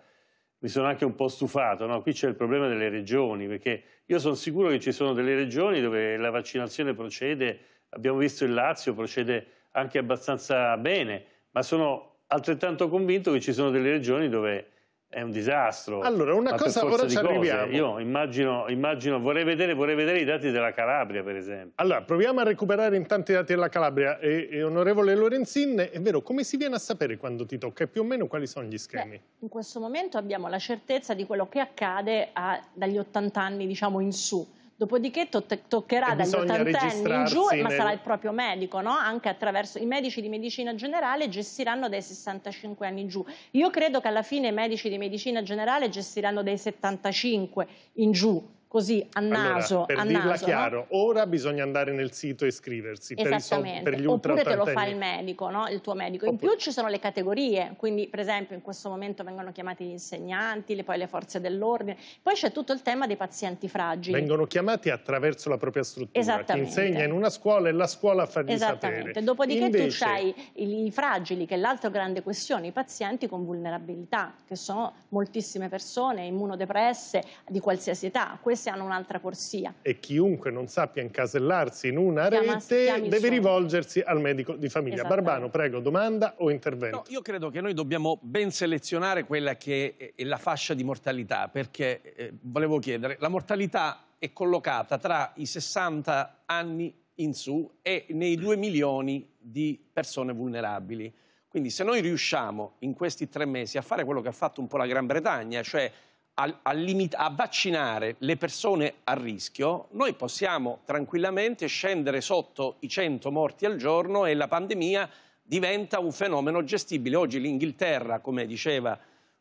mi sono anche un po' stufato, no? qui c'è il problema delle regioni, perché io sono sicuro che ci sono delle regioni dove la vaccinazione procede, abbiamo visto il Lazio, procede anche abbastanza bene, ma sono altrettanto convinto che ci sono delle regioni dove è un disastro. Allora, una cosa ora ci arriviamo. Io immagino, immagino vorrei, vedere, vorrei, vedere, i dati della Calabria, per esempio. Allora, proviamo a recuperare intanto i dati della Calabria. E, e, onorevole Lorenzin, è vero, come si viene a sapere quando ti tocca più o meno quali sono gli schemi? Beh, in questo momento abbiamo la certezza di quello che accade a, dagli 80 anni, diciamo, in su Dopodiché to toccherà dagli ottantenni in giù, nel... ma sarà il proprio medico, no? anche attraverso i medici di medicina generale gestiranno dai 65 anni in giù. Io credo che alla fine i medici di medicina generale gestiranno dai 75 in giù così a naso. Allora, per a dirla naso, chiaro, no? ora bisogna andare nel sito e iscriversi. per, i, per gli oppure te lo fa il medico, no? il tuo medico. In oppure... più ci sono le categorie, quindi per esempio in questo momento vengono chiamati gli insegnanti, le, poi le forze dell'ordine, poi c'è tutto il tema dei pazienti fragili. Vengono chiamati attraverso la propria struttura, Esattamente. chi insegna in una scuola e la scuola fa gli Esattamente. sapere. Dopodiché Invece... tu hai i, i fragili, che è l'altra grande questione, i pazienti con vulnerabilità, che sono moltissime persone immunodepresse di qualsiasi età. Questo questi hanno un'altra corsia. E chiunque non sappia incasellarsi in una Chiama, rete deve rivolgersi al medico di famiglia. Barbano, prego, domanda o intervento? No, io credo che noi dobbiamo ben selezionare quella che è la fascia di mortalità, perché eh, volevo chiedere, la mortalità è collocata tra i 60 anni in su e nei 2 milioni di persone vulnerabili. Quindi se noi riusciamo in questi tre mesi a fare quello che ha fatto un po' la Gran Bretagna, cioè a, a, a, vaccinare le persone a rischio, noi possiamo tranquillamente scendere sotto i 100 morti al giorno e la pandemia diventa un fenomeno gestibile. Oggi l'Inghilterra, come diceva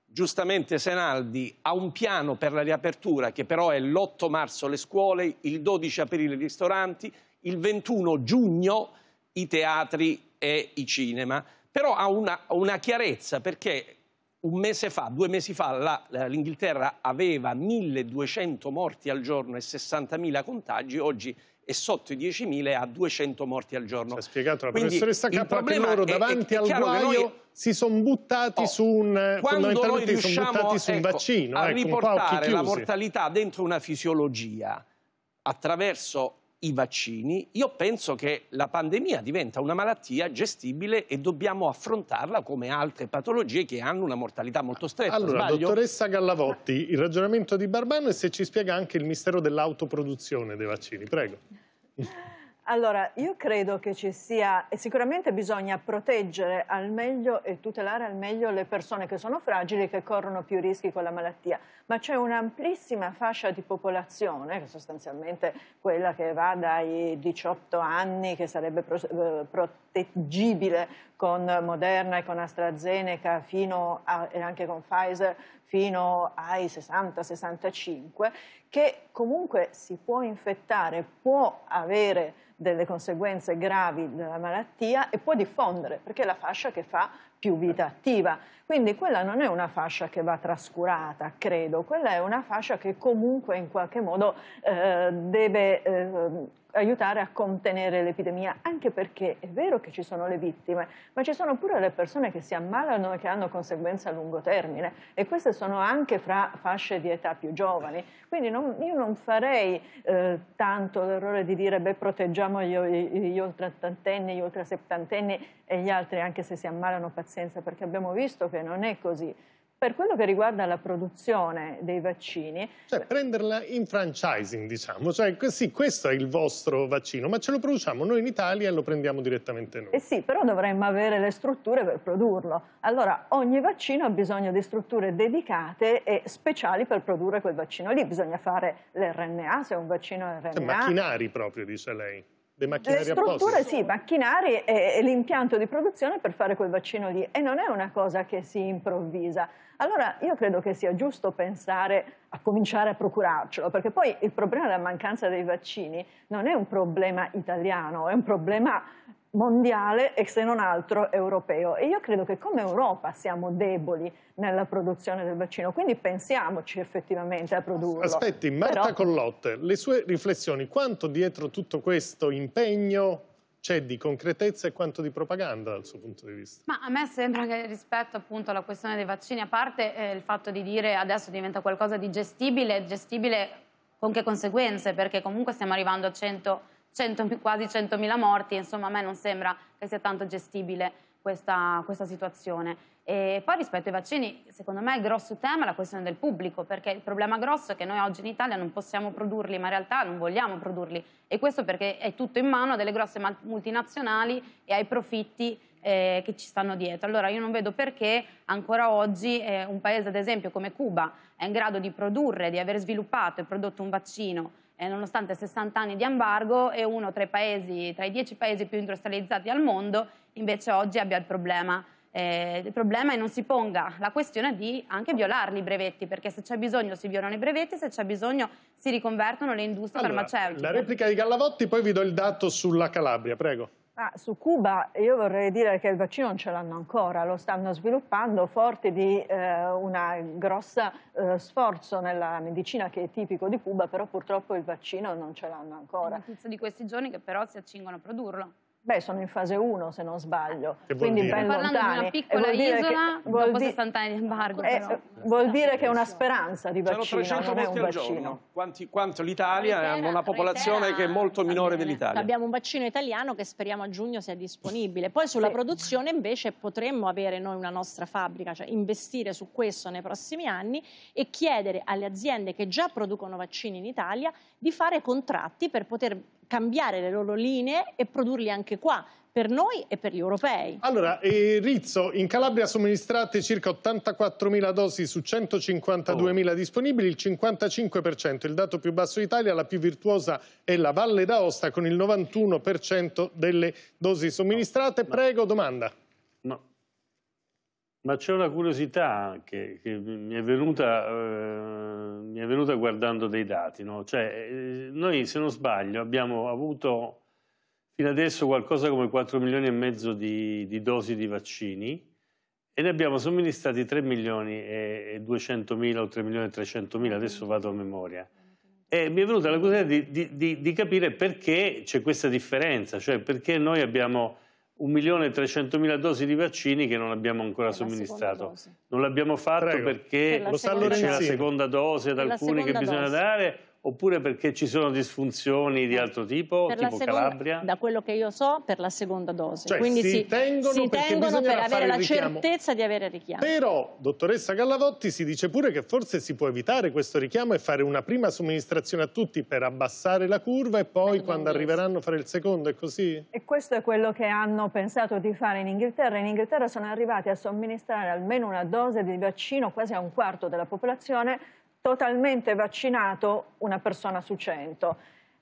giustamente Senaldi, ha un piano per la riapertura che però è l'8 marzo le scuole, il 12 aprile i ristoranti, il 21 giugno i teatri e i cinema. Però ha una, una chiarezza perché un mese fa, due mesi fa, l'Inghilterra aveva 1200 morti al giorno e 60.000 contagi, oggi è sotto i 10.000 a 200 morti al giorno. Ci ha spiegato la Quindi, professoressa Capra che loro davanti è, è al guaio noi, si sono buttati oh, su un, fondamentalmente si sono buttati su un ecco, vaccino. A ecco, riportare la mortalità dentro una fisiologia attraverso i vaccini, io penso che la pandemia diventa una malattia gestibile e dobbiamo affrontarla come altre patologie che hanno una mortalità molto stretta. Allora, sbaglio? dottoressa Gallavotti, il ragionamento di Barbano e se ci spiega anche il mistero dell'autoproduzione dei vaccini. Prego. Allora, io credo che ci sia, e sicuramente bisogna proteggere al meglio e tutelare al meglio le persone che sono fragili, e che corrono più rischi con la malattia, ma c'è un'amplissima fascia di popolazione, che sostanzialmente quella che va dai 18 anni, che sarebbe eh, proteggibile con Moderna e con AstraZeneca a, e anche con Pfizer fino ai 60-65, che comunque si può infettare, può avere delle conseguenze gravi della malattia e può diffondere, perché è la fascia che fa più vita attiva. Quindi quella non è una fascia che va trascurata, credo, quella è una fascia che comunque in qualche modo eh, deve eh, aiutare a contenere l'epidemia, anche perché è vero che ci sono le vittime, ma ci sono pure le persone che si ammalano e che hanno conseguenze a lungo termine e queste sono anche fra fasce di età più giovani. Quindi non, io non farei eh, tanto l'errore di dire beh proteggiamo gli, gli oltrattantenni, gli oltrasettantenni e gli altri anche se si ammalano pazienza perché abbiamo visto che che non è così. Per quello che riguarda la produzione dei vaccini... Cioè prenderla in franchising, diciamo, cioè sì, questo è il vostro vaccino, ma ce lo produciamo noi in Italia e lo prendiamo direttamente noi. Eh sì, però dovremmo avere le strutture per produrlo. Allora, ogni vaccino ha bisogno di strutture dedicate e speciali per produrre quel vaccino lì. Bisogna fare l'RNA, se è un vaccino RNA... Cioè, macchinari proprio, dice lei. Le eh, macchinari strutture, appositi? Sì, macchinari e, e l'impianto di produzione per fare quel vaccino lì e non è una cosa che si improvvisa. Allora io credo che sia giusto pensare a cominciare a procurarcelo, perché poi il problema della mancanza dei vaccini non è un problema italiano, è un problema mondiale e se non altro europeo. E io credo che come Europa siamo deboli nella produzione del vaccino, quindi pensiamoci effettivamente a produrlo. Aspetti, Marta Però... Collotte, le sue riflessioni, quanto dietro tutto questo impegno c'è di concretezza e quanto di propaganda dal suo punto di vista? Ma a me sembra che rispetto appunto alla questione dei vaccini, a parte eh, il fatto di dire adesso diventa qualcosa di gestibile, gestibile con che conseguenze, perché comunque stiamo arrivando a 100 100, quasi 100.000 morti, insomma a me non sembra che sia tanto gestibile questa, questa situazione. E poi rispetto ai vaccini, secondo me il grosso tema è la questione del pubblico, perché il problema grosso è che noi oggi in Italia non possiamo produrli, ma in realtà non vogliamo produrli. E questo perché è tutto in mano a delle grosse multinazionali e ai profitti eh, che ci stanno dietro. Allora io non vedo perché ancora oggi eh, un paese, ad esempio, come Cuba, è in grado di produrre, di aver sviluppato e prodotto un vaccino eh, nonostante 60 anni di embargo, è uno tra i, paesi, tra i 10 paesi più industrializzati al mondo, invece oggi abbia il problema. Eh, il problema è non si ponga la questione di anche violarli i brevetti, perché se c'è bisogno si violano i brevetti, se c'è bisogno si riconvertono le industrie allora, farmaceutiche. La replica di Gallavotti, poi vi do il dato sulla Calabria, prego. Ah, su Cuba io vorrei dire che il vaccino non ce l'hanno ancora, lo stanno sviluppando forte di eh, un grosso eh, sforzo nella medicina che è tipico di Cuba, però purtroppo il vaccino non ce l'hanno ancora. Notizia di questi giorni che però si accingono a produrlo. Beh, sono in fase 1 se non sbaglio, quindi dire? ben Parlando lontani. di una piccola isola che, dopo di... 60 anni di embargo. Eh, però. Vuol dire che è una speranza di vaccino, non è un vaccino. Quanti, quanto l'Italia ha una popolazione che è molto minore dell'Italia. Abbiamo un vaccino italiano che speriamo a giugno sia disponibile. Poi sulla sì. produzione invece potremmo avere noi una nostra fabbrica, cioè investire su questo nei prossimi anni e chiedere alle aziende che già producono vaccini in Italia di fare contratti per poter cambiare le loro linee e produrli anche qua, per noi e per gli europei. Allora, eh, Rizzo, in Calabria somministrate circa 84.000 dosi su 152.000 oh. disponibili, il 55%, il dato più basso d'Italia, la più virtuosa è la Valle d'Aosta con il 91% delle dosi somministrate. Prego, domanda. Ma c'è una curiosità anche che mi, è venuta, eh, mi, è venuta, guardando dei dati. No? Cioè, eh, noi, se non sbaglio, abbiamo avuto fino adesso qualcosa come 4 milioni e mezzo di, di dosi di vaccini e ne abbiamo somministrati 3 milioni e 200 mila o 3 milioni e 300 mila, adesso vado a memoria. E mi è venuta la curiosità di, di, di capire perché c'è questa differenza, cioè perché noi abbiamo 1.300.000 dosi di vaccini che non abbiamo ancora somministrato. Non l'abbiamo fatto Prego. perché per c'è la seconda dose ad alcuni che bisogna dose. dare oppure perché ci sono disfunzioni di eh, altro tipo, per tipo seconda, Calabria? Da quello che io so, per la seconda dose. Cioè, Quindi si, si tengono, si tengono per avere la certezza di avere richiamo. Però, dottoressa Gallavotti, si dice pure che forse si può evitare questo richiamo e fare una prima somministrazione a tutti per abbassare la curva e poi, quando arriveranno, fare il secondo, è così? E questo è quello che hanno pensato di fare in Inghilterra. In Inghilterra sono arrivati a somministrare almeno una dose di vaccino quasi a un quarto della popolazione totalmente vaccinato una persona su 100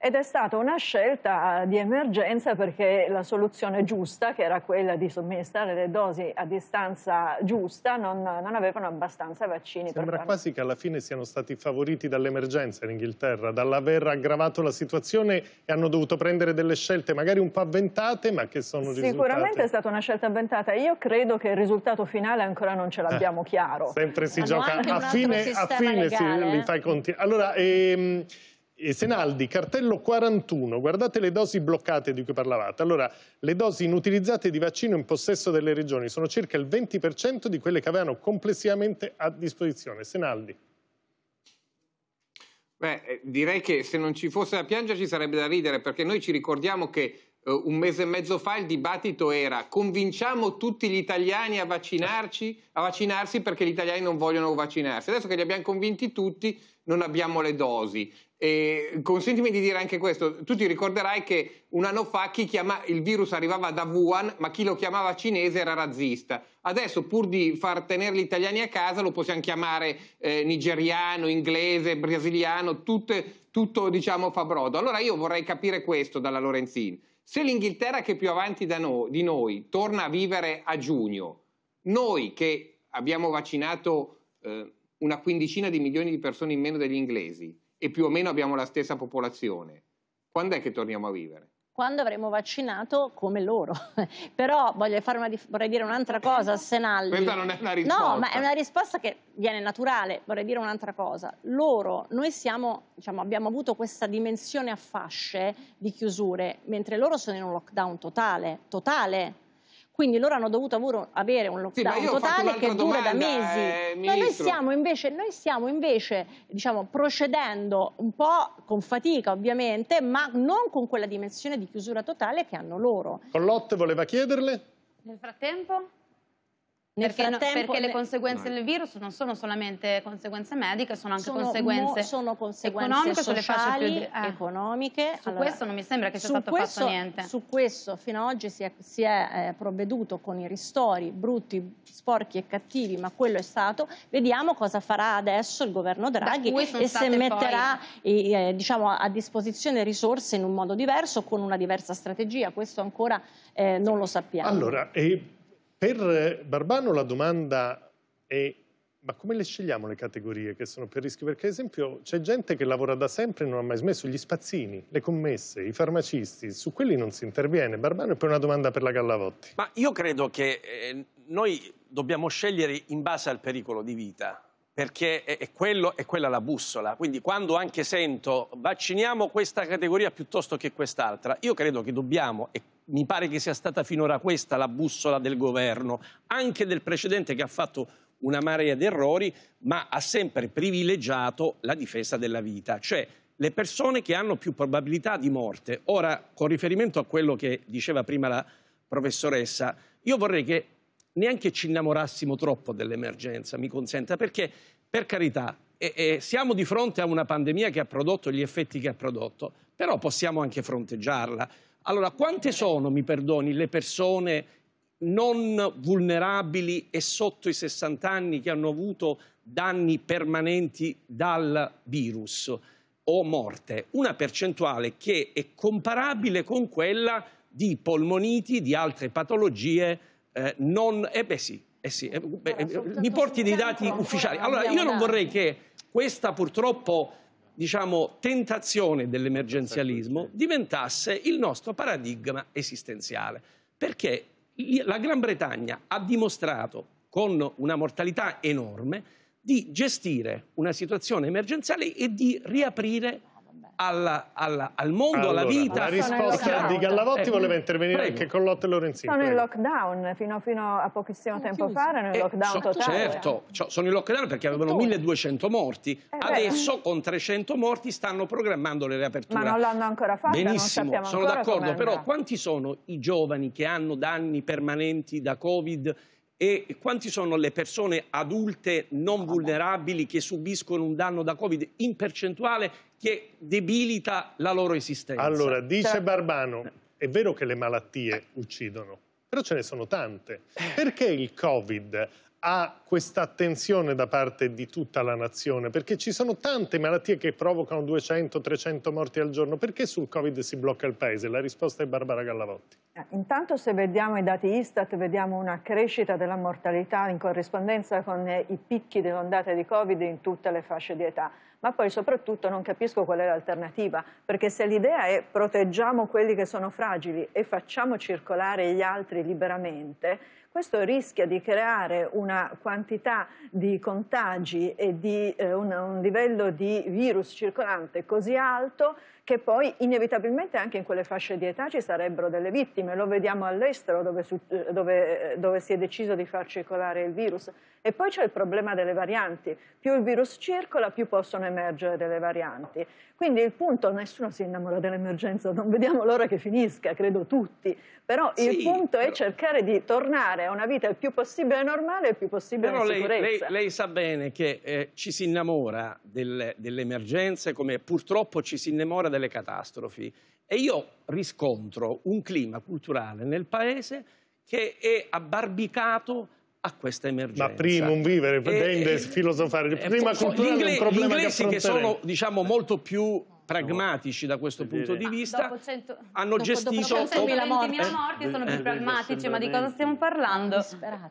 ed è stata una scelta di emergenza perché la soluzione giusta, che era quella di somministrare le dosi a distanza giusta, non, non avevano abbastanza vaccini. Sembra quasi che alla fine siano stati favoriti dall'emergenza in Inghilterra, dall'aver aggravato la situazione e hanno dovuto prendere delle scelte magari un po' avventate, ma che sono risultate. Sicuramente è stata una scelta avventata. Io credo che il risultato finale ancora non ce l'abbiamo eh, chiaro. Sempre si hanno gioca a fine, a fine, si, eh? li fai conti. Allora, ehm, Senaldi, cartello 41, guardate le dosi bloccate di cui parlavate. Allora, le dosi inutilizzate di vaccino in possesso delle regioni sono circa il 20% di quelle che avevano complessivamente a disposizione. Senaldi. Beh, eh, direi che se non ci fosse da piangere ci sarebbe da ridere, perché noi ci ricordiamo che eh, un mese e mezzo fa il dibattito era convinciamo tutti gli italiani a vaccinarci, a vaccinarsi perché gli italiani non vogliono vaccinarsi. Adesso che li abbiamo convinti tutti, non abbiamo le dosi. E consentimi di dire anche questo, tu ti ricorderai che un anno fa chi chiama, il virus arrivava da Wuhan, ma chi lo chiamava cinese era razzista. Adesso pur di far tenere gli italiani a casa lo possiamo chiamare eh, nigeriano, inglese, brasiliano, tutte, tutto diciamo fa brodo. Allora io vorrei capire questo dalla Lorenzin. Se l'Inghilterra che è più avanti no, di noi torna a vivere a giugno, noi che abbiamo vaccinato eh, una quindicina di milioni di persone in meno degli inglesi, e più o meno abbiamo la stessa popolazione, quando è che torniamo a vivere? quando avremo vaccinato come loro. Però voglio fare vorrei dire un'altra cosa a Senalli. Questa non è una risposta. No, ma è una risposta che viene naturale. Vorrei dire un'altra cosa. Loro, noi siamo, diciamo, abbiamo avuto questa dimensione a fasce di chiusure, mentre loro sono in un lockdown totale, totale quindi loro hanno dovuto avere un lockdown sì, totale che dura domanda, da mesi. Eh, noi stiamo invece, noi stiamo invece diciamo, procedendo un po' con fatica ovviamente, ma non con quella dimensione di chiusura totale che hanno loro. Collotte voleva chiederle? Nel frattempo? Nel perché, frattempo, perché le, conseguenze no. del virus non sono solamente conseguenze mediche, sono anche sono conseguenze, sono conseguenze economiche sociali, più, eh. economiche. Su allora, questo non mi sembra che sia stato questo, fatto niente. Su questo fino ad oggi si è, si è eh, provveduto con i ristori brutti, sporchi e cattivi, ma quello è stato. Vediamo cosa farà adesso il governo Draghi e se metterà poi... eh, diciamo, a disposizione risorse in un modo diverso con una diversa strategia. Questo ancora eh, non lo sappiamo. Allora, e per Barbano la domanda è ma come le scegliamo le categorie che sono per rischio? Perché ad esempio c'è gente che lavora da sempre e non ha mai smesso gli spazzini, le commesse, i farmacisti, su quelli non si interviene. Barbano e poi una domanda per la Gallavotti. Ma io credo che eh, noi dobbiamo scegliere in base al pericolo di vita, perché è, è, quello, è quella la bussola. Quindi quando anche sento vacciniamo questa categoria piuttosto che quest'altra, io credo che dobbiamo, e mi pare che sia stata finora questa la bussola del governo, anche del precedente che ha fatto una marea di errori, ma ha sempre privilegiato la difesa della vita, cioè le persone che hanno più probabilità di morte. Ora, con riferimento a quello che diceva prima la professoressa, io vorrei che neanche ci innamorassimo troppo dell'emergenza, mi consenta, perché per carità e, e siamo di fronte a una pandemia che ha prodotto gli effetti che ha prodotto, però possiamo anche fronteggiarla. Allora, quante sono, mi perdoni, le persone non vulnerabili e sotto i 60 anni che hanno avuto danni permanenti dal virus o morte? Una percentuale che è comparabile con quella di polmoniti, di altre patologie eh, non... Eh beh sì, eh sì eh, beh, eh, mi porti dei dati ufficiali. Allora, io non vorrei che questa purtroppo diciamo, tentazione dell'emergenzialismo diventasse il nostro paradigma esistenziale. Perché la Gran Bretagna ha dimostrato, con una mortalità enorme, di gestire una situazione emergenziale e di riaprire alla, alla, al mondo, allora, alla vita. La risposta di Gallavotti eh, voleva intervenire prego. anche con Lotte Lorenzini. Sono in lockdown, fino, fino a pochissimo eh, tempo fa erano in eh, lockdown so, totale. Certo, cioè, sono in lockdown perché avevano 1200 morti, eh, adesso beh. con 300 morti stanno programmando le riaperture. Ma non l'hanno ancora fatta, Benissimo, sono d'accordo, però quanti sono i giovani che hanno danni permanenti da Covid e quanti sono le persone adulte non vulnerabili che subiscono un danno da Covid in percentuale che debilita la loro esistenza? Allora, dice certo. Barbano, è vero che le malattie uccidono, però ce ne sono tante. Eh. Perché il Covid a questa attenzione da parte di tutta la nazione? Perché ci sono tante malattie che provocano 200-300 morti al giorno. Perché sul Covid si blocca il paese? La risposta è Barbara Gallavotti. Eh, intanto se vediamo i dati Istat vediamo una crescita della mortalità in corrispondenza con eh, i picchi dell'ondata di Covid in tutte le fasce di età, ma poi soprattutto non capisco qual è l'alternativa, perché se l'idea è proteggiamo quelli che sono fragili e facciamo circolare gli altri liberamente, questo rischia di creare una quantità di contagi e di eh, un, un livello di virus circolante così alto che poi inevitabilmente anche in quelle fasce di età ci sarebbero delle vittime, lo vediamo all'estero dove, eh, dove, eh, dove si è deciso di far circolare il virus. E poi c'è il problema delle varianti, più il virus circola più possono emergere delle varianti. Quindi il punto, nessuno si innamora dell'emergenza, non vediamo l'ora che finisca, credo tutti, però sì, il punto però... è cercare di tornare a una vita il più possibile normale e il più possibile però in lei, sicurezza. Lei, lei, sa bene che eh, ci si innamora del, delle emergenze come purtroppo ci si innamora delle catastrofi e io riscontro un clima culturale nel paese che è abbarbicato a questa emergenza. Ma prima un vivere, pretende filosofare, eh, prima culturale è un problema Gli che, sono diciamo, molto più pragmatici da questo punto di ah, vista cento, hanno dopo, gestito dopo 100.000 morti, eh, morti eh, sono più eh, eh, pragmatici ma di cosa stiamo parlando?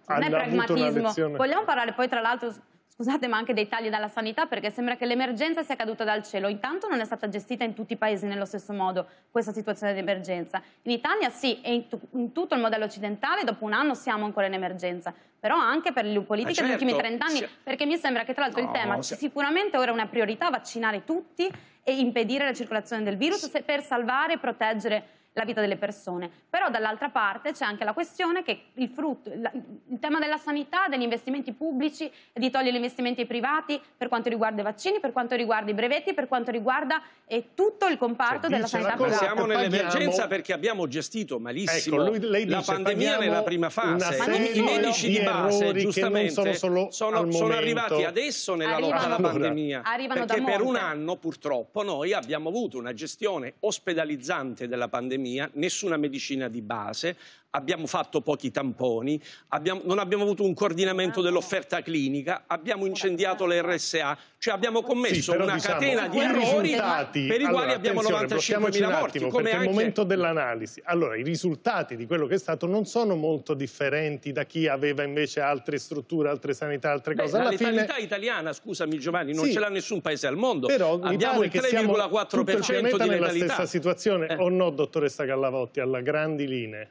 Non è pragmatismo vogliamo parlare poi tra l'altro Scusate, ma anche dei tagli dalla sanità perché sembra che l'emergenza sia caduta dal cielo. Intanto non è stata gestita in tutti i paesi nello stesso modo questa situazione di emergenza. In Italia sì, e in, tutto il modello occidentale dopo un anno siamo ancora in emergenza. Però anche per le politiche certo, degli ultimi 30 anni, si... perché mi sembra che tra l'altro no, il tema si... sicuramente ora è una priorità vaccinare tutti e impedire la circolazione del virus si... per salvare e proteggere la vita delle persone. Però dall'altra parte c'è anche la questione che il, frutto, il tema della sanità, degli investimenti pubblici, di togliere gli investimenti ai privati per quanto riguarda i vaccini, per quanto riguarda i brevetti, per quanto riguarda eh, tutto il comparto cioè, della sanità privata. Siamo nell'emergenza perché abbiamo gestito malissimo ecco, lui, la dice, pandemia nella prima fase. I medici di, di base, giustamente, sono, solo sono, sono arrivati adesso nella arrivano, lotta alla pandemia. Arrivano perché per un anno, purtroppo, noi abbiamo avuto una gestione ospedalizzante della pandemia pandemia, nessuna medicina di base, abbiamo fatto pochi tamponi, abbiamo, non abbiamo avuto un coordinamento ah, dell'offerta clinica, abbiamo incendiato le RSA, cioè abbiamo commesso sì, una diciamo, catena di errori risultati, per i quali allora, abbiamo 95.000 morti. Attimo, come anche... il momento dell'analisi. Allora, i risultati di quello che è stato non sono molto differenti da chi aveva invece altre strutture, altre sanità, altre Beh, cose. Alla la letalità italiana, scusami Giovanni, non sì, ce l'ha nessun paese al mondo. Però abbiamo il 3,4% di letalità. nella stessa situazione, eh. o no, dottoressa Gallavotti, alla grandi linee?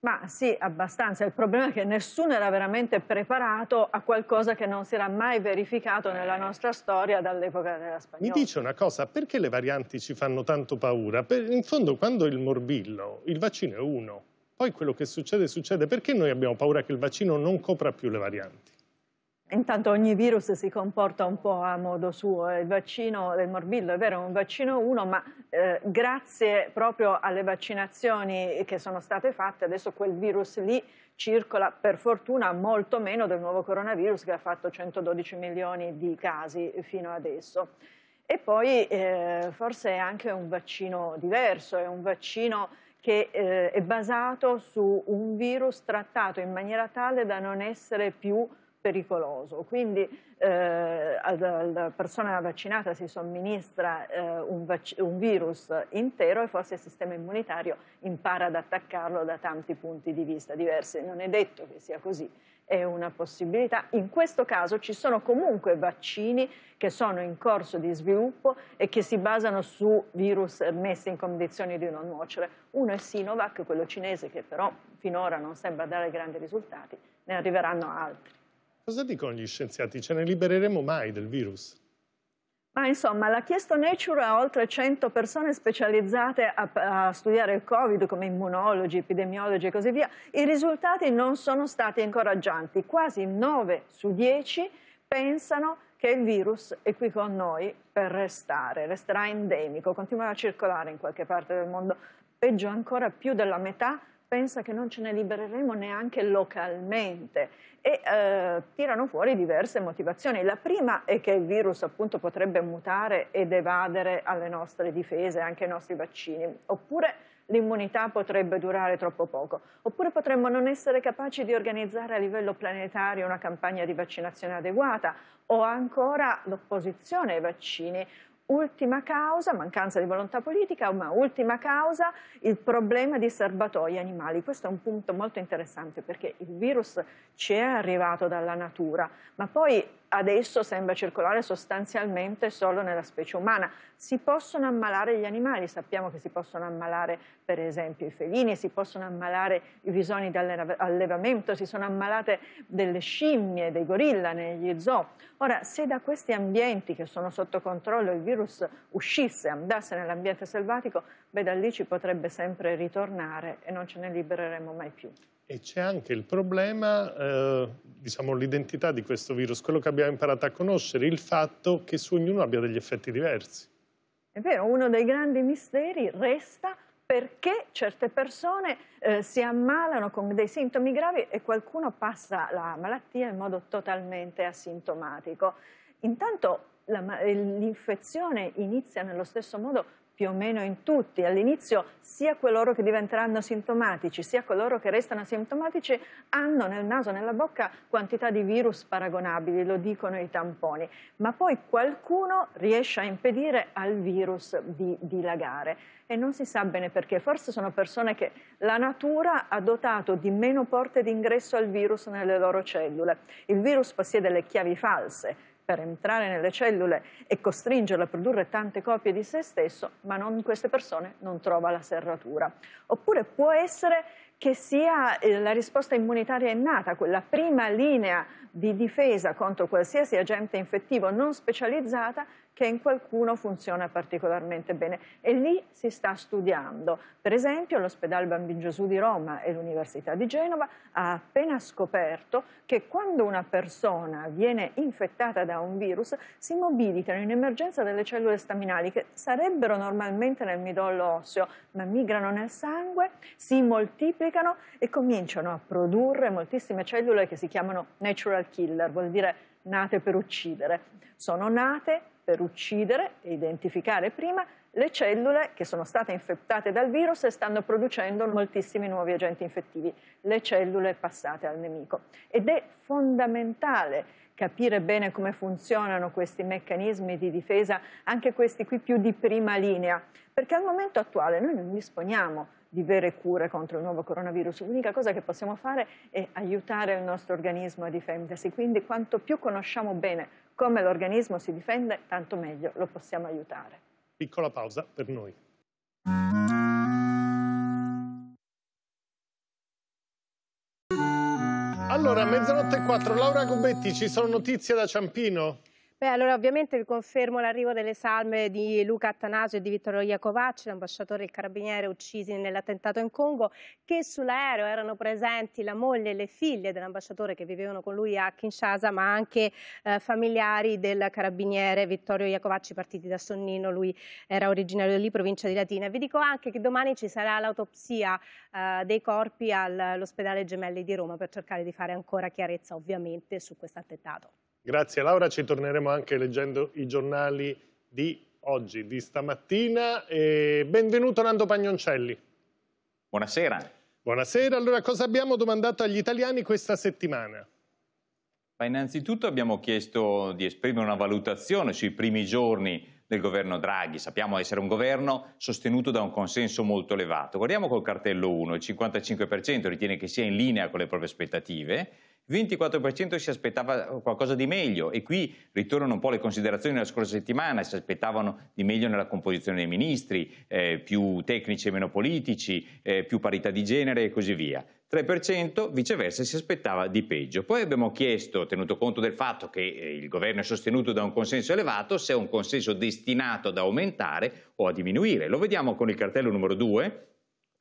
Ma sì, abbastanza. Il problema è che nessuno era veramente preparato a qualcosa che non si era mai verificato nella eh. nostra storia dall'epoca della Spagnola. Mi dice una cosa, perché le varianti ci fanno tanto paura? Per, in fondo quando il morbillo, il vaccino è uno, poi quello che succede succede, perché noi abbiamo paura che il vaccino non copra più le varianti? Intanto ogni virus si comporta un po' a modo suo, il vaccino del morbillo è vero, è un vaccino uno, ma eh, grazie proprio alle vaccinazioni che sono state fatte, adesso quel virus lì circola per fortuna molto meno del nuovo coronavirus che ha fatto 112 milioni di casi fino adesso. E poi eh, forse è anche un vaccino diverso, è un vaccino che eh, è basato su un virus trattato in maniera tale da non essere più pericoloso. Quindi eh, alla persona vaccinata si somministra eh, un, vac un, virus intero e forse il sistema immunitario impara ad attaccarlo da tanti punti di vista diversi. Non è detto che sia così, è una possibilità. In questo caso ci sono comunque vaccini che sono in corso di sviluppo e che si basano su virus messi in condizioni di non nuocere. Uno è Sinovac, quello cinese che però finora non sembra dare grandi risultati, ne arriveranno altri. Cosa dicono gli scienziati? Ce ne libereremo mai del virus? Ma insomma, l'ha chiesto Nature a oltre 100 persone specializzate a, a, studiare il Covid, come immunologi, epidemiologi e così via. I risultati non sono stati incoraggianti. Quasi 9 su 10 pensano che il virus è qui con noi per restare, resterà endemico, continuerà a circolare in qualche parte del mondo. Peggio ancora, più della metà pensa che non ce ne libereremo neanche localmente e eh, tirano fuori diverse motivazioni. La prima è che il virus appunto potrebbe mutare ed evadere alle nostre difese, anche ai nostri vaccini, oppure l'immunità potrebbe durare troppo poco, oppure potremmo non essere capaci di organizzare a livello planetario una campagna di vaccinazione adeguata o ancora l'opposizione ai vaccini ultima causa, mancanza di volontà politica, ma ultima causa il problema di serbatoi animali. Questo è un punto molto interessante perché il virus ci è arrivato dalla natura, ma poi adesso sembra circolare sostanzialmente solo nella specie umana. Si possono ammalare gli animali, sappiamo che si possono ammalare per esempio i felini, si possono ammalare i visoni di allevamento, si sono ammalate delle scimmie, dei gorilla negli zoo. Ora, se da questi ambienti che sono sotto controllo il virus uscisse, andasse nell'ambiente selvatico, beh da lì ci potrebbe sempre ritornare e non ce ne libereremo mai più. E c'è anche il problema, eh, diciamo, l'identità di questo virus, quello che abbiamo imparato a conoscere, il fatto che su ognuno abbia degli effetti diversi. È vero, uno dei grandi misteri resta perché certe persone eh, si ammalano con dei sintomi gravi e qualcuno passa la malattia in modo totalmente asintomatico. Intanto l'infezione inizia nello stesso modo più o meno in tutti, all'inizio sia coloro che diventeranno sintomatici sia coloro che restano sintomatici hanno nel naso e nella bocca quantità di virus paragonabili, lo dicono i tamponi, ma poi qualcuno riesce a impedire al virus di dilagare e non si sa bene perché, forse sono persone che la natura ha dotato di meno porte d'ingresso al virus nelle loro cellule. Il virus possiede le chiavi false, per entrare nelle cellule e costringerle a produrre tante copie di se stesso, ma non, in queste persone non trova la serratura. Oppure può essere che sia eh, la risposta immunitaria innata, quella prima linea di difesa contro qualsiasi agente infettivo non specializzata che in qualcuno funziona particolarmente bene e lì si sta studiando. Per esempio l'ospedale Bambin Gesù di Roma e l'Università di Genova ha appena scoperto che quando una persona viene infettata da un virus si mobilitano in emergenza delle cellule staminali che sarebbero normalmente nel midollo osseo ma migrano nel sangue, si moltiplicano e cominciano a produrre moltissime cellule che si chiamano natural killer, vuol dire nate per uccidere. Sono nate per uccidere e identificare prima le cellule che sono state infettate dal virus e stanno producendo moltissimi nuovi agenti infettivi, le cellule passate al nemico. Ed è fondamentale capire bene come funzionano questi meccanismi di difesa, anche questi qui più di prima linea, perché al momento attuale noi non disponiamo di vere cure contro il nuovo coronavirus, l'unica cosa che possiamo fare è aiutare il nostro organismo a difendersi, quindi quanto più conosciamo bene come l'organismo si difende, tanto meglio lo possiamo aiutare. Piccola pausa per noi. Allora, mezzanotte e quattro, Laura Gobetti, ci sono notizie da Ciampino? Beh, allora ovviamente vi confermo l'arrivo delle salme di Luca Attanasio e di Vittorio Iacovacci, l'ambasciatore e il carabiniere uccisi nell'attentato in Congo, che sull'aereo erano presenti la moglie e le figlie dell'ambasciatore che vivevano con lui a Kinshasa, ma anche eh, familiari del carabiniere Vittorio Iacovacci partiti da Sonnino, lui era originario di lì, provincia di Latina. Vi dico anche che domani ci sarà l'autopsia eh, dei corpi all'ospedale Gemelli di Roma per cercare di fare ancora chiarezza ovviamente su questo attentato. Grazie Laura, ci torneremo anche leggendo i giornali di oggi, di stamattina. E benvenuto Nando Pagnoncelli. Buonasera. Buonasera, allora cosa abbiamo domandato agli italiani questa settimana? Ma innanzitutto abbiamo chiesto di esprimere una valutazione sui primi giorni del governo Draghi. Sappiamo essere un governo sostenuto da un consenso molto elevato. Guardiamo col cartello 1, il 55% ritiene che sia in linea con le proprie aspettative, 24% si aspettava qualcosa di meglio e qui ritornano un po' le considerazioni della scorsa settimana, si aspettavano di meglio nella composizione dei ministri, eh, più tecnici e meno politici, eh, più parità di genere e così via. 3% viceversa si aspettava di peggio. Poi abbiamo chiesto, tenuto conto del fatto che eh, il governo è sostenuto da un consenso elevato, se è un consenso destinato ad aumentare o a diminuire. Lo vediamo con il cartello numero 2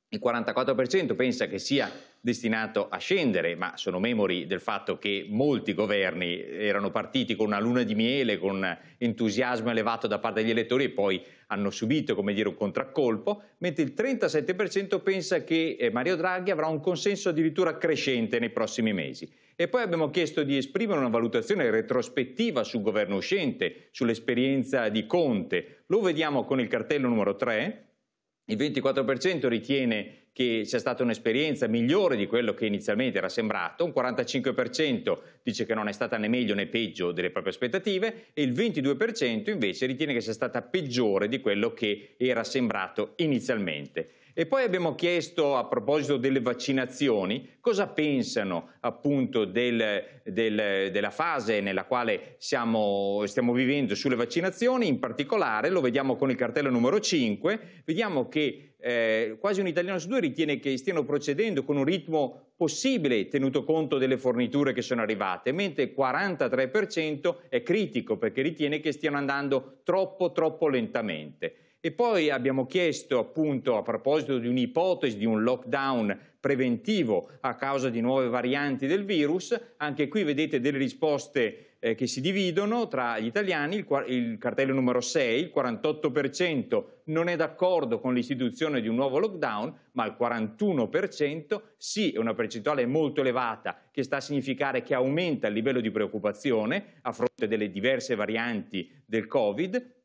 il 44% pensa che sia destinato a scendere, ma sono memori del fatto che molti governi erano partiti con una luna di miele, con entusiasmo elevato da parte degli elettori e poi hanno subito come dire, un contraccolpo, mentre il 37% pensa che eh, Mario Draghi avrà un consenso addirittura crescente nei prossimi mesi. E poi abbiamo chiesto di esprimere una valutazione retrospettiva sul governo uscente, sull'esperienza di Conte. Lo vediamo con il cartello numero 3 il 24% ritiene che sia stata un'esperienza migliore di quello che inizialmente era sembrato, un 45% dice che non è stata né meglio né peggio delle proprie aspettative e il 22% invece ritiene che sia stata peggiore di quello che era sembrato inizialmente. E poi abbiamo chiesto a proposito delle vaccinazioni cosa pensano appunto del, del, della fase nella quale siamo, stiamo vivendo sulle vaccinazioni, in particolare lo vediamo con il cartello numero 5, vediamo che eh, quasi un italiano su due ritiene che stiano procedendo con un ritmo possibile tenuto conto delle forniture che sono arrivate, mentre il 43% è critico perché ritiene che stiano andando troppo troppo lentamente. E poi abbiamo chiesto appunto a proposito di un'ipotesi di un lockdown preventivo a causa di nuove varianti del virus, anche qui vedete delle risposte eh, che si dividono tra gli italiani, il, il cartello numero 6, il 48% non è d'accordo con l'istituzione di un nuovo lockdown, ma il 41% sì, è una percentuale molto elevata che sta a significare che aumenta il livello di preoccupazione a fronte delle diverse varianti del Covid,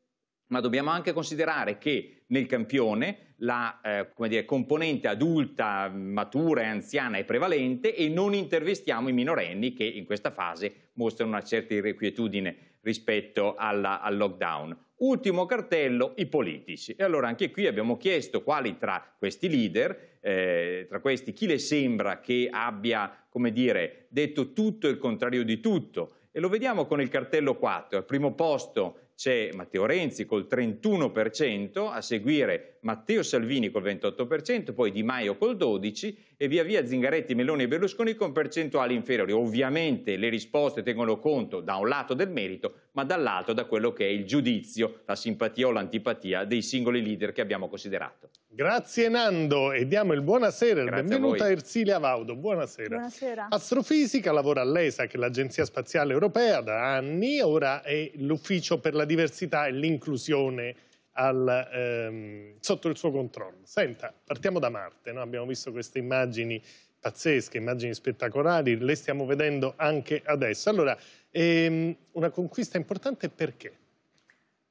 ma dobbiamo anche considerare che nel campione la eh, dire, componente adulta, matura e anziana è prevalente e non intervistiamo i minorenni che in questa fase mostrano una certa irrequietudine rispetto alla, al lockdown. Ultimo cartello, i politici. E allora anche qui abbiamo chiesto quali tra questi leader, eh, tra questi chi le sembra che abbia, come dire, detto tutto il contrario di tutto. E lo vediamo con il cartello 4, al primo posto c'è Matteo Renzi col 31%, a seguire Matteo Salvini col 28%, poi Di Maio col 12% e via via Zingaretti, Meloni e Berlusconi con percentuali inferiori. Ovviamente le risposte tengono conto da un lato del merito, ma dall'altro da quello che è il giudizio, la simpatia o l'antipatia dei singoli leader che abbiamo considerato. Grazie Nando e diamo il buonasera, il benvenuto a, a Ersilia Vaudo. Buonasera. buonasera. Astrofisica lavora all'ESA, che è l'Agenzia Spaziale Europea, da anni, ora è l'Ufficio per la Diversità e l'Inclusione al, ehm, sotto il suo controllo. Senta, partiamo da Marte, no? abbiamo visto queste immagini pazzesche, immagini spettacolari, le stiamo vedendo anche adesso. Allora, ehm, una conquista importante perché?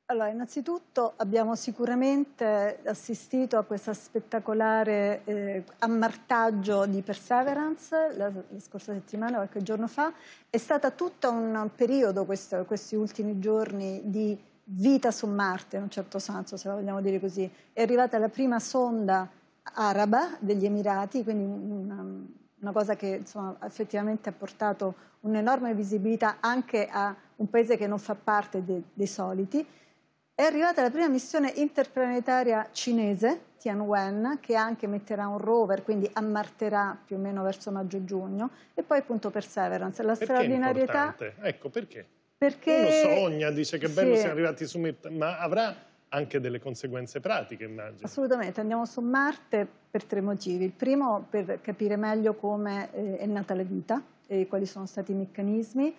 Allora, innanzitutto abbiamo sicuramente assistito a questo spettacolare eh, ammartaggio di Perseverance la, la, scorsa settimana, qualche giorno fa. È stato tutto un periodo, questo, questi ultimi giorni, di vita su Marte, in un certo senso, se la vogliamo dire così. È arrivata la prima sonda araba degli Emirati, quindi una, um, una cosa che insomma, effettivamente ha portato un'enorme visibilità anche a un paese che non fa parte de, dei soliti. È arrivata la prima missione interplanetaria cinese, Tianwen, che anche metterà un rover, quindi ammarterà più o meno verso maggio-giugno, e poi appunto Perseverance. La perché straordinarietà... Importante? Ecco, perché? Perché... Uno sogna, dice che bello sì. siamo arrivati su Marte, ma avrà anche delle conseguenze pratiche, immagino. Assolutamente, andiamo su Marte per tre motivi. Il primo per capire meglio come eh, è nata la vita e quali sono stati i meccanismi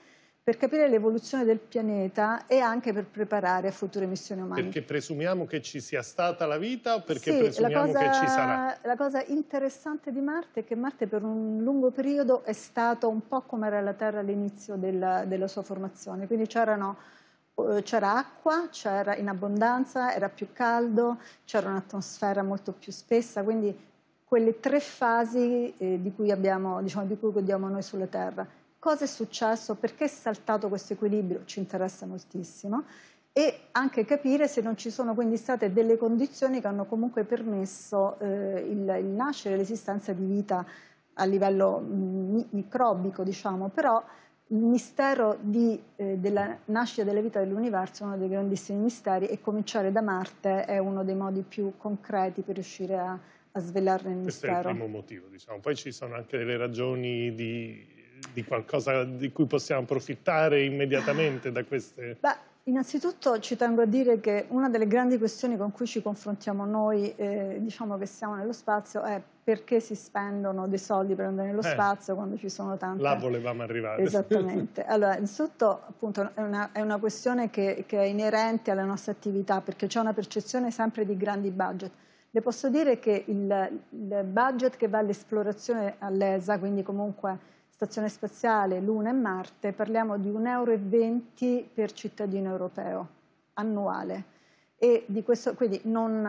per capire l'evoluzione del pianeta e anche per preparare a future missioni umane. Perché presumiamo che ci sia stata la vita o perché sì, presumiamo cosa, che ci sarà? La cosa interessante di Marte è che Marte per un lungo periodo è stato un po' come era la Terra all'inizio della, della sua formazione, quindi c'erano eh, c'era acqua, c'era in abbondanza, era più caldo, c'era un'atmosfera molto più spessa, quindi quelle tre fasi eh, di, cui abbiamo, diciamo, di cui godiamo noi sulla Terra cosa è successo, perché è saltato questo equilibrio, ci interessa moltissimo e anche capire se non ci sono quindi state delle condizioni che hanno comunque permesso eh, il, il, nascere, l'esistenza di vita a livello mm, microbico, diciamo, però il mistero di, eh, della nascita della vita dell'universo è uno dei grandissimi misteri e cominciare da Marte è uno dei modi più concreti per riuscire a, a svelarne il Questo mistero. Questo è il primo motivo, diciamo. Poi ci sono anche delle ragioni di di qualcosa di cui possiamo approfittare immediatamente da queste... Beh, innanzitutto ci tengo a dire che una delle grandi questioni con cui ci confrontiamo noi, eh, diciamo che siamo nello spazio, è perché si spendono dei soldi per andare nello eh, spazio quando ci sono tante... Là volevamo arrivare. Esattamente. Allora, innanzitutto appunto è una, è una questione che, che è inerente alla nostra attività perché c'è una percezione sempre di grandi budget. Le posso dire che il, il budget che va all'esplorazione all'ESA, quindi comunque Stazione Spaziale, Luna e Marte, parliamo di 1,20 euro per cittadino europeo annuale. E di questo, quindi non,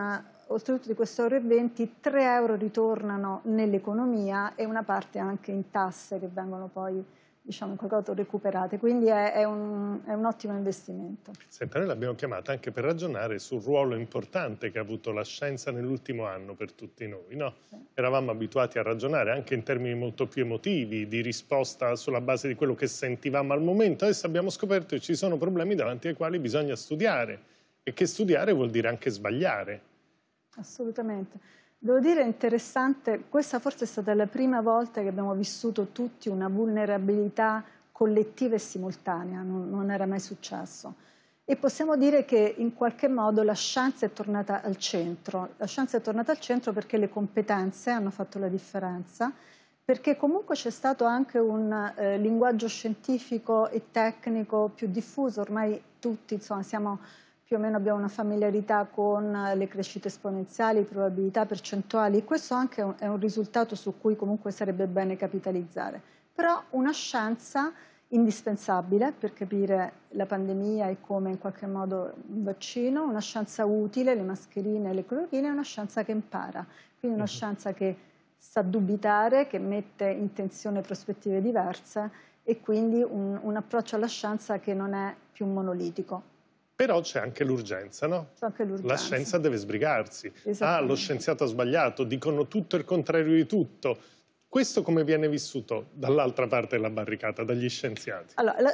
oltretutto di questo euro e 20, 3 euro ritornano nell'economia e una parte anche in tasse che vengono poi diciamo, qualcosa recuperate, quindi è, è, un, è un, ottimo investimento. Senta, noi l'abbiamo chiamata anche per ragionare sul ruolo importante che ha avuto la scienza nell'ultimo anno per tutti noi. No? Sì. Eravamo abituati a ragionare anche in termini molto più emotivi, di risposta sulla base di quello che sentivamo al momento. Adesso abbiamo scoperto che ci sono problemi davanti ai quali bisogna studiare e che studiare vuol dire anche sbagliare. Assolutamente. Devo dire interessante, questa forse è stata la prima volta che abbiamo vissuto tutti una vulnerabilità collettiva e simultanea, non, non era mai successo. E possiamo dire che in qualche modo la scienza è tornata al centro. La scienza è tornata al centro perché le competenze hanno fatto la differenza, perché comunque c'è stato anche un eh, linguaggio scientifico e tecnico più diffuso, ormai tutti insomma, siamo più o meno abbiamo una familiarità con eh, le crescite esponenziali, probabilità, percentuali, questo anche è un risultato su cui comunque sarebbe bene capitalizzare. Però una scienza indispensabile per capire la pandemia e come in qualche modo un vaccino, una scienza utile, le mascherine e le clorochine, è una scienza che impara, quindi una mm-hmm. scienza che sa dubitare, che mette in tensione prospettive diverse e quindi un, un approccio alla scienza che non è più monolitico. Però c'è anche l'urgenza, no? C'è Anche l'urgenza. La scienza deve sbrigarsi. Ah, lo scienziato ha sbagliato, dicono tutto il contrario di tutto. Questo come viene vissuto dall'altra parte della barricata, dagli scienziati? Allora, la,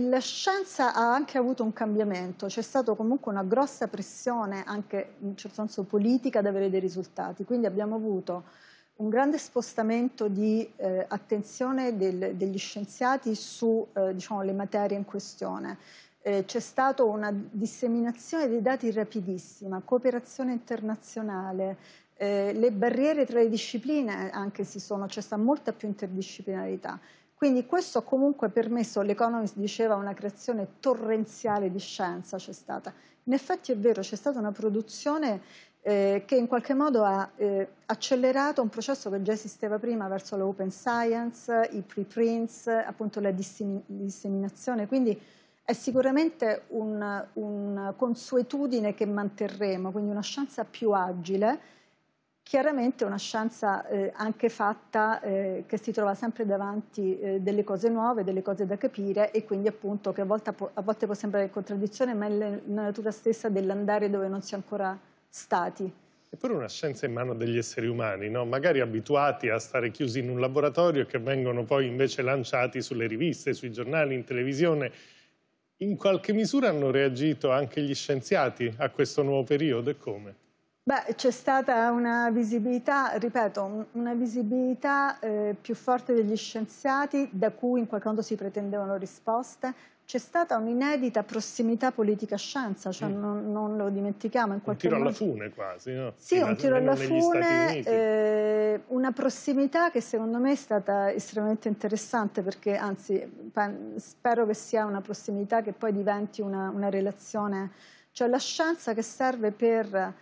la, scienza ha anche avuto un cambiamento, c'è stata comunque una grossa pressione, anche in un certo senso politica, ad avere dei risultati. Quindi abbiamo avuto un grande spostamento di eh, attenzione del, degli scienziati sulle eh, diciamo, materie in questione eh, c'è stata una disseminazione dei dati rapidissima, cooperazione internazionale, eh, le barriere tra le discipline eh, anche si sono, c'è stata molta più interdisciplinarità. Quindi questo ha comunque permesso, l'Economist diceva, una creazione torrenziale di scienza c'è stata. In effetti è vero, c'è stata una produzione eh, che in qualche modo ha eh, accelerato un processo che già esisteva prima verso l'open science, i preprints, appunto la disseminazione. Quindi è sicuramente una un consuetudine che manterremo, quindi una scienza più agile, chiaramente una scienza eh, anche fatta eh, che si trova sempre davanti eh, delle cose nuove, delle cose da capire e quindi appunto che a volte, può, a volte può sembrare contraddizione ma è la natura stessa dell'andare dove non si è ancora stati. Eppure una scienza in mano degli esseri umani, no? magari abituati a stare chiusi in un laboratorio e che vengono poi invece lanciati sulle riviste, sui giornali, in televisione in qualche misura hanno reagito anche gli scienziati a questo nuovo periodo e come? Beh, c'è stata una visibilità, ripeto, una visibilità eh, più forte degli scienziati da cui in qualche modo si pretendevano risposte, c'è stata un'inedita prossimità politica-scienza, cioè mm. non, non, lo dimentichiamo in qualche Un tiro modo. alla fune quasi, no? Sì, in un tiro alla fune, eh, una prossimità che secondo me è stata estremamente interessante perché anzi spero che sia una prossimità che poi diventi una, una relazione, cioè la scienza che serve per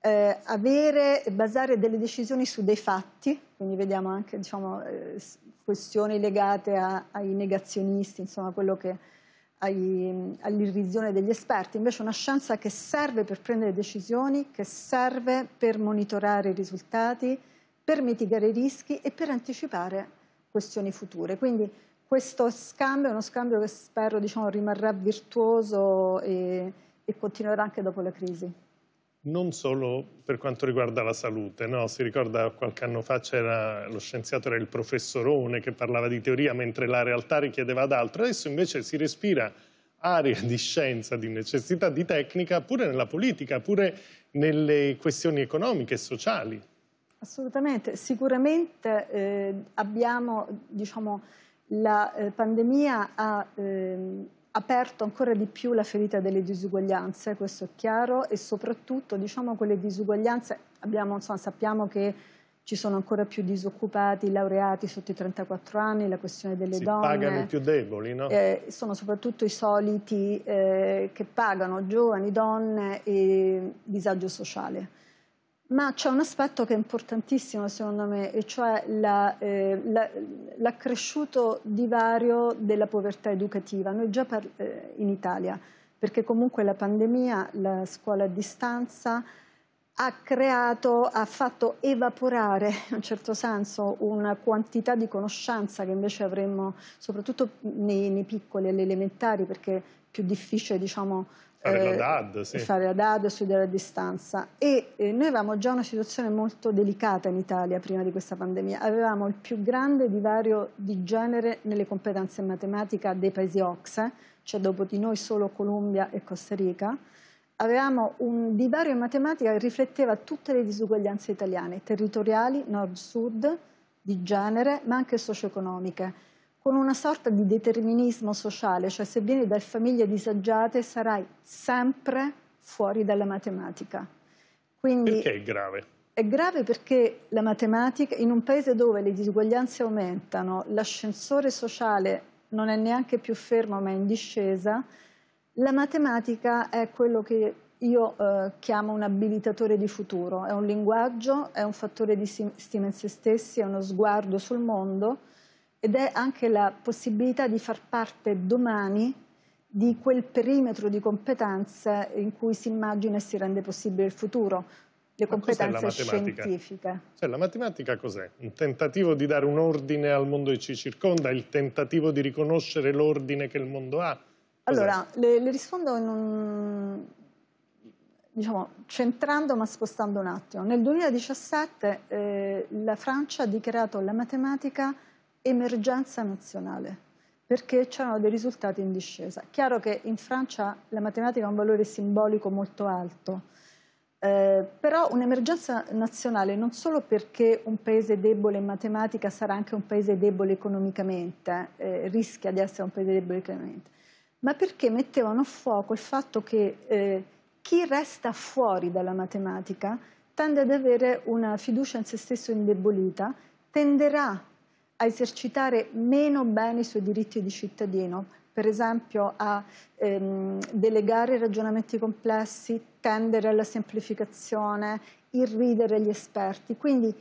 eh, avere, basare delle decisioni su dei fatti, quindi vediamo anche diciamo, eh, questioni legate a, ai negazionisti, insomma quello che all'irrisione degli esperti, invece è una scienza che serve per prendere decisioni, che serve per monitorare i risultati, per mitigare i rischi e per anticipare questioni future. Quindi questo scambio è uno scambio che spero diciamo, rimarrà virtuoso e, e continuerà anche dopo la crisi non solo per quanto riguarda la salute. No? Si ricorda qualche anno fa c'era lo scienziato, era il professorone che parlava di teoria mentre la realtà richiedeva ad altro. Adesso invece si respira aria di scienza, di necessità, di tecnica, pure nella politica, pure nelle questioni economiche e sociali. Assolutamente, sicuramente eh, abbiamo, diciamo, la eh, pandemia ha ehm, aperto ancora di più la ferita delle disuguaglianze, questo è chiaro, e soprattutto diciamo quelle disuguaglianze, abbiamo, insomma, sappiamo che ci sono ancora più disoccupati, laureati sotto i 34 anni, la questione delle si donne. pagano i più deboli, no? Eh, sono soprattutto i soliti eh, che pagano giovani, donne e disagio sociale. Ma c'è un aspetto che è importantissimo secondo me, e cioè l'accresciuto la, eh, la, divario della povertà educativa. Noi già per, eh, in Italia, perché comunque la pandemia, la scuola a distanza ha creato, ha fatto evaporare in un certo senso una quantità di conoscenza che invece avremmo, soprattutto nei, nei piccoli, e elementari, perché è più difficile diciamo, Fare eh, la DAD, sì. Fare la DAD, studiare a distanza. E eh, noi avevamo già una situazione molto delicata in Italia prima di questa pandemia. Avevamo il più grande divario di genere nelle competenze in matematica dei paesi OXE, eh, cioè dopo di noi solo Colombia e Costa Rica avevamo un divario in matematica che rifletteva tutte le disuguaglianze italiane, territoriali, nord-sud, di genere, ma anche socio-economiche con una sorta di determinismo sociale, cioè se vieni da famiglie disagiate sarai sempre fuori dalla matematica. Quindi perché è grave? È grave perché la matematica, in un paese dove le disuguaglianze aumentano, l'ascensore sociale non è neanche più fermo ma è in discesa, la matematica è quello che io eh, chiamo un abilitatore di futuro, è un linguaggio, è un fattore di stima in se stessi, è uno sguardo sul mondo ed è anche la possibilità di far parte domani di quel perimetro di competenze in cui si immagina e si rende possibile il futuro, le competenze scientifiche. Cioè, la matematica cos'è? Un tentativo di dare un ordine al mondo che ci circonda, il tentativo di riconoscere l'ordine che il mondo ha? Allora, le, le rispondo un, diciamo, centrando ma spostando un attimo. Nel 2017 eh, la Francia ha dichiarato la matematica emergenza nazionale perché c'erano dei risultati in discesa. Chiaro che in Francia la matematica ha un valore simbolico molto alto, eh, però un'emergenza nazionale non solo perché un paese debole in matematica sarà anche un paese debole economicamente, eh, rischia di essere un paese debole economicamente, ma perché mettevano a fuoco il fatto che eh, chi resta fuori dalla matematica tende ad avere una fiducia in se stesso indebolita, tenderà a esercitare meno bene i suoi diritti di cittadino, per esempio a ehm, delegare ragionamenti complessi, tendere alla semplificazione, irridere gli esperti. Quindi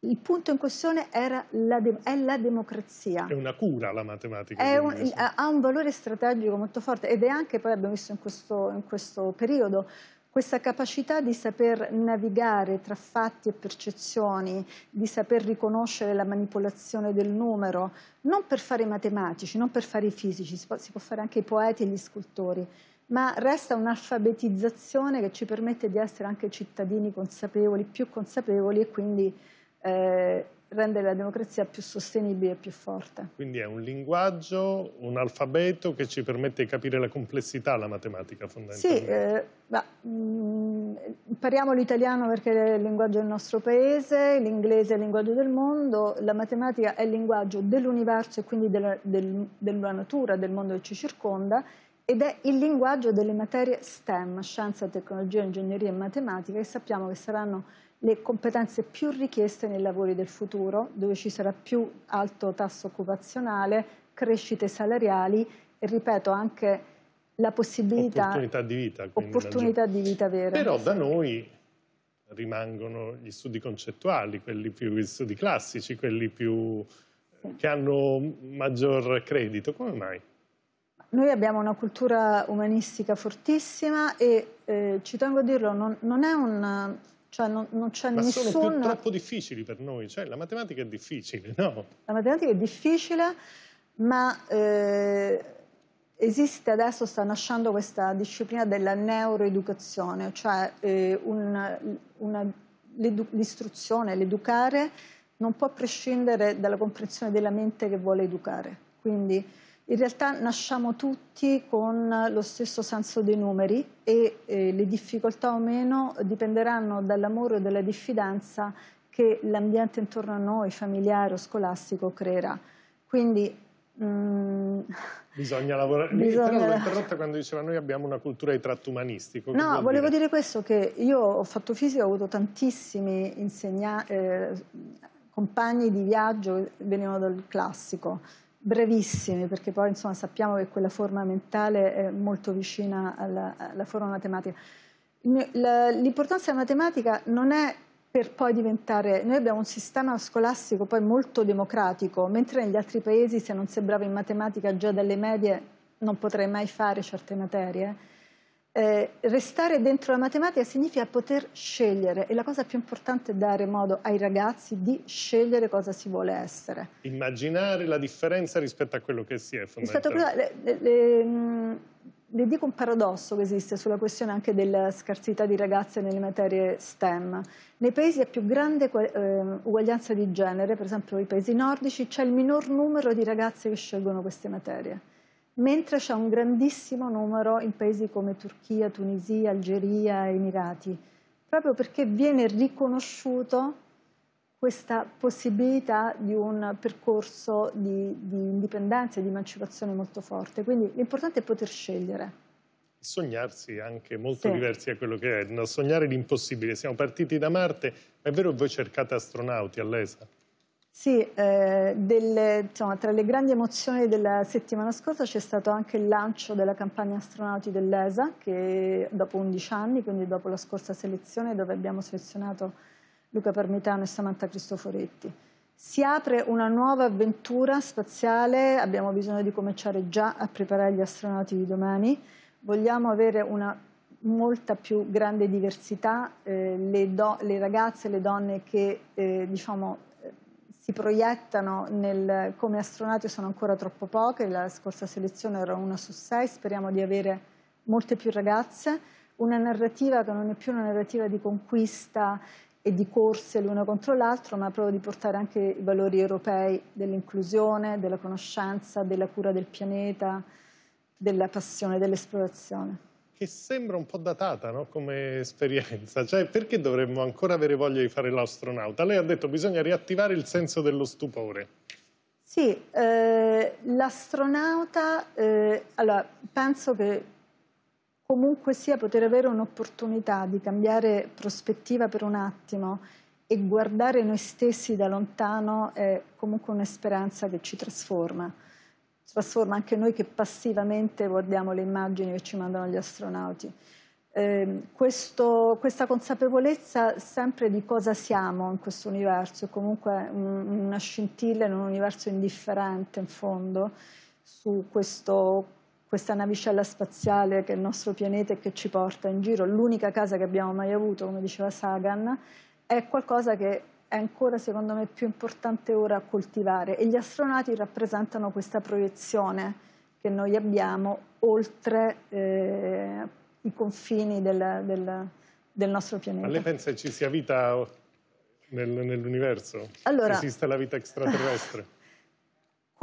il punto in questione era la è la democrazia. È una cura la matematica. Un, ha un valore strategico molto forte ed è anche, poi abbiamo visto in questo, in questo periodo, questa capacità di saper navigare tra fatti e percezioni, di saper riconoscere la manipolazione del numero, non per fare i matematici, non per fare i fisici, si può, si può fare anche i poeti e gli scultori, ma resta un'alfabetizzazione che ci permette di essere anche cittadini consapevoli, più consapevoli e quindi eh, rendere la democrazia più sostenibile e più forte. Quindi è un linguaggio, un alfabeto che ci permette di capire la complessità della matematica fondamentalmente. Sì, eh, ma, mh, mm, impariamo l'italiano perché è il linguaggio del nostro paese, l'inglese è il linguaggio del mondo, la matematica è il linguaggio dell'universo e quindi della, del, della natura, del mondo che ci circonda ed è il linguaggio delle materie STEM, scienza, tecnologia, ingegneria e matematica, che sappiamo che saranno le competenze più richieste nei lavori del futuro, dove ci sarà più alto tasso occupazionale, crescite salariali e, ripeto, anche la possibilità... Opportunità di vita. Opportunità di vita vera. Però da noi rimangono gli studi concettuali, quelli più gli studi classici, quelli più, che hanno maggior credito. Come mai? Noi abbiamo una cultura umanistica fortissima e, eh, ci tengo a dirlo, non, non è un cioè non, non c'è Ma nessun... sono più, troppo difficili per noi, cioè la matematica è difficile, no? La matematica è difficile, ma eh, esiste adesso, sta nascendo questa disciplina della neuroeducazione, cioè eh, l'istruzione, l'educare non può prescindere dalla comprensione della mente che vuole educare. Quindi in realtà nasciamo tutti con lo stesso senso dei numeri e eh, le difficoltà o meno dipenderanno dall'amore o dalla diffidenza che l'ambiente intorno a noi, familiare o scolastico, creerà. Quindi Mm. Bisogna lavorare. Bisogna... Però l'ho interrotta quando diceva noi abbiamo una cultura di tratto umanistico. No, volevo dire? dire? questo che io ho fatto fisica, ho avuto tantissimi eh, compagni di viaggio che venivano dal classico brevissimi, perché poi insomma, sappiamo che quella forma mentale è molto vicina alla, alla forma matematica. L'importanza della matematica non è per poi diventare... Noi abbiamo un sistema scolastico poi molto democratico, mentre negli altri paesi se non sei bravo in matematica già dalle medie non potrei mai fare certe materie eh, restare dentro la matematica significa poter scegliere e la cosa più importante è dare modo ai ragazzi di scegliere cosa si vuole essere. Immaginare la differenza rispetto a quello che si è fondamentale. le, dico un paradosso che esiste sulla questione anche della scarsità di ragazze nelle materie STEM. Nei paesi a più grande eh, uguaglianza di genere, per esempio i paesi nordici, c'è il minor numero di ragazze che scelgono queste materie mentre c'è un grandissimo numero in paesi come Turchia, Tunisia, Algeria, Emirati, proprio perché viene riconosciuto questa possibilità di un percorso di, di indipendenza e di emancipazione molto forte. Quindi l'importante è poter scegliere sognarsi anche molto sì. diversi da quello che è, sognare l'impossibile. Siamo partiti da Marte, è vero che voi cercate astronauti all'ESA? Sì, eh, delle, insomma, tra le grandi emozioni della settimana scorsa c'è stato anche il lancio della campagna astronauti dell'ESA che dopo 11 anni, quindi dopo la scorsa selezione dove abbiamo selezionato Luca Parmitano e Samantha Cristoforetti. Si apre una nuova avventura spaziale, abbiamo bisogno di cominciare già a preparare gli astronauti di domani, vogliamo avere una molta più grande diversità, eh, le, le, ragazze e le donne che eh, diciamo, si proiettano nel, come astronauti sono ancora troppo poche, la scorsa selezione era una su sei, speriamo di avere molte più ragazze, una narrativa che non è più una narrativa di conquista e di corse l'una contro l'altro, ma proprio di portare anche i valori europei dell'inclusione, della conoscenza, della cura del pianeta, della passione dell'esplorazione che sembra un po' datata no? come esperienza, cioè perché dovremmo ancora avere voglia di fare l'astronauta? Lei ha detto che bisogna riattivare il senso dello stupore. Sì, eh, l'astronauta, eh, allora, penso che comunque sia poter avere un'opportunità di cambiare prospettiva per un attimo e guardare noi stessi da lontano è comunque un'esperienza che ci trasforma trasforma anche noi che passivamente guardiamo le immagini che ci mandano gli astronauti. Eh, questo, questa consapevolezza sempre di cosa siamo in questo universo, comunque un, una scintilla in un universo indifferente in fondo, su questo, questa navicella spaziale che è il nostro pianeta e che ci porta in giro, l'unica casa che abbiamo mai avuto, come diceva Sagan, è qualcosa che è ancora secondo me più importante ora coltivare e gli astronauti rappresentano questa proiezione che noi abbiamo oltre eh, i confini del, del, del, nostro pianeta. Ma lei pensa ci sia vita nel, nell'universo? Allora, Esiste la vita extraterrestre?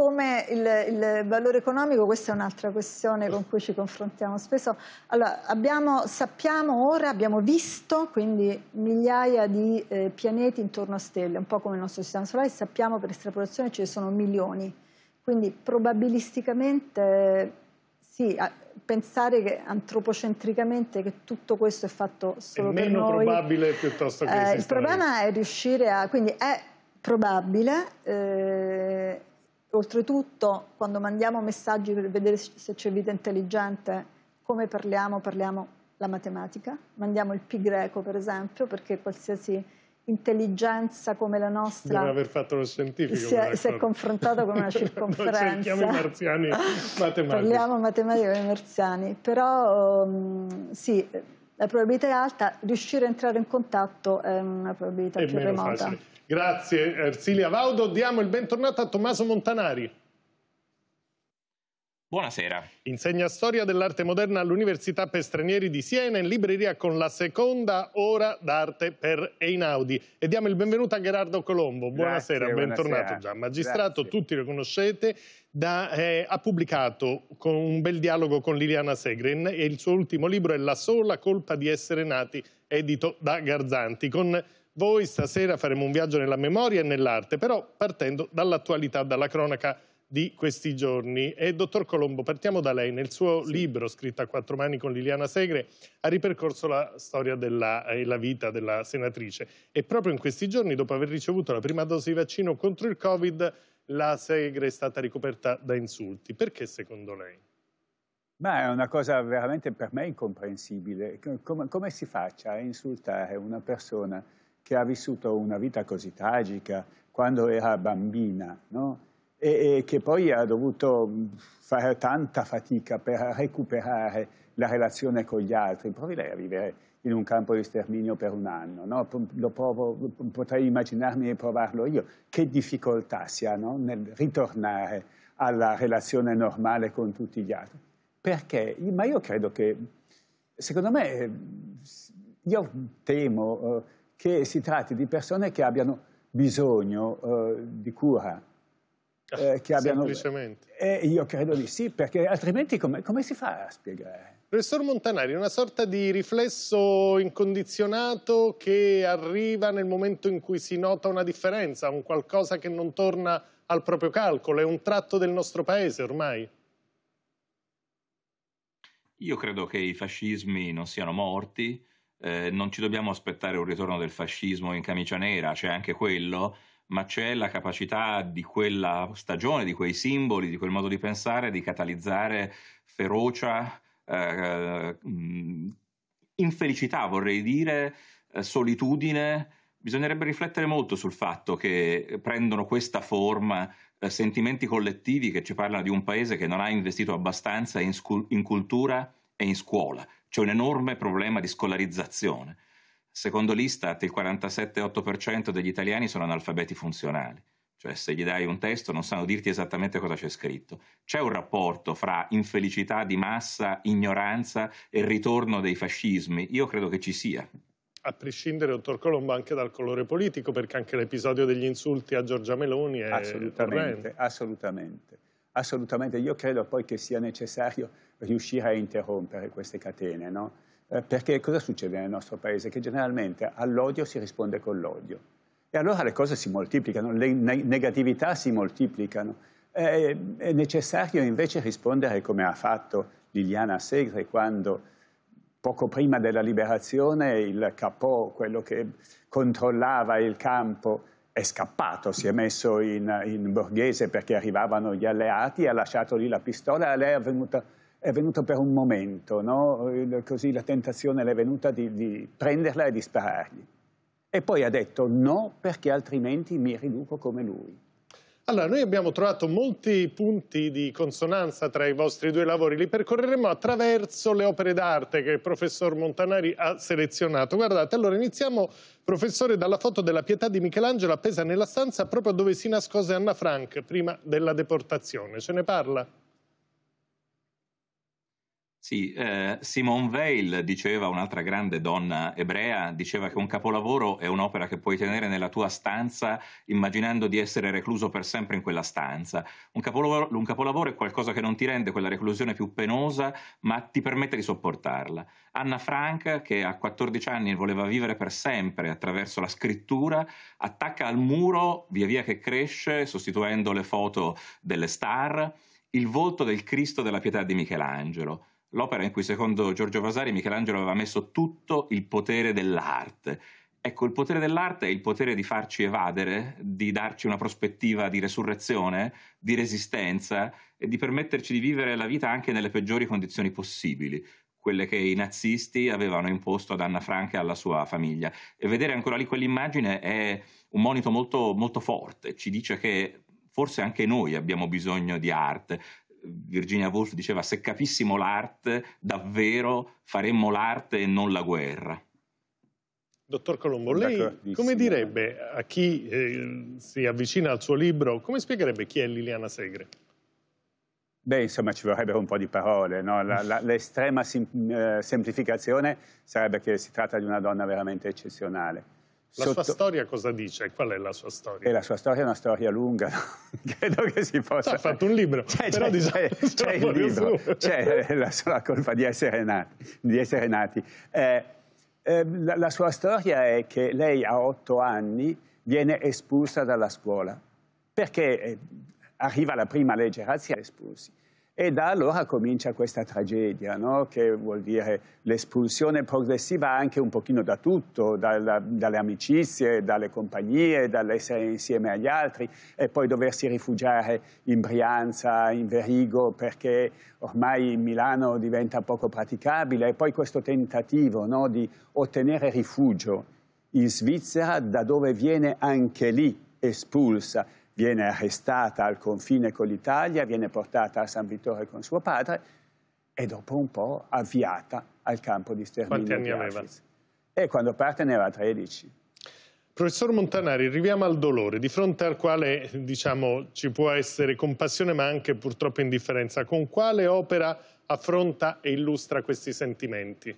come il, il, valore economico, questa è un'altra questione con cui ci confrontiamo spesso. Allora, abbiamo, sappiamo ora, abbiamo visto quindi migliaia di eh, pianeti intorno a stelle, un po' come il nostro sistema solare, sappiamo per estrapolazione ce ne sono milioni. Quindi probabilisticamente sì, pensare che antropocentricamente che tutto questo è fatto solo è per noi. È meno probabile piuttosto che eh, Il problema è riuscire a... quindi è probabile... Eh, Oltretutto, quando mandiamo messaggi per vedere se c'è vita intelligente, come parliamo? Parliamo la matematica, mandiamo il pi greco per esempio, perché qualsiasi intelligenza come la nostra deve aver fatto lo scientifico si è, si è confrontata con una circonferenza no, cerchiamo i marziani matematici parliamo matematica con i marziani però um, sì la probabilità è alta, riuscire a entrare in contatto è una probabilità è più remota. Facile. Grazie Ersilia Vaudo, diamo il benvenuto a Tommaso Montanari. Buonasera. Insegna storia dell'arte moderna all'Università per Stranieri di Siena in libreria con la seconda ora d'arte per Einaudi. E diamo il benvenuto a Gerardo Colombo. Buonasera, Grazie, bentornato buonasera. già. Magistrato, Grazie. tutti lo conoscete, da, eh, ha pubblicato un bel dialogo con Liliana Segren e il suo ultimo libro è La sola colpa di essere nati, edito da Garzanti. Con voi stasera faremo un viaggio nella memoria e nell'arte, però partendo dall'attualità, dalla cronaca di questi giorni. E dottor Colombo, partiamo da lei. Nel suo sì. libro, scritto a quattro mani con Liliana Segre, ha ripercorso la storia e eh, la vita della senatrice. E proprio in questi giorni, dopo aver ricevuto la prima dose di vaccino contro il Covid, la Segre è stata ricoperta da insulti. Perché secondo lei? Ma è una cosa veramente per me incomprensibile. Come, come si faccia a insultare una persona che ha vissuto una vita così tragica quando era bambina, no? e, e, che poi ha dovuto fare tanta fatica per recuperare la relazione con gli altri. Provi lei a vivere in un campo di sterminio per un anno, no? provo, potrei immaginarmi di provarlo io. Che difficoltà si ha no? nel ritornare alla relazione normale con tutti gli altri. Perché? Ma io credo che, secondo me, io temo eh, che si tratti di persone che abbiano bisogno eh, di cura eh, che abbiano... Semplicemente. Eh, io credo di sì, perché altrimenti come, come si fa a spiegare? Professor Montanari, una sorta di riflesso incondizionato che arriva nel momento in cui si nota una differenza, un qualcosa che non torna al proprio calcolo, è un tratto del nostro paese ormai. Io credo che i fascismi non siano morti, eh, non ci dobbiamo aspettare un ritorno del fascismo in camicia nera, c'è anche quello, ma c'è la capacità di quella stagione, di quei simboli, di quel modo di pensare, di catalizzare ferocia, eh, eh infelicità, vorrei dire, eh, solitudine. Bisognerebbe riflettere molto sul fatto che prendono questa forma eh, sentimenti collettivi che ci parlano di un paese che non ha investito abbastanza in, in cultura e in scuola. C'è un enorme problema di scolarizzazione. Secondo l'Istat il 47,8% degli italiani sono analfabeti funzionali, cioè se gli dai un testo non sanno dirti esattamente cosa c'è scritto. C'è un rapporto fra infelicità di massa, ignoranza e ritorno dei fascismi? Io credo che ci sia. A prescindere, dottor Colombo, anche dal colore politico, perché anche l'episodio degli insulti a Giorgia Meloni è assolutamente, torrente. assolutamente. Assolutamente, io credo poi che sia necessario riuscire a interrompere queste catene, no? Eh, perché cosa succede nel nostro paese? Che generalmente all'odio si risponde con l'odio. E allora le cose si moltiplicano, le negatività si moltiplicano. Eh, è necessario invece rispondere come ha fatto Liliana Segre quando poco prima della liberazione il capo, quello che controllava il campo, è scappato, si è messo in, in borghese perché arrivavano gli alleati, ha lasciato lì la pistola e lei è venuta è venuto per un momento, no? così la tentazione le è venuta di, di prenderla e di sparargli. E poi ha detto no perché altrimenti mi riduco come lui. Allora, noi abbiamo trovato molti punti di consonanza tra i vostri due lavori, li percorreremo attraverso le opere d'arte che il professor Montanari ha selezionato. Guardate, allora iniziamo, professore, dalla foto della pietà di Michelangelo appesa nella stanza proprio dove si nascose Anna Frank prima della deportazione. Ce ne parla? Sì, eh, Simone Weil diceva, un'altra grande donna ebrea, diceva che un capolavoro è un'opera che puoi tenere nella tua stanza immaginando di essere recluso per sempre in quella stanza. Un capolavoro, un capolavoro è qualcosa che non ti rende quella reclusione più penosa, ma ti permette di sopportarla. Anna Frank, che a 14 anni voleva vivere per sempre attraverso la scrittura, attacca al muro via via che cresce, sostituendo le foto delle star, il volto del Cristo della pietà di Michelangelo l'opera in cui secondo Giorgio Vasari Michelangelo aveva messo tutto il potere dell'arte. Ecco, il potere dell'arte è il potere di farci evadere, di darci una prospettiva di resurrezione, di resistenza e di permetterci di vivere la vita anche nelle peggiori condizioni possibili, quelle che i nazisti avevano imposto ad Anna Franca e alla sua famiglia. E vedere ancora lì quell'immagine è un monito molto, molto forte, ci dice che forse anche noi abbiamo bisogno di arte, Virginia Woolf diceva se capissimo l'arte, davvero faremmo l'arte e non la guerra. Dottor Colombo, lei come direbbe a chi eh, si avvicina al suo libro, come spiegherebbe chi è Liliana Segre? Beh, insomma, ci vorrebbero un po' di parole. No? l'estrema sem eh, semplificazione sarebbe che si tratta di una donna veramente eccezionale la sotto... sua storia cosa dice? Qual è la sua storia? E la sua storia è una storia lunga, credo che si possa... Cioè, ha fatto un libro, c'è, cioè, però c'è, cioè, diciamo, c'è, il libro, c'è eh, la sola colpa di essere nati. Di essere nati. Eh, eh, la, la sua storia è che lei a otto anni viene espulsa dalla scuola perché eh, arriva la prima legge razziale espulsi. E da allora comincia questa tragedia, no? che vuol dire l'espulsione progressiva anche un pochino da tutto, dalla, dalle amicizie, dalle compagnie, dall'essere insieme agli altri e poi doversi rifugiare in Brianza, in Verigo, perché ormai Milano diventa poco praticabile e poi questo tentativo no? di ottenere rifugio in Svizzera, da dove viene anche lì espulsa viene arrestata al confine con l'Italia, viene portata a San Vittore con suo padre e dopo un po' avviata al campo di sterminio. Quanti anni aveva? E quando parte ne aveva 13. Professor Montanari, arriviamo al dolore, di fronte al quale diciamo, ci può essere compassione ma anche purtroppo indifferenza. Con quale opera affronta e illustra questi sentimenti?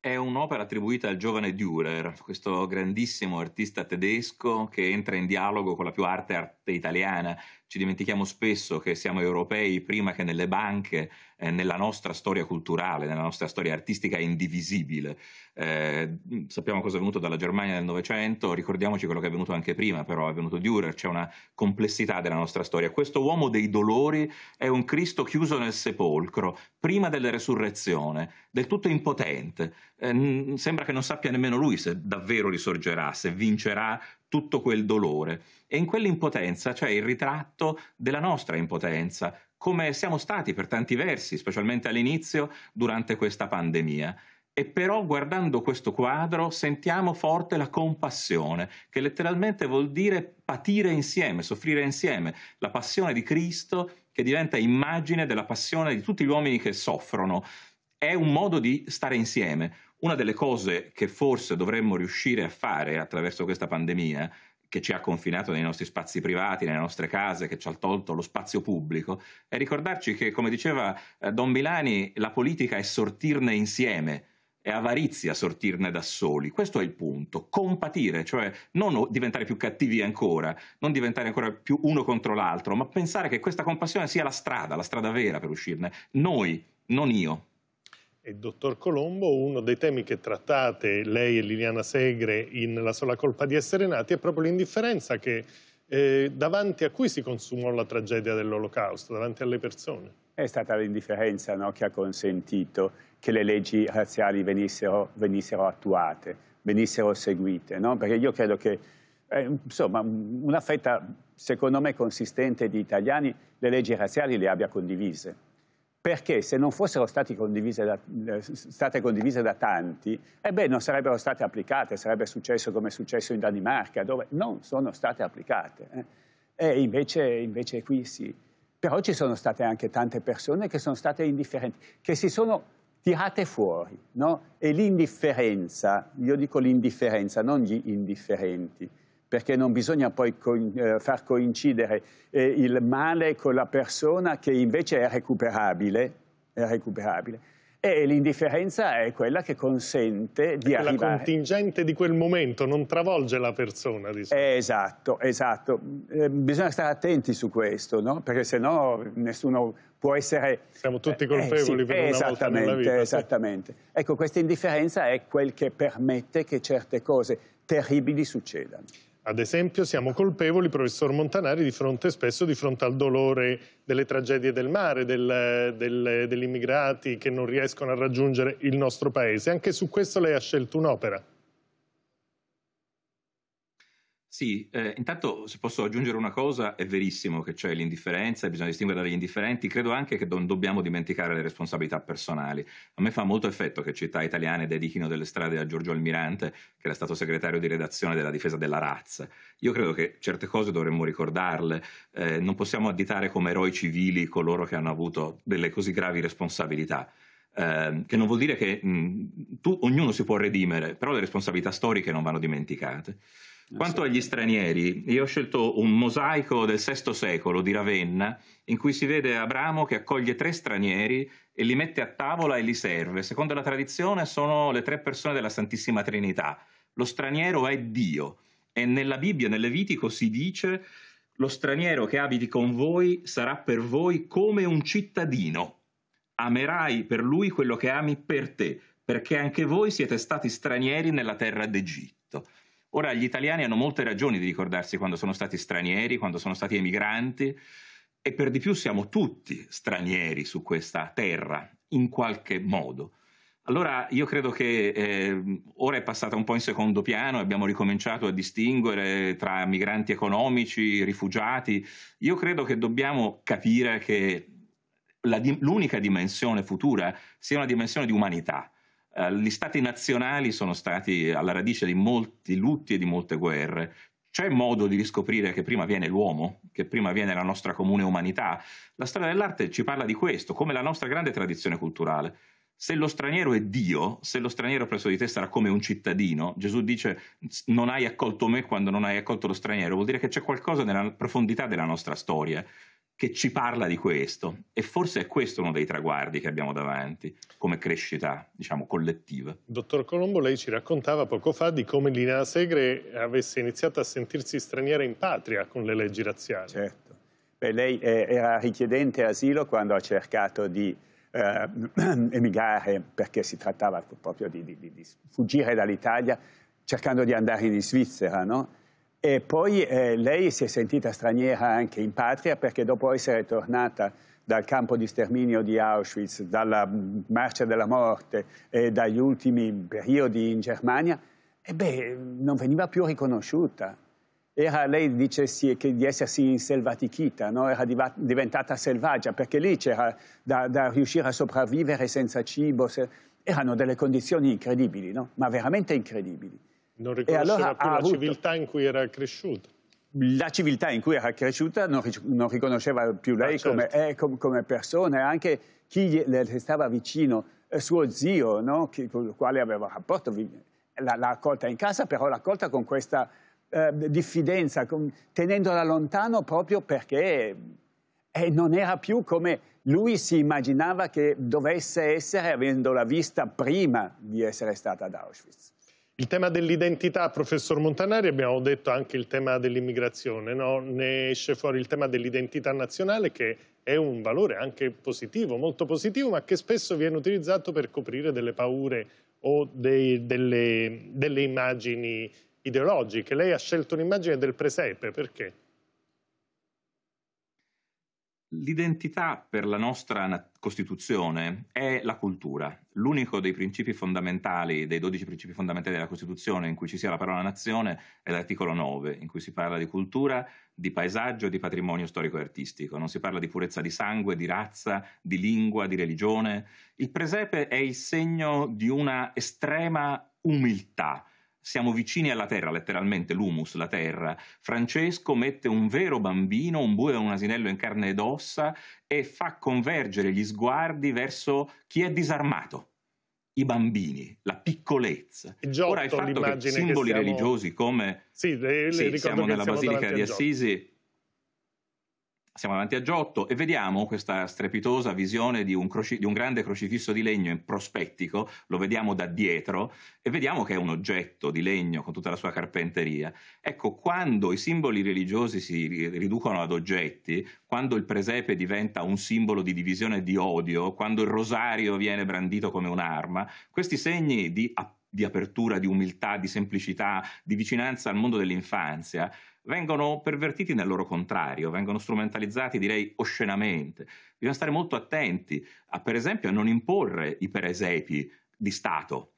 È un'opera attribuita al giovane Dürer, questo grandissimo artista tedesco che entra in dialogo con la più arte, arte italiana ci dimentichiamo spesso che siamo europei prima che nelle banche, eh, nella nostra storia culturale, nella nostra storia artistica è indivisibile. Eh, mm, sappiamo cosa è venuto dalla Germania nel Novecento, ricordiamoci quello che è venuto anche prima, però è venuto Dürer, c'è una complessità della nostra storia. Questo uomo dei dolori è un Cristo chiuso nel sepolcro, prima della resurrezione, del tutto impotente. Eh, sembra che non sappia nemmeno lui se davvero risorgerà, se vincerà tutto quel dolore. E in quell'impotenza c'è cioè il ritratto della nostra impotenza, come siamo stati per tanti versi, specialmente all'inizio, durante questa pandemia. E però guardando questo quadro sentiamo forte la compassione, che letteralmente vuol dire patire insieme, soffrire insieme, la passione di Cristo che diventa immagine della passione di tutti gli uomini che soffrono. È un modo di stare insieme, una delle cose che forse dovremmo riuscire a fare attraverso questa pandemia, che ci ha confinato nei nostri spazi privati, nelle nostre case, che ci ha tolto lo spazio pubblico, è ricordarci che, come diceva eh, Don Milani, la politica è sortirne insieme, è avarizia sortirne da soli. Questo è il punto, compatire, cioè non diventare più cattivi ancora, non diventare ancora più uno contro l'altro, ma pensare che questa compassione sia la strada, la strada vera per uscirne. Noi, non io e il dottor Colombo, uno dei temi che trattate lei e Liliana Segre in La sola colpa di essere nati è proprio l'indifferenza che, eh, davanti a cui si consumò la tragedia dell'Olocausto, davanti alle persone. È stata l'indifferenza no, che ha consentito che le leggi razziali venissero, venissero attuate, venissero seguite, no? perché io credo che eh, insomma, una fetta, secondo me, consistente di italiani le leggi razziali le abbia condivise perché se non fossero condivise da, eh, state condivise da tanti, eh beh, non sarebbero state applicate, sarebbe successo come è successo in Danimarca, dove non sono state applicate. Eh. E invece, invece qui sì. Però ci sono state anche tante persone che sono state indifferenti, che si sono tirate fuori, no? E l'indifferenza, io dico l'indifferenza, non gli indifferenti, perché non bisogna poi eh, far coincidere eh, il male con la persona che invece è recuperabile, è recuperabile. E l'indifferenza è quella che consente di la arrivare... La contingente di quel momento non travolge la persona, diciamo. Esatto, esatto. Eh, bisogna stare attenti su questo, no? Perché se no nessuno può essere... Siamo tutti colpevoli eh, sì, per una volta nella vita. Esattamente. Sì. Ecco, questa indifferenza è quel che permette che certe cose terribili succedano. Ad esempio siamo colpevoli, professor Montanari, di fronte spesso di fronte al dolore delle tragedie del mare, del, del, degli immigrati che non riescono a raggiungere il nostro paese. Anche su questo lei ha scelto un'opera. Sì, eh, intanto se posso aggiungere una cosa, è verissimo che c'è l'indifferenza e bisogna distinguere dagli indifferenti, credo anche che non dobbiamo dimenticare le responsabilità personali. A me fa molto effetto che città italiane dedichino delle strade a Giorgio Almirante, che era stato segretario di redazione della difesa della razza. Io credo che certe cose dovremmo ricordarle, eh, non possiamo additare come eroi civili coloro che hanno avuto delle così gravi responsabilità. Eh, che non vuol dire che mh, mm, tu, ognuno si può redimere, però le responsabilità storiche non vanno dimenticate. Quanto agli stranieri, io ho scelto un mosaico del VI secolo di Ravenna in cui si vede Abramo che accoglie tre stranieri e li mette a tavola e li serve. Secondo la tradizione sono le tre persone della Santissima Trinità. Lo straniero è Dio e nella Bibbia, nel Levitico, si dice lo straniero che abiti con voi sarà per voi come un cittadino. Amerai per lui quello che ami per te, perché anche voi siete stati stranieri nella terra d'Egitto. Ora gli italiani hanno molte ragioni di ricordarsi quando sono stati stranieri, quando sono stati emigranti e per di più siamo tutti stranieri su questa terra, in qualche modo. Allora io credo che eh, ora è passata un po' in secondo piano, abbiamo ricominciato a distinguere tra migranti economici, rifugiati. Io credo che dobbiamo capire che l'unica dimensione futura sia una dimensione di umanità eh, gli stati nazionali sono stati alla radice di molti lutti e di molte guerre. C'è modo di riscoprire che prima viene l'uomo, che prima viene la nostra comune umanità. La storia dell'arte ci parla di questo, come la nostra grande tradizione culturale. Se lo straniero è Dio, se lo straniero presso di te sarà come un cittadino, Gesù dice non hai accolto me quando non hai accolto lo straniero, vuol dire che c'è qualcosa nella profondità della nostra storia che ci parla di questo e forse è questo uno dei traguardi che abbiamo davanti come crescita diciamo collettiva. Dottor Colombo, lei ci raccontava poco fa di come Lina Segre avesse iniziato a sentirsi straniera in patria con le leggi razziali. Certo. Beh, lei eh, era richiedente asilo quando ha cercato di eh, emigrare perché si trattava proprio di, di, di, fuggire dall'Italia cercando di andare in Svizzera, no? E poi eh, lei si è sentita straniera anche in patria perché dopo essere tornata dal campo di sterminio di Auschwitz, dalla marcia della morte e dagli ultimi periodi in Germania, e eh beh, non veniva più riconosciuta. Era, lei dice sì, di essersi inselvatichita, no? era diventata selvaggia, perché lì c'era da, da, riuscire a sopravvivere senza cibo. Se... Erano delle condizioni incredibili, no? ma veramente incredibili. Non riconosceva allora più la avuto... civiltà in cui era cresciuta la civiltà in cui era cresciuta non, non riconosceva più lei ah, certo. come, eh, com, come, persona, anche chi le stava vicino, eh, suo zio, no? chi, con il quale aveva rapporto, l'ha accolta in casa, però l'ha accolta con questa eh, diffidenza, con, tenendola lontano proprio perché eh, non era più come lui si immaginava che dovesse essere, avendola vista prima di essere stata ad Auschwitz. Il tema dell'identità, professor Montanari, abbiamo detto anche il tema dell'immigrazione, no? ne esce fuori il tema dell'identità nazionale che è un valore anche positivo, molto positivo, ma che spesso viene utilizzato per coprire delle paure o dei, delle, delle immagini ideologiche. Lei ha scelto un'immagine del presepe, perché? L'identità per la nostra Costituzione è la cultura. L'unico dei principi fondamentali, dei 12 principi fondamentali della Costituzione in cui ci sia la parola nazione, è l'articolo 9, in cui si parla di cultura, di paesaggio, e di patrimonio storico e artistico. Non si parla di purezza di sangue, di razza, di lingua, di religione. Il presepe è il segno di una estrema umiltà siamo vicini alla terra, letteralmente l'humus, la terra. Francesco mette un vero bambino, un bue e un asinello in carne ed ossa e fa convergere gli sguardi verso chi è disarmato. I bambini, la piccolezza. Giotto, Ora il fatto che simboli che siamo... religiosi come sì, le, le sì, siamo nella Basilica di Assisi, siamo avanti a Giotto e vediamo questa strepitosa visione di un, croci- di un grande crocifisso di legno in prospettico, lo vediamo da dietro e vediamo che è un oggetto di legno con tutta la sua carpenteria. Ecco, quando i simboli religiosi si riducono ad oggetti, quando il presepe diventa un simbolo di divisione e di odio, quando il rosario viene brandito come un'arma, questi segni di appartenenza di apertura, di umiltà, di semplicità, di vicinanza al mondo dell'infanzia, vengono pervertiti nel loro contrario, vengono strumentalizzati direi oscenamente. Bisogna stare molto attenti a, per esempio, a non imporre i peresepi di Stato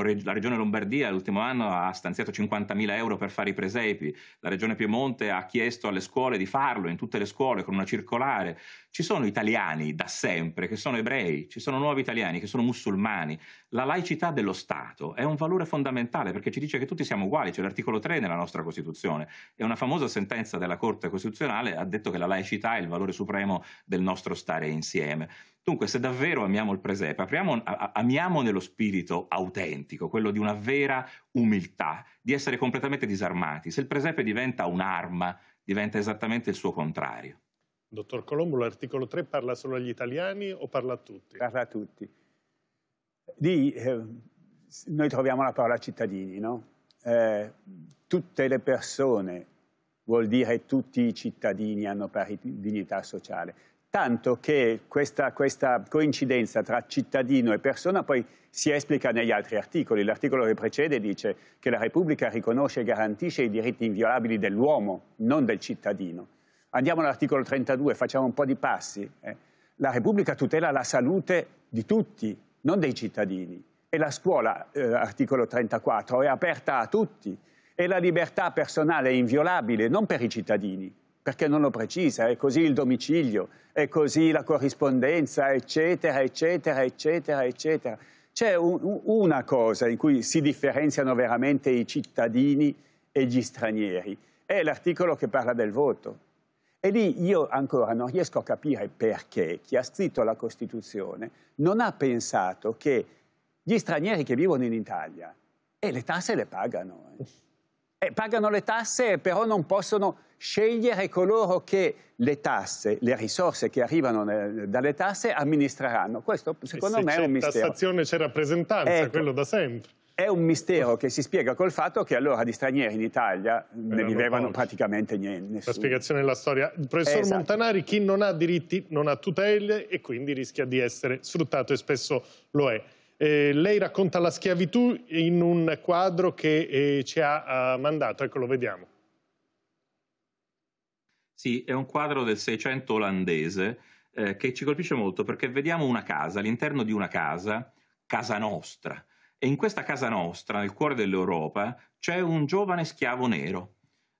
Reg- la regione Lombardia l'ultimo anno ha stanziato 50.000 euro per fare i presepi, la regione Piemonte ha chiesto alle scuole di farlo, in tutte le scuole, con una circolare. Ci sono italiani da sempre che sono ebrei, ci sono nuovi italiani che sono musulmani. La laicità dello Stato è un valore fondamentale perché ci dice che tutti siamo uguali, c'è l'articolo 3 nella nostra Costituzione e una famosa sentenza della Corte Costituzionale ha detto che la laicità è il valore supremo del nostro stare insieme. Dunque, se davvero amiamo il presepe, apriamo, amiamo nello spirito autentico, quello di una vera umiltà, di essere completamente disarmati. Se il presepe diventa un'arma, diventa esattamente il suo contrario. Dottor Colombo, l'articolo 3 parla solo agli italiani o parla a tutti? Parla a tutti. Lì eh, noi troviamo la parola cittadini, no? Eh, tutte le persone vuol dire tutti i cittadini hanno pari dignità sociale tanto che questa, questa, coincidenza tra cittadino e persona poi si esplica negli altri articoli. L'articolo che precede dice che la Repubblica riconosce e garantisce i diritti inviolabili dell'uomo, non del cittadino. Andiamo all'articolo 32, facciamo un po' di passi. Eh. La Repubblica tutela la salute di tutti, non dei cittadini. E la scuola, eh, articolo 34, è aperta a tutti. E la libertà personale è inviolabile, non per i cittadini, perché non lo precisa, è così il domicilio, è così la corrispondenza, eccetera, eccetera, eccetera, eccetera. C'è un, una cosa in cui si differenziano veramente i cittadini e gli stranieri, è l'articolo che parla del voto. E lì io ancora non riesco a capire perché chi ha scritto la Costituzione non ha pensato che gli stranieri che vivono in Italia, e eh, le tasse le pagano, eh. Eh, pagano le tasse però non possono scegliere coloro che le tasse, le risorse che arrivano dalle tasse amministreranno. Questo secondo se me è un mistero. C'è tassazione, c'è rappresentanza, ecco, quello da sempre. È un mistero che si spiega col fatto che allora di stranieri in Italia ne vivevano praticamente niente. La spiegazione della storia. Il professor esatto. Montanari, chi non ha diritti non ha tutele e quindi rischia di essere sfruttato e spesso lo è. Eh, lei racconta la schiavitù in un quadro che eh, ci ha uh, mandato, ecco lo vediamo. Sì, è un quadro del Seicento olandese eh, che ci colpisce molto perché vediamo una casa, all'interno di una casa, casa nostra, e in questa casa nostra, nel cuore dell'Europa, c'è un giovane schiavo nero.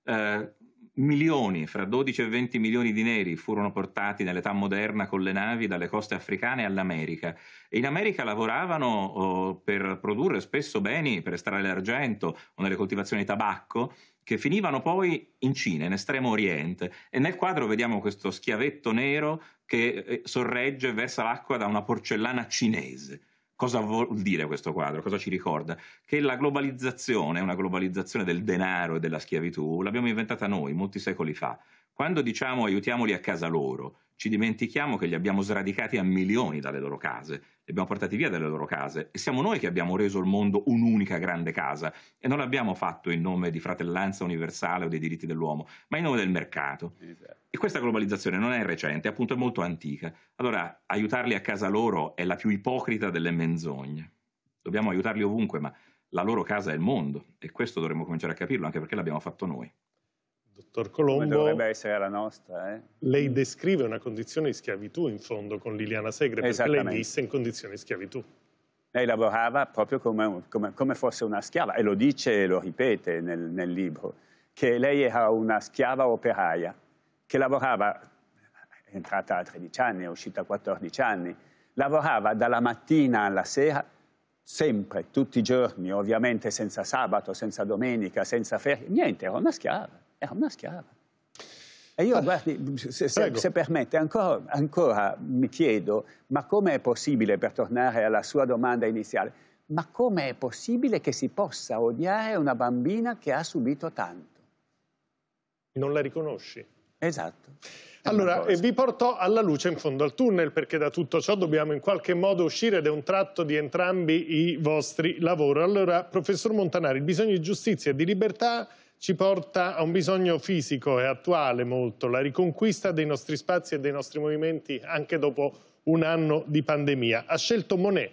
Eh, milioni, fra 12 e 20 milioni di neri furono portati nell'età moderna con le navi dalle coste africane all'America. in America lavoravano oh, per produrre spesso beni per estrarre l'argento o nelle coltivazioni di tabacco che finivano poi in Cina, in Estremo Oriente. E nel quadro vediamo questo schiavetto nero che eh, sorregge e versa l'acqua da una porcellana cinese. Cosa vuol dire questo quadro? Cosa ci ricorda? Che la globalizzazione, una globalizzazione del denaro e della schiavitù, l'abbiamo inventata noi molti secoli fa. Quando diciamo aiutiamoli a casa loro, ci dimentichiamo che li abbiamo sradicati a milioni dalle loro case, li abbiamo portati via dalle loro case e siamo noi che abbiamo reso il mondo un'unica grande casa e non l'abbiamo fatto in nome di fratellanza universale o dei diritti dell'uomo, ma in nome del mercato. E questa globalizzazione non è recente, appunto è molto antica. Allora aiutarli a casa loro è la più ipocrita delle menzogne. Dobbiamo aiutarli ovunque, ma la loro casa è il mondo e questo dovremmo cominciare a capirlo anche perché l'abbiamo fatto noi dottor Colombo. Come dovrebbe essere la nostra. Eh? Lei descrive una condizione di schiavitù in fondo con Liliana Segre, perché lei disse in condizione di schiavitù. Lei lavorava proprio come, come, come, fosse una schiava, e lo dice e lo ripete nel, nel libro, che lei era una schiava operaia, che lavorava, è entrata a 13 anni, è uscita a 14 anni, lavorava dalla mattina alla sera sempre, tutti i giorni, ovviamente senza sabato, senza domenica, senza ferie, niente, era una schiava è eh, una schiava. Ah. E io, guardi, ah, se, se, se permette, ancora, ancora, mi chiedo, ma come è possibile, per tornare alla sua domanda iniziale, ma come è possibile che si possa odiare una bambina che ha subito tanto? Non la riconosci. Esatto. Allora, e vi portò alla luce in fondo al tunnel, perché da tutto ciò dobbiamo in qualche modo uscire da un tratto di entrambi i vostri lavori. Allora, professor Montanari, il bisogno di giustizia e di libertà ci porta a un bisogno fisico e attuale molto, la riconquista dei nostri spazi e dei nostri movimenti anche dopo un anno di pandemia. Ha scelto Monet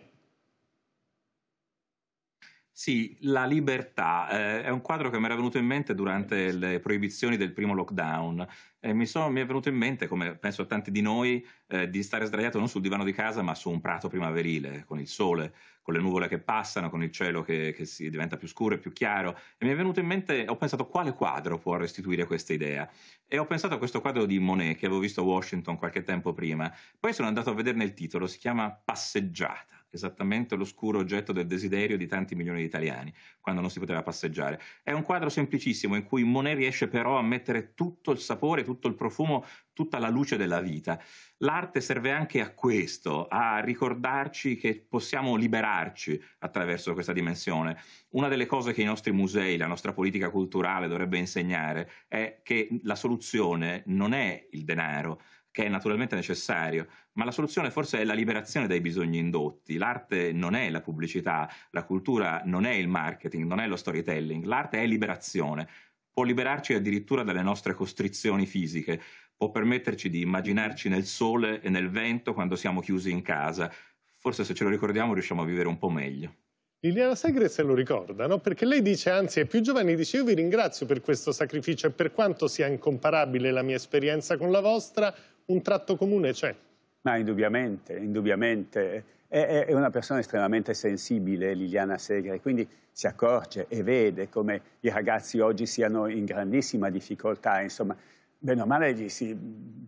sì, la libertà eh, è un quadro che mi era venuto in mente durante le proibizioni del primo lockdown. Eh, mi, so, mi, è venuto in mente, come penso a tanti di noi, eh, di stare sdraiato non sul divano di casa, ma su un prato primaverile, con il sole, con le nuvole che passano, con il cielo che, che si diventa più scuro e più chiaro. E mi è venuto in mente, ho pensato quale quadro può restituire questa idea. E ho pensato a questo quadro di Monet che avevo visto a Washington qualche tempo prima. Poi sono andato a vederne il titolo, si chiama Passeggiata esattamente l'oscuro oggetto del desiderio di tanti milioni di italiani, quando non si poteva passeggiare. È un quadro semplicissimo in cui Monet riesce però a mettere tutto il sapore, tutto il profumo, tutta la luce della vita. L'arte serve anche a questo, a ricordarci che possiamo liberarci attraverso questa dimensione. Una delle cose che i nostri musei, la nostra politica culturale dovrebbe insegnare è che la soluzione non è il denaro, che è naturalmente necessario, ma la soluzione forse è la liberazione dai bisogni indotti. L'arte non è la pubblicità, la cultura non è il marketing, non è lo storytelling, l'arte è liberazione. Può liberarci addirittura dalle nostre costrizioni fisiche, può permetterci di immaginarci nel sole e nel vento quando siamo chiusi in casa. Forse se ce lo ricordiamo riusciamo a vivere un po' meglio. Liliana Segre se lo ricorda, no? perché lei dice, anzi è più giovani, dice io vi ringrazio per questo sacrificio e per quanto sia incomparabile la mia esperienza con la vostra, un tratto comune c'è. Ma indubbiamente, indubbiamente. È, è, una persona estremamente sensibile Liliana Segre, quindi si accorge e vede come i ragazzi oggi siano in grandissima difficoltà, insomma, bene o male gli si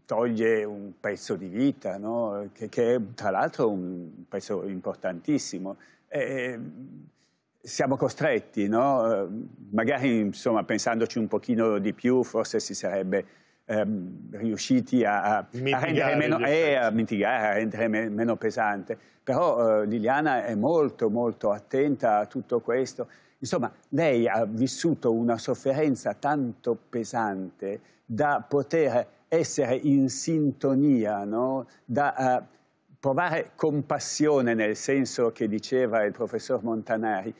toglie un pezzo di vita, no? che, che, è tra l'altro un pezzo importantissimo. E siamo costretti, no? magari insomma, pensandoci un pochino di più, forse si sarebbe ehm, riusciti a, a, rendere meno, eh, a, mitigare, a rendere me, meno pesante. Però eh, Liliana è molto, molto attenta a tutto questo. Insomma, lei ha vissuto una sofferenza tanto pesante da poter essere in sintonia, no? da eh, provare compassione nel senso che diceva il professor Montanari,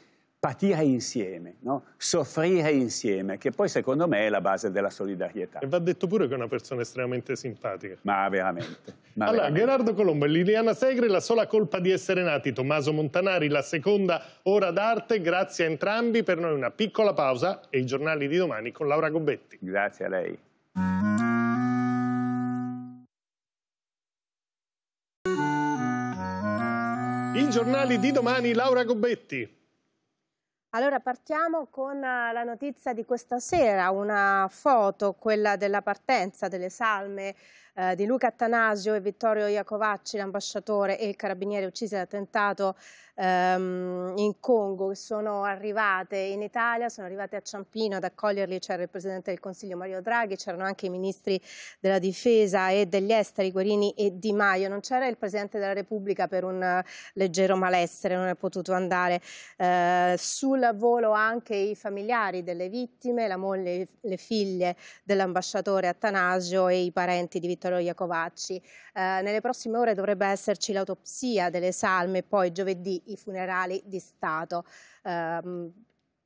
patire insieme, no? soffrire insieme, che poi secondo me è la base della solidarietà. E va detto pure che è una persona estremamente simpatica. Ma veramente. Ma allora, veramente. Gerardo Colombo e Liliana Segre, la sola colpa di essere nati, Tommaso Montanari, la seconda ora d'arte, grazie a entrambi, per noi una piccola pausa e i giornali di domani con Laura Gobetti. Grazie a lei. I giornali di domani, Laura Gobetti. Allora partiamo con eh, la notizia di questa sera, una foto, quella della partenza delle salme eh, di Luca Attanasio e Vittorio Iacovacci, l'ambasciatore e il carabiniere uccisi nell'attentato ehm, in Congo, che sono arrivate in Italia, sono arrivate a Ciampino ad accoglierli, c'era il Presidente del Consiglio Mario Draghi, c'erano anche i Ministri della Difesa e degli Esteri, Guarini e Di Maio, non c'era il Presidente della Repubblica per un leggero malessere, non è potuto andare eh, sul volo anche i familiari delle vittime, la moglie, le figlie dell'ambasciatore Attanasio e i parenti di Vittorio Piero Iacovacci. Eh, nelle prossime ore dovrebbe esserci l'autopsia delle salme, poi giovedì i funerali di Stato. Eh,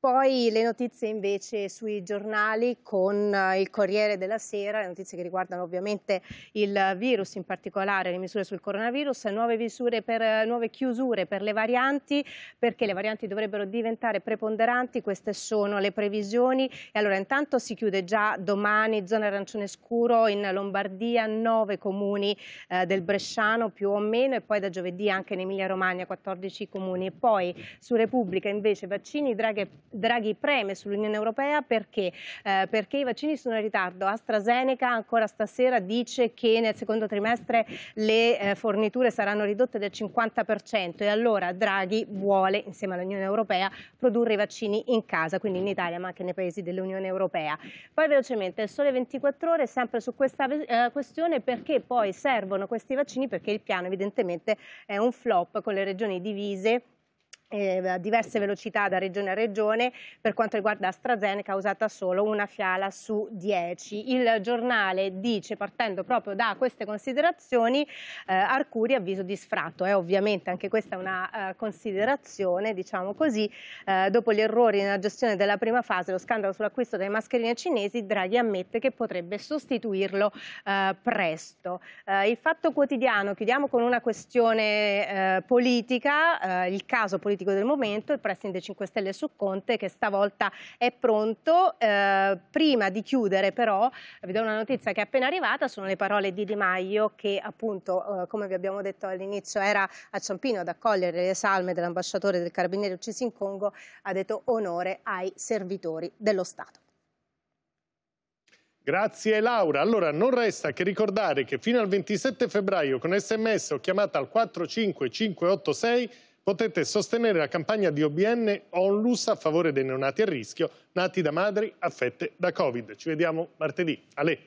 poi le notizie invece sui giornali con eh, il Corriere della Sera, le notizie che riguardano ovviamente il virus, in particolare le misure sul coronavirus, nuove, per, eh, nuove chiusure per le varianti, perché le varianti dovrebbero diventare preponderanti, queste sono le previsioni. E allora intanto si chiude già domani zona arancione scuro in Lombardia, nove comuni eh, del Bresciano più o meno e poi da giovedì anche in Emilia Romagna 14 comuni. E poi su Repubblica invece vaccini, draghe Draghi preme sull'Unione Europea perché? Eh, perché i vaccini sono in ritardo. AstraZeneca ancora stasera dice che nel secondo trimestre le eh, forniture saranno ridotte del 50% e allora Draghi vuole, insieme all'Unione Europea, produrre i vaccini in casa, quindi in Italia ma anche nei paesi dell'Unione Europea. Poi velocemente, il sole 24 ore sempre su questa eh, questione perché poi servono questi vaccini perché il piano evidentemente è un flop con le regioni divise eh, a diverse esatto. velocità da regione a regione. Per quanto riguarda AstraZeneca ha usata solo una fiala su 10. Il giornale dice, partendo proprio da queste considerazioni, eh, Arcuri avviso di sfratto. Eh, ovviamente anche questa è una uh, considerazione, diciamo così. Uh, dopo gli errori nella gestione della prima fase, lo scandalo sull'acquisto delle mascherine cinesi, Draghi ammette che potrebbe sostituirlo uh, presto. il fatto quotidiano, chiudiamo con una questione politica, il caso politico politico del momento, il pressing dei 5 Stelle su Conte, che stavolta è pronto. Eh, prima di chiudere però, vi do una notizia che è appena arrivata, sono le parole di Di Maio che appunto, eh, come vi abbiamo detto all'inizio, era a Ciampino ad accogliere le salme dell'ambasciatore del Carabinieri uccisi in Congo, ha detto onore ai servitori dello Stato. Grazie Laura. Allora non resta che ricordare che fino al 27 febbraio con sms o chiamata al 45586 potete sostenere la campagna di OBN Onlus a favore dei neonati a rischio, nati da madri affette da Covid. Ci vediamo martedì. Ale.